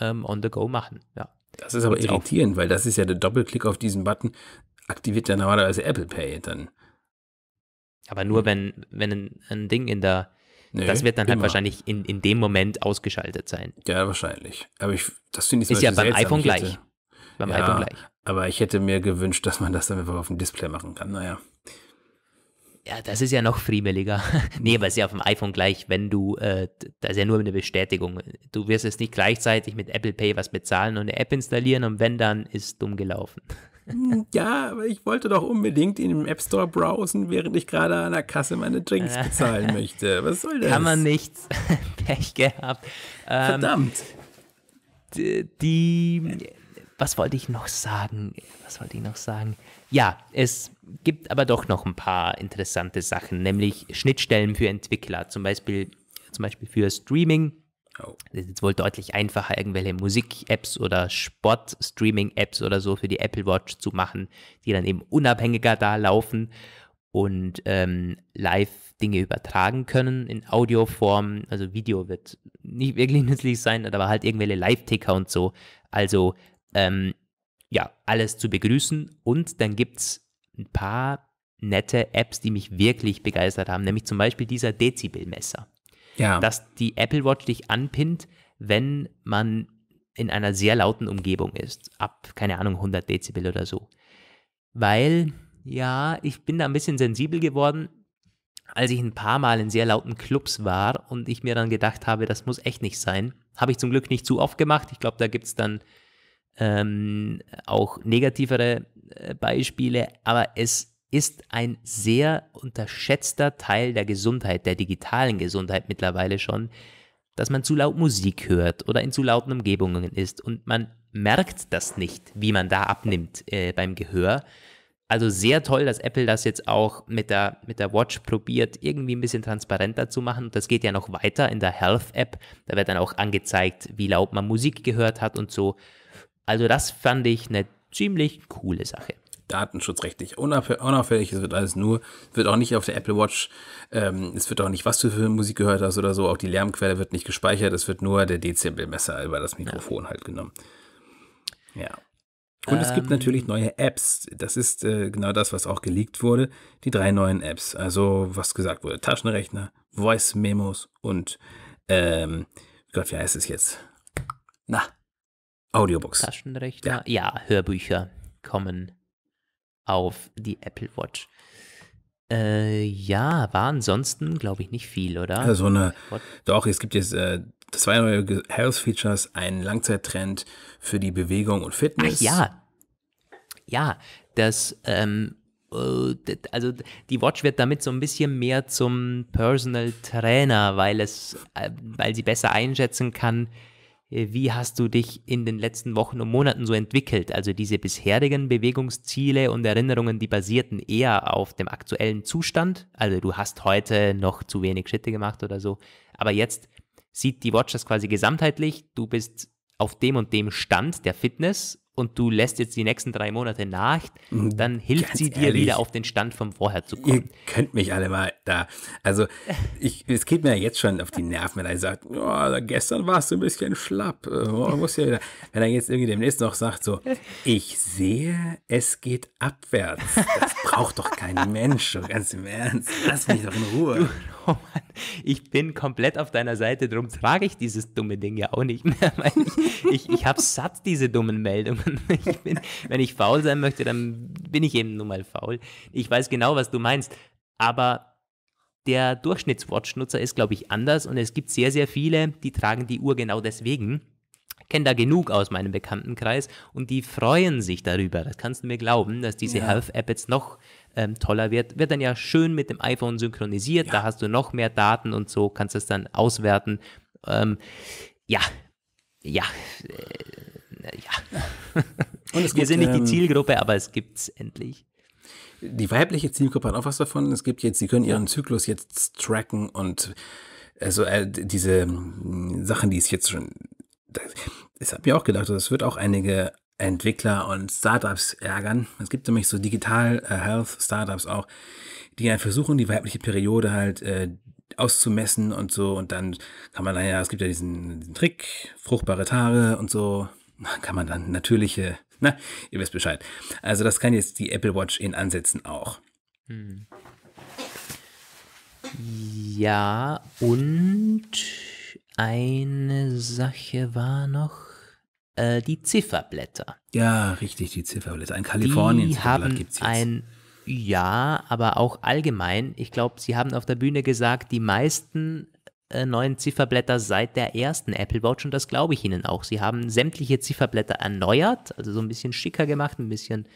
ähm, on the go machen. Ja. Das ist aber und irritierend, weil das ist ja der Doppelklick auf diesen Button, aktiviert ja normalerweise Apple Pay dann. Aber nur hm. wenn, wenn ein, ein Ding in der, Nö, das wird dann halt wahrscheinlich in, in dem Moment ausgeschaltet sein. Ja, wahrscheinlich. Aber ich, das finde ich Ist ja beim seltsam. iPhone hätte, gleich. Beim ja, iPhone gleich. Aber ich hätte mir gewünscht, dass man das dann einfach auf dem Display machen kann. Naja. Ja, das ist ja noch friemeliger. *laughs* nee, aber es ist ja auf dem iPhone gleich, wenn du, äh, das ist ja nur eine Bestätigung. Du wirst es nicht gleichzeitig mit Apple Pay was bezahlen und eine App installieren und wenn, dann ist dumm gelaufen. Hm, ja, aber ich wollte doch unbedingt in dem App Store browsen, während ich gerade an der Kasse meine Drinks *laughs* bezahlen möchte. Was soll das? Kann man nicht. *laughs* Pech gehabt. Ähm, Verdammt. Die, die, was wollte ich noch sagen? Was wollte ich noch sagen? Ja, es gibt aber doch noch ein paar interessante Sachen, nämlich Schnittstellen für Entwickler, zum Beispiel, zum Beispiel für Streaming. Oh. Das ist jetzt wohl deutlich einfacher, irgendwelche Musik-Apps oder Sport-Streaming-Apps oder so für die Apple Watch zu machen, die dann eben unabhängiger da laufen und ähm, live Dinge übertragen können in Audioform. Also Video wird nicht wirklich *laughs* nützlich sein, aber halt irgendwelche Live-Ticker und so. Also ähm, ja, alles zu begrüßen. Und dann gibt es ein paar nette Apps, die mich wirklich begeistert haben, nämlich zum Beispiel dieser Dezibelmesser. Ja. Dass die Apple Watch dich anpinnt, wenn man in einer sehr lauten Umgebung ist. Ab, keine Ahnung, 100 Dezibel oder so. Weil, ja, ich bin da ein bisschen sensibel geworden, als ich ein paar Mal in sehr lauten Clubs war und ich mir dann gedacht habe, das muss echt nicht sein. Habe ich zum Glück nicht zu oft gemacht. Ich glaube, da gibt es dann ähm, auch negativere äh, Beispiele, aber es ist ein sehr unterschätzter Teil der Gesundheit, der digitalen Gesundheit mittlerweile schon, dass man zu laut Musik hört oder in zu lauten Umgebungen ist und man merkt das nicht, wie man da abnimmt äh, beim Gehör. Also sehr toll, dass Apple das jetzt auch mit der, mit der Watch probiert, irgendwie ein bisschen transparenter zu machen. Das geht ja noch weiter in der Health App. Da wird dann auch angezeigt, wie laut man Musik gehört hat und so. Also das fand ich eine ziemlich coole Sache. Datenschutzrechtlich unauffällig, es wird alles nur, wird auch nicht auf der Apple Watch, ähm, es wird auch nicht, was du für Musik gehört hast oder so, auch die Lärmquelle wird nicht gespeichert, es wird nur der Dezibelmesser über das Mikrofon ja. halt genommen. Ja. Und es gibt ähm. natürlich neue Apps. Das ist äh, genau das, was auch geleakt wurde. Die drei neuen Apps. Also, was gesagt wurde: Taschenrechner, Voice Memos und, ähm, Gott, wie heißt es jetzt? Na, Audiobooks. Taschenrechner. Ja. ja, Hörbücher kommen auf die Apple Watch. Äh, ja, war ansonsten, glaube ich, nicht viel, oder? Also eine, doch, es gibt jetzt äh, zwei neue Health Features, einen Langzeittrend für die Bewegung und Fitness. Ach ja. Ja, das, ähm, äh, also die Watch wird damit so ein bisschen mehr zum Personal Trainer, weil es, äh, weil sie besser einschätzen kann, äh, wie hast du dich in den letzten Wochen und Monaten so entwickelt? Also diese bisherigen Bewegungsziele und Erinnerungen, die basierten eher auf dem aktuellen Zustand. Also du hast heute noch zu wenig Schritte gemacht oder so. Aber jetzt sieht die Watch das quasi gesamtheitlich. Du bist auf dem und dem Stand der Fitness und du lässt jetzt die nächsten drei Monate nach, mhm, dann hilft Ganz sie dir ehrlich, wieder auf den Stand vom Vorher zu kommen. Ihr könnt mich alle mal da. Also, ich, es geht mir ja jetzt schon auf die Nerven, wenn er sagt, oh, gestern warst du ein bisschen schlapp. Äh, oh, muss ja wieder. Wenn er jetzt irgendwie demnächst noch sagt, so, ich sehe, es geht abwärts. Das braucht doch kein Mensch, so ganz im Ernst. Lass mich doch in Ruhe. Roman, oh ich bin komplett auf deiner Seite, darum trage ich dieses dumme Ding ja auch nicht mehr. *laughs* Ich, ich, ich habe satt diese dummen Meldungen. *laughs* Ich bin, wenn ich faul sein möchte, dann bin ich eben nun mal faul. Ich weiß genau, was du meinst, aber der Durchschnittswatch-Nutzer ist, glaube ich, anders und es gibt sehr, sehr viele, die tragen die Uhr genau deswegen Ich kenne da genug aus meinem Bekanntenkreis und die freuen sich darüber. Das kannst du mir glauben, dass diese ja. Health-App jetzt noch ähm, toller wird. Wird dann ja schön mit dem iPhone synchronisiert, ja. da hast du noch mehr Daten und so, kannst es dann auswerten. Ähm, ja, ja, äh, ja. *laughs* Gibt, Wir sind nicht die ähm, Zielgruppe, aber es gibt es endlich die weibliche Zielgruppe hat auch was davon. Es gibt jetzt, sie können ihren Zyklus jetzt tracken und also äh, diese Sachen, die es jetzt schon. Das, das habe mir auch gedacht, das wird auch einige Entwickler und Startups ärgern. Es gibt nämlich so Digital äh, Health Startups auch, die ja versuchen, die weibliche Periode halt äh, auszumessen und so. Und dann kann man, naja, es gibt ja diesen, diesen Trick, fruchtbare Tage und so, kann man dann natürliche, na, ihr wisst Bescheid. Also das kann jetzt die Apple Watch in Ansätzen auch. Hm. Ja, und eine Sache war noch, äh, die Zifferblätter. Ja, richtig, die Zifferblätter. In Kalifornien die haben gibt's jetzt. ein ja, aber auch allgemein. Ich glaube, sie haben auf der Bühne gesagt, die meisten äh, neuen Zifferblätter seit der ersten Apple Watch und das glaube ich ihnen auch. Sie haben sämtliche Zifferblätter erneuert, also so ein bisschen schicker gemacht, ein bisschen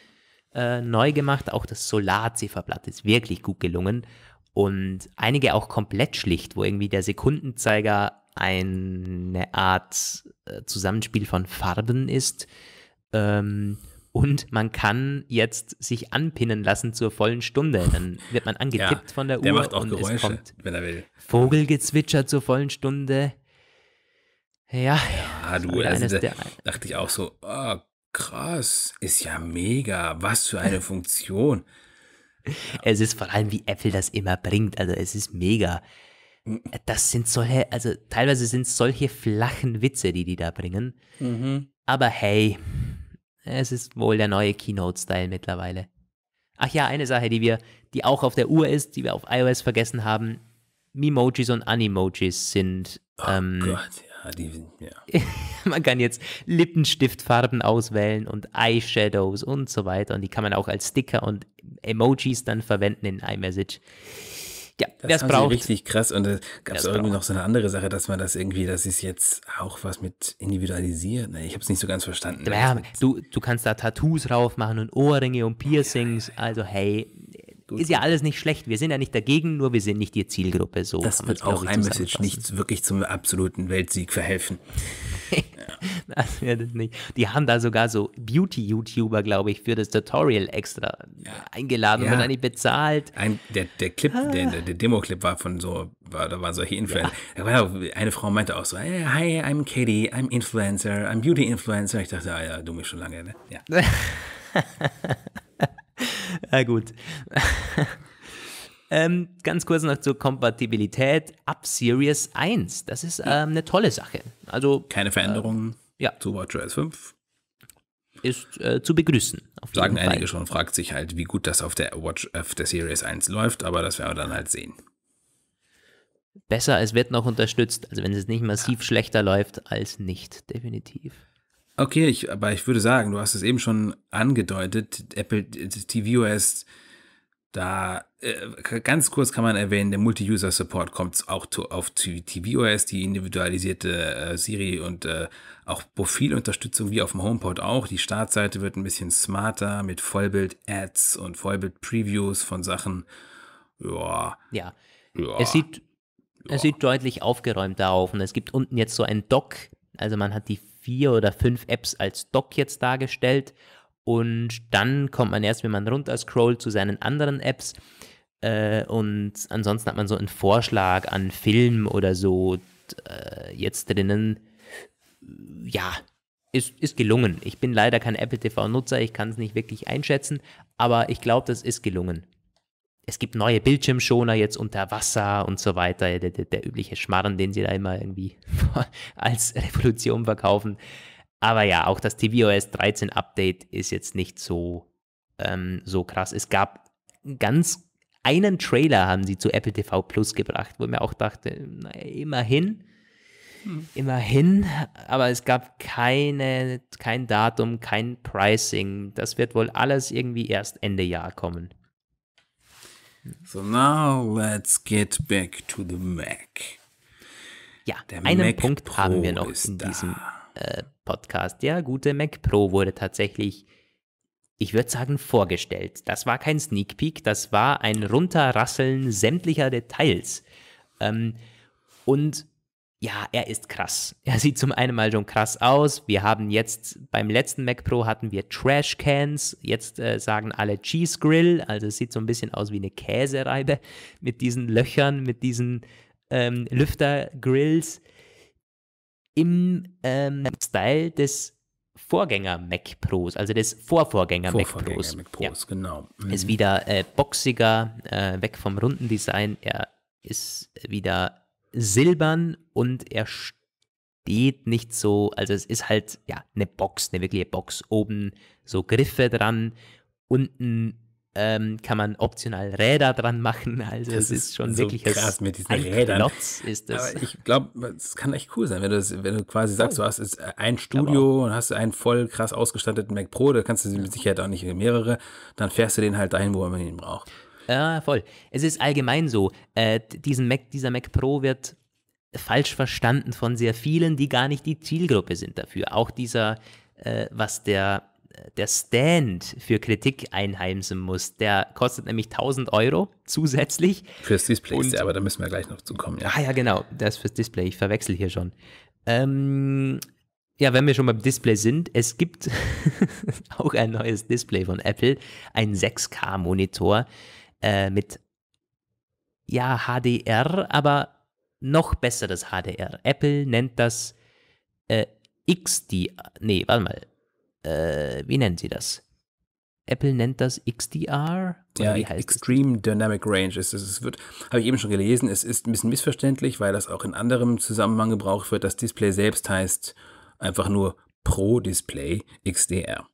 äh, neu gemacht. Auch das Solar-Zifferblatt ist wirklich gut gelungen und einige auch komplett schlicht, wo irgendwie der Sekundenzeiger eine Art äh, Zusammenspiel von Farben ist. Ähm, und man kann jetzt sich anpinnen lassen zur vollen Stunde. Dann wird man angetippt ja, von der, der Uhr macht auch und Geräusche, es kommt wenn er will. Vogelgezwitscher zur vollen Stunde. Ja, ja du, also, da dachte ich auch so, oh, krass, ist ja mega, was für eine Funktion. es ist vor allem, wie Apple das immer bringt, also es ist mega. Das sind solche, also teilweise sind es solche flachen Witze, die die da bringen. Mhm. Aber hey, es ist wohl der neue Keynote-Style mittlerweile. Ach ja, eine Sache, die wir, die auch auf der Uhr ist, die wir auf iOS vergessen haben. Mimojis und Animojis sind. Oh ähm, Gott, ja, die sind, ja. *laughs* man kann jetzt Lippenstiftfarben auswählen und Eyeshadows und so weiter. Und die kann man auch als Sticker und Emojis dann verwenden in iMessage. Ja, das, das braucht. richtig krass. Und da gab es irgendwie noch so eine andere Sache, dass man das irgendwie, das ist jetzt auch was mit individualisiert. Nee, ich habe es nicht so ganz verstanden. Ja, du, du kannst da Tattoos drauf machen und Ohrringe und Piercings. Ja. Also hey, gut. Ist ja alles nicht schlecht. Wir sind ja nicht dagegen, nur wir sind nicht die Zielgruppe. So das wird auch ein Message nicht wirklich zum absoluten Weltsieg verhelfen. *laughs* das wird es nicht. Die haben da sogar so Beauty-YouTuber, glaube ich, für das Tutorial extra ja. eingeladen ja. und eigentlich bezahlt. Ein, der, der Clip, ah. der, der Demo-Clip war von so, war, da waren solche Influencer. Ja. Eine Frau meinte auch so, hey, hi, I'm Katie, I'm Influencer, I'm Beauty-Influencer. Ich dachte, ah ja, du mich schon lange, ne? Ja. *laughs* Na *laughs* gut. *laughs* ähm, ganz kurz noch zur Kompatibilität. Ab Series 1, das ist ähm, eine tolle Sache. Also, Keine Veränderungen äh, ja. zu WatchOS 5. Ist äh, zu begrüßen. Sagen einige schon, fragt sich halt, wie gut das auf der Watch auf der Series 1 läuft, aber das werden wir dann halt sehen. Besser, es wird noch unterstützt. Also wenn es nicht massiv ja. schlechter läuft als nicht, definitiv. Okay, ich, aber ich würde sagen, du hast es eben schon angedeutet, Apple TVOS, da äh, ganz kurz kann man erwähnen, der Multi-User-Support kommt auch to, auf TVOS, die individualisierte äh, Siri und äh, auch Profilunterstützung wie auf dem HomePod auch. Die Startseite wird ein bisschen smarter mit Vollbild-Ads und Vollbild-Previews von Sachen. Ja. Ja. ja. Es sieht es sieht deutlich aufgeräumter auf und es gibt unten jetzt so ein Dock, also man hat die vier oder fünf Apps als Dock jetzt dargestellt. Und dann kommt man erst, wenn man runter scrollt, zu seinen anderen Apps. Äh, und ansonsten hat man so einen Vorschlag an Film oder so äh, jetzt drinnen. Ja, ist, ist gelungen. Ich bin leider kein Apple TV-Nutzer, ich kann es nicht wirklich einschätzen, aber ich glaube, das ist gelungen es gibt neue Bildschirmschoner jetzt unter Wasser und so weiter, der, der, der übliche Schmarren, den sie da immer irgendwie *laughs* als Revolution verkaufen. Aber ja, auch das tvOS 13 Update ist jetzt nicht so, ähm, so krass. Es gab ganz einen Trailer haben sie zu Apple TV Plus gebracht, wo ich mir auch dachte, naja, immerhin, hm. immerhin, aber es gab keine, kein Datum, kein Pricing. Das wird wohl alles irgendwie erst Ende Jahr kommen. So now let's get back to the Mac. Ja, Der einen Mac Punkt Pro haben wir noch in diesem äh, Podcast. Der gute Mac Pro wurde tatsächlich, ich würde sagen, vorgestellt. Das war kein Sneak Peek, das war ein Runterrasseln sämtlicher Details. Ähm, und ja, er ist krass. *laughs* Er sieht zum einen mal schon krass aus. Wir haben jetzt beim letzten Mac Pro hatten wir Trash Cans. Jetzt äh, sagen alle Cheese Grill. Also es sieht so ein bisschen aus wie eine Käsereibe *laughs* mit diesen Löchern, mit diesen ähm, Lüftergrills. Im ähm, Style des Vorgänger Mac Pros, also des Vorvorgänger, Vorvorgänger Mac Pros. Mac Pros ja. genau. Mhm. Ist wieder äh, boxiger, äh, weg vom runden Design. Er ist wieder silbern und er steht nicht so, also es ist halt ja eine Box, eine wirkliche Box. Oben so Griffe dran, unten ähm, kann man optional Räder dran machen. *laughs* Also das es ist schon so wirklich krass mit diesen Rädern. Klotz ist das. Aber ich glaube, es kann echt cool sein, wenn du, das, wenn du quasi sagst, oh. du hast ein Studio und hast einen voll krass ausgestatteten Mac Pro, da kannst du mit Sicherheit auch nicht mehrere, dann fährst du den halt dahin, wo man ihn braucht. Ja, voll. Es ist allgemein so, äh, diesen Mac, dieser Mac Pro wird falsch verstanden von sehr vielen, die gar nicht die Zielgruppe sind dafür. Auch dieser, äh, was der, der Stand für Kritik einheimsen muss, der kostet nämlich 1000 Euro zusätzlich. Fürs Display, Und, der, aber da müssen wir gleich noch zu kommen. Ja. Ah ja, genau, das fürs Display, ich verwechsel hier schon. Ähm, ja, wenn wir schon beim Display sind, es gibt *laughs* auch ein neues Display von Apple, ein 6K-Monitor äh, mit ja, HDR, aber noch besseres HDR. Apple nennt das äh, XDR. Nee, warte mal. Äh, wie nennen sie das? Apple nennt das XDR? Oder ja, wie heißt Extreme es? Dynamic Range ist es. Es wird, habe ich eben schon gelesen, es ist ein bisschen missverständlich, weil das auch in anderem Zusammenhang gebraucht wird. Das Display selbst heißt einfach nur Pro Display XDR.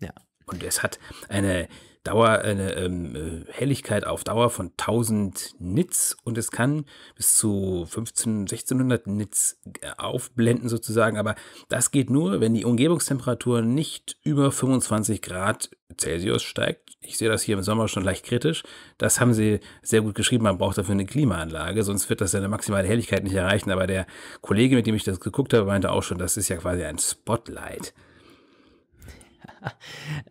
Ja. Und es hat eine Dauer, eine äh, ähm, äh, Helligkeit auf Dauer von 1000 Nits und es kann bis zu 1500, 1600 Nits äh, aufblenden sozusagen, aber das geht nur, wenn die Umgebungstemperatur nicht über 25 Grad Celsius steigt. Ich sehe das hier im Sommer schon leicht kritisch. Das haben sie sehr gut geschrieben. Man braucht dafür eine Klimaanlage, sonst wird das seine maximale Helligkeit nicht erreichen. Aber der Kollege, mit dem ich das geguckt habe, meinte auch schon, das ist ja quasi ein Spotlight. *laughs*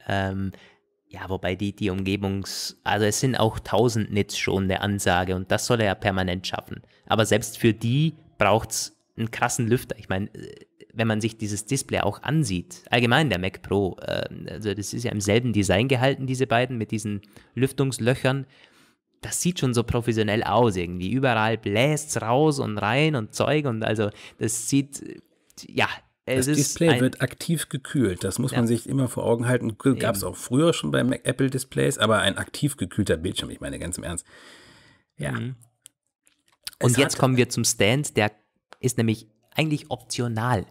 ähm, ja, wobei die, die Umgebungs-, also es sind auch 1000 Nits schon der Ansage und das soll er ja permanent schaffen. Aber selbst für die braucht es einen krassen Lüfter. Ich meine, äh, wenn man sich dieses Display auch ansieht, allgemein der Mac Pro, ähm, also das ist ja im selben Design gehalten, diese beiden mit diesen Lüftungslöchern. Das sieht schon so professionell aus irgendwie. Überall bläst es raus und rein und Zeug und also das sieht, äh, ja, es das Display wird aktiv gekühlt. Das muss ja. man sich immer vor Augen halten. Gab es auch früher schon bei Apple Displays, aber ein aktiv gekühlter Bildschirm, ich meine ganz im Ernst. Ja. Mhm. Und es jetzt kommen wir zum Stand, der ist nämlich eigentlich optional,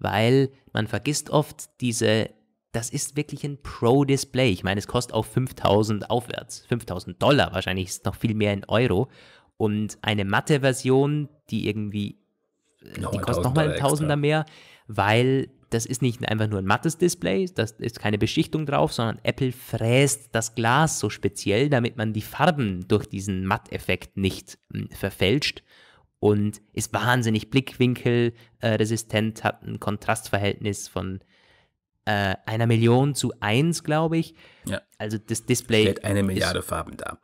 weil man vergisst oft diese, das ist wirklich ein Pro-Display. Ich meine, es kostet auch 5000 aufwärts, 5000 Dollar, wahrscheinlich ist es noch viel mehr in Euro. Und eine matte Version, die irgendwie, noch äh, die kostet nochmal ein Tausender extra. mehr weil das ist nicht einfach nur ein mattes Display, das ist keine Beschichtung drauf, sondern Apple fräst das Glas so speziell, damit man die Farben durch diesen Matteffekt nicht hm, verfälscht und ist wahnsinnig blickwinkelresistent, äh, hat ein Kontrastverhältnis von äh, einer Million zu eins, glaube ich. Ja. Also das Display. Stellt eine Milliarde ist, Farben dar.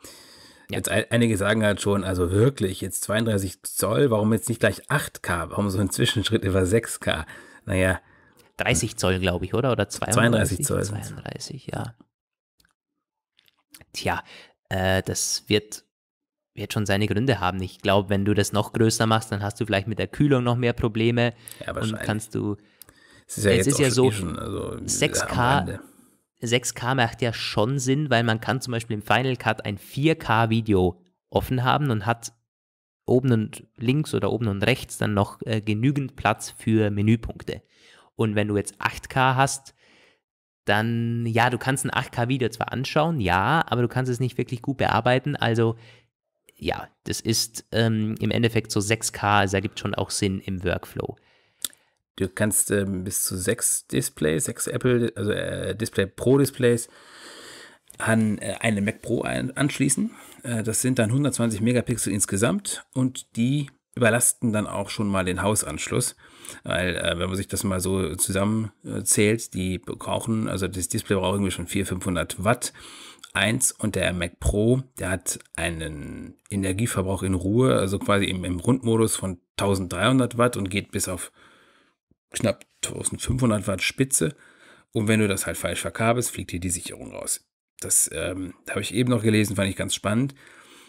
Ja. Jetzt ein, einige sagen halt schon, also wirklich, jetzt 32 Zoll, warum jetzt nicht gleich 8K? Warum so ein Zwischenschritt über 6K? naja. 30 Zoll, glaube ich, oder? Oder 32 Zoll. 32, ja. Tja, äh, das wird, wird schon seine Gründe haben. Ich glaube, wenn du das noch größer machst, dann hast du vielleicht mit der Kühlung noch mehr Probleme. Ja, aber und kannst du. Es ist ja, jetzt, jetzt ist ja so, eh schon, also, 6K, 6K macht ja schon Sinn, weil man kann zum Beispiel im Final Cut ein 4K-Video offen haben und hat oben und links oder oben und rechts dann noch äh, genügend Platz für Menüpunkte. Und wenn du jetzt 8K hast, dann ja, du kannst ein 8K-Video zwar anschauen, ja, aber du kannst es nicht wirklich gut bearbeiten. Also ja, das ist ähm, im Endeffekt so 6K, also ergibt schon auch Sinn im Workflow. Du kannst ähm, bis zu sechs Displays, sechs Apple, also äh, Display Pro Displays an äh, eine Mac Pro anschließen. Äh, das sind dann 120 Megapixel insgesamt und die überlasten dann auch schon mal den Hausanschluss, weil äh, wenn man sich das mal so zusammenzählt, die brauchen, also das Display braucht irgendwie schon 400, 500 Watt. Eins und der Mac Pro, der hat einen Energieverbrauch in Ruhe, also quasi im, im Rundmodus von 1300 Watt und geht bis auf knapp 1500 Watt Spitze. Und wenn du das halt falsch verkabelst, fliegt dir die Sicherung raus das ähm, habe ich eben noch gelesen, fand ich ganz spannend.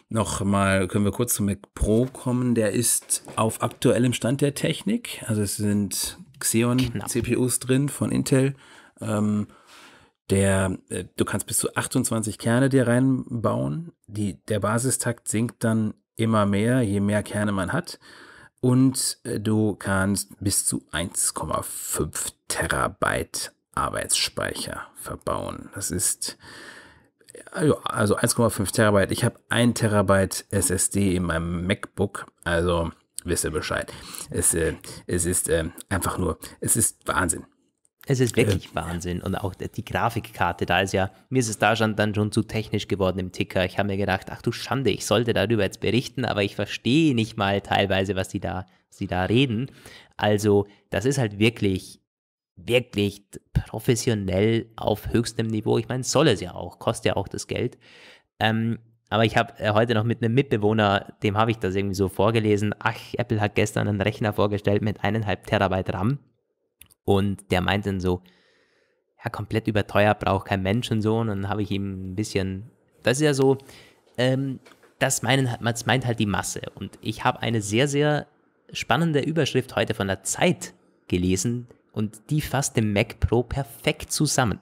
Nochmal können wir kurz zum Mac Pro kommen. Der ist auf aktuellem Stand der Technik. Also es sind Xeon-CPUs drin von Intel. Ähm, der, äh, du kannst bis zu 28 Kerne dir reinbauen. Die, der Basistakt sinkt dann immer mehr, je mehr Kerne man hat. Und äh, du kannst bis zu 1,5 Terabyte Arbeitsspeicher verbauen. Das ist also 1,5 Terabyte. Ich habe 1 Terabyte SSD in meinem MacBook. Also wisst ihr Bescheid. Es, äh, es ist äh, einfach nur, es ist Wahnsinn. Es ist wirklich äh, Wahnsinn. Und auch die Grafikkarte, da ist ja, mir ist es da schon dann schon zu technisch geworden im Ticker. Ich habe mir gedacht, ach du Schande, ich sollte darüber jetzt berichten, aber ich verstehe nicht mal teilweise, was die da, was da reden. Also, das ist halt wirklich wirklich professionell auf höchstem Niveau. Ich meine, soll es ja auch, kostet ja auch das Geld. Ähm, aber ich habe äh, heute noch mit einem Mitbewohner, dem habe ich das irgendwie so vorgelesen. Ach, Apple hat gestern einen Rechner vorgestellt mit eineinhalb Terabyte RAM. Und der meint dann so, ja, komplett überteuert, braucht kein Mensch und so. Und dann habe ich ihm ein bisschen, das ist ja so, ähm, das, meinen, das meint halt die Masse. Und ich habe eine sehr, sehr spannende Überschrift heute von der Zeit gelesen, und die fasst den Mac Pro perfekt zusammen.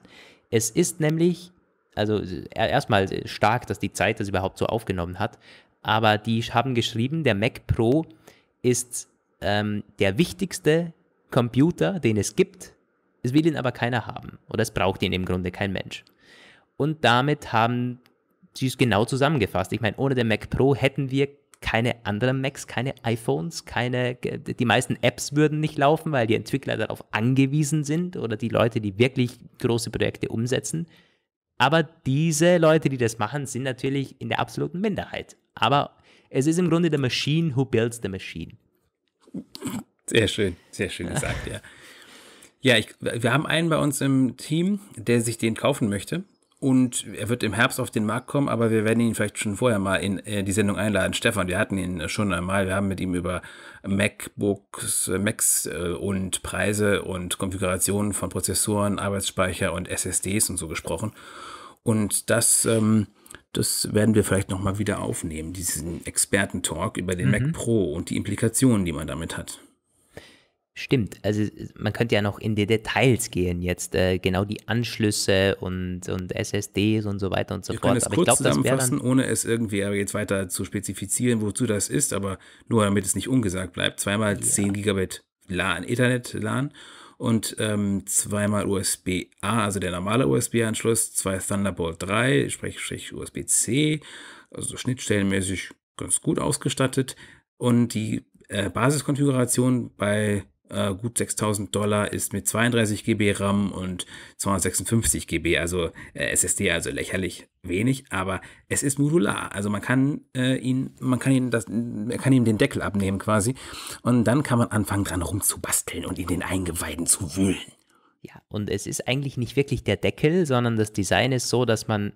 Es ist nämlich, also äh, erstmal äh, stark, dass die Zeit das überhaupt so aufgenommen hat, aber die haben geschrieben, der Mac Pro ist ähm, der wichtigste Computer, den es gibt. Es will ihn aber keiner haben. Oder es braucht ihn im Grunde kein Mensch. Und damit haben sie es genau zusammengefasst. Ich meine, ohne den Mac Pro hätten wir keine anderen Macs, keine iPhones, keine, die meisten Apps würden nicht laufen, weil die Entwickler darauf angewiesen sind oder die Leute, die wirklich große Projekte umsetzen. Aber diese Leute, die das machen, sind natürlich in der absoluten Minderheit. Aber es ist im Grunde der Machine who builds the machine. Sehr schön, sehr schön gesagt, ja. Ja, ich, wir haben einen bei uns im Team, der sich den kaufen möchte und er wird im Herbst auf den Markt kommen, aber wir werden ihn vielleicht schon vorher mal in äh, die Sendung einladen. Stefan, wir hatten ihn schon einmal, wir haben mit ihm über MacBooks, äh, Macs äh, und Preise und Konfigurationen von Prozessoren, Arbeitsspeicher und SSDs und so gesprochen. Und das, ähm, das werden wir vielleicht nochmal wieder aufnehmen, diesen Experten-Talk über den mhm. Mac Pro und die Implikationen, die man damit hat. Stimmt, also äh, man könnte ja noch in die Details gehen jetzt, äh, genau die Anschlüsse und, und SSDs und so weiter und so Wir fort. Können es aber kurz ich glaub, zusammenfassen, ohne es irgendwie äh, jetzt weiter zu spezifizieren, wozu das ist, aber nur damit es nicht ungesagt bleibt. Zweimal ja. 10 Gigabit LAN, Ethernet LAN und ähm, zweimal USB-A, also der normale USB-Anschluss, zwei Thunderbolt 3, sprich USB-C, also schnittstellenmäßig ganz gut ausgestattet und die äh, Basiskonfiguration bei äh, gut 6000 Dollar, ist mit 32 GB RAM und 256 GB, also äh, SSD, also lächerlich wenig, aber es ist modular. Also man kann äh, ihn, man kann ihn das, man kann ihm den Deckel abnehmen quasi und dann kann man anfangen dran rumzubasteln und in den Eingeweiden zu wühlen. Ja, und es ist eigentlich nicht wirklich der Deckel, sondern das Design ist so, dass man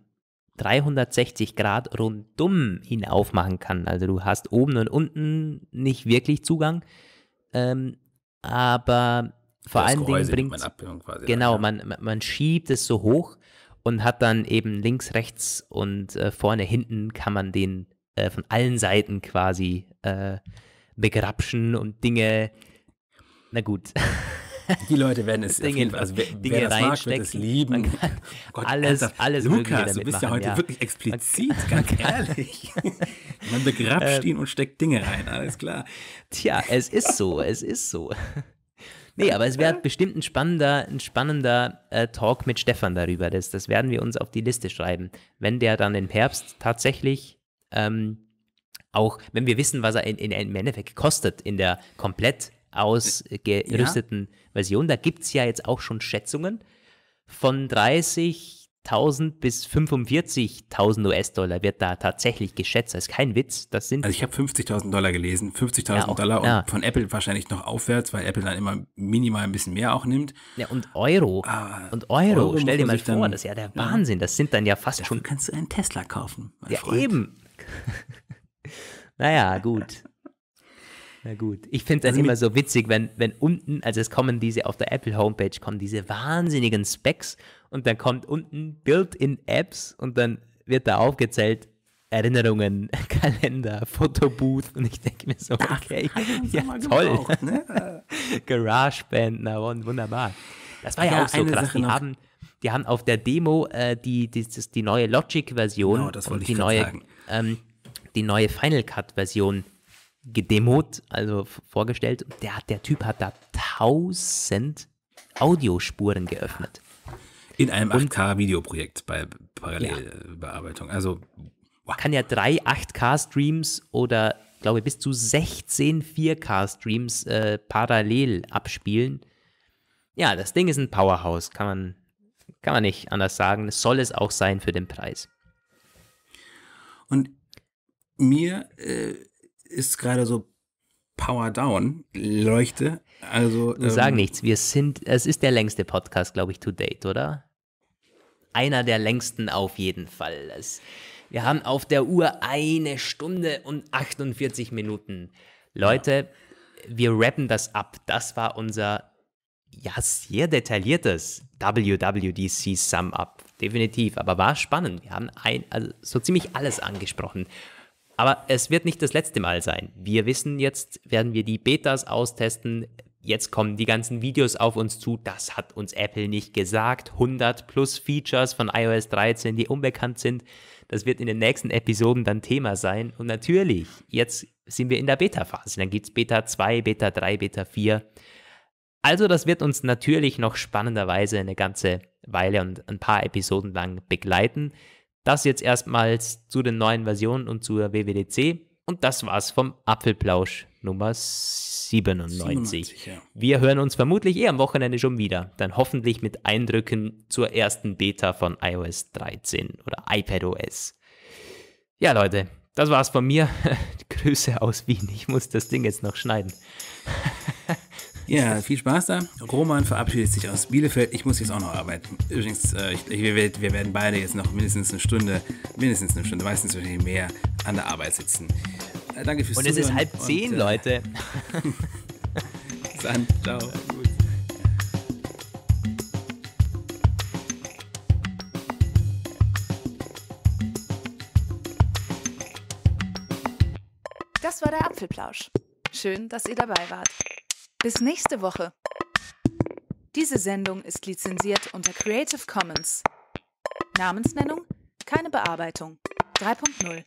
360 Grad rundum ihn aufmachen kann. Also du hast oben und unten nicht wirklich Zugang. Ähm, aber vor das allen Gehäuse Dingen bringt man ab, quasi genau, ja. man, man schiebt es so hoch und hat dann eben links, rechts und äh, vorne, hinten kann man den äh, von allen Seiten quasi äh, begrapschen und Dinge. Na gut. Die Leute werden es *laughs* Dinge, Fall, also wer, Dinge wer das mag, wird es lieben. Gott, alles, Alter, alles Lukas, du bist ja heute ja. wirklich explizit, man, ganz man *laughs* ehrlich. Man begrapscht ihn ähm. und steckt Dinge rein, alles klar. Tja, es ist so, es ist so. *laughs* Nee, aber es wäre bestimmt ein spannender, ein spannender äh, Talk mit Stefan darüber. Das, das werden wir uns auf die Liste schreiben. Wenn der dann im Herbst tatsächlich ähm, auch, wenn wir wissen, was er in, in, im Endeffekt kostet in der komplett ausgerüsteten ja. Version, da gibt es ja jetzt auch schon Schätzungen von 30, 1000 bis 45.000 US-Dollar wird da tatsächlich geschätzt. Das ist kein Witz. Das sind also ich habe 50.000 Dollar gelesen, 50.000 ja, Dollar ja. von Apple wahrscheinlich noch aufwärts, weil Apple dann immer minimal ein bisschen mehr auch nimmt. Ja, und Euro. Ah, und Euro, Euro stell dir mal vor, dann, das ist ja der Wahnsinn. Das sind dann ja fast Dafür schon. kannst du einen Tesla kaufen. Ja, Freund. eben. *laughs* naja, gut. Na gut. Ich finde das also immer so witzig, wenn, wenn unten, also es kommen diese, auf der Apple Homepage kommen diese wahnsinnigen Specs und dann kommt unten Built-in-Apps und dann wird da aufgezählt, Erinnerungen, *laughs* Kalender, Fotobooth und ich denke mir so, okay, ja, toll. Ne? *laughs* GarageBand, na wunderbar. Das war ja, ja auch so krass. Die haben, die haben auf der Demo äh, die, die, die, die, neue Logic-Version genau, und die neue, ähm, die neue Final Cut-Version gedemot, also vorgestellt. Der, der Typ hat da tausend Audiospuren geöffnet. In einem 8K-Videoprojekt bei Parallelbearbeitung. Ja. Äh, also wow. kann ja drei 8K-Streams oder glaube bis zu 16 4K-Streams äh, parallel abspielen. Ja, das Ding ist ein Powerhouse, kann man, kann man nicht anders sagen. Das soll es auch sein für den Preis. Und mir äh, ist gerade so Power Down leuchte. Also ähm, sag nichts. Wir sind. Es ist der längste Podcast, glaube ich, to date, oder? Einer der längsten auf jeden Fall. Es, wir haben auf der Uhr eine Stunde und 48 Minuten. Leute, ja. wir rappen das ab. Das war unser ja sehr detailliertes WWDC Sum Up. Definitiv. Aber war spannend. Wir haben ein, also so ziemlich alles angesprochen. Aber es wird nicht das letzte Mal sein. Wir wissen, jetzt werden wir die Betas austesten. Jetzt kommen die ganzen Videos auf uns zu. Das hat uns Apple nicht gesagt. 100 plus Features von iOS 13, die unbekannt sind. Das wird in den nächsten Episoden dann Thema sein. Und natürlich, jetzt sind wir in der Beta-Phase. Dann gibt es Beta 2, Beta 3, Beta 4. Also das wird uns natürlich noch spannenderweise eine ganze Weile und ein paar Episoden lang begleiten. Das jetzt erstmals zu den neuen Versionen und zur WWDC. Und das war's vom Apfelplausch Nummer 97. 97 ja. Wir hören uns vermutlich eh am Wochenende schon wieder. Dann hoffentlich mit Eindrücken zur ersten Beta von iOS 13 oder iPadOS. Ja, Leute, das war's von mir. *laughs* Grüße aus Wien. Ich muss das Ding jetzt noch schneiden. *laughs* Ja, viel Spaß da. Roman verabschiedet sich aus Bielefeld. Ich muss jetzt auch noch arbeiten. Übrigens, äh, ich, wir, wir, werden beide jetzt noch mindestens eine Stunde, mindestens eine Stunde, meistens wahrscheinlich mehr an der Arbeit sitzen. Äh, danke fürs Zuhören. Und es ist halb zehn, und, äh, Leute. Sand, *laughs* *laughs* ciao. Das war der Apfelplausch. Schön, dass ihr dabei wart. Bis nächste Woche. Diese Sendung ist lizenziert unter Creative Commons. Namensnennung, keine Bearbeitung. 3.0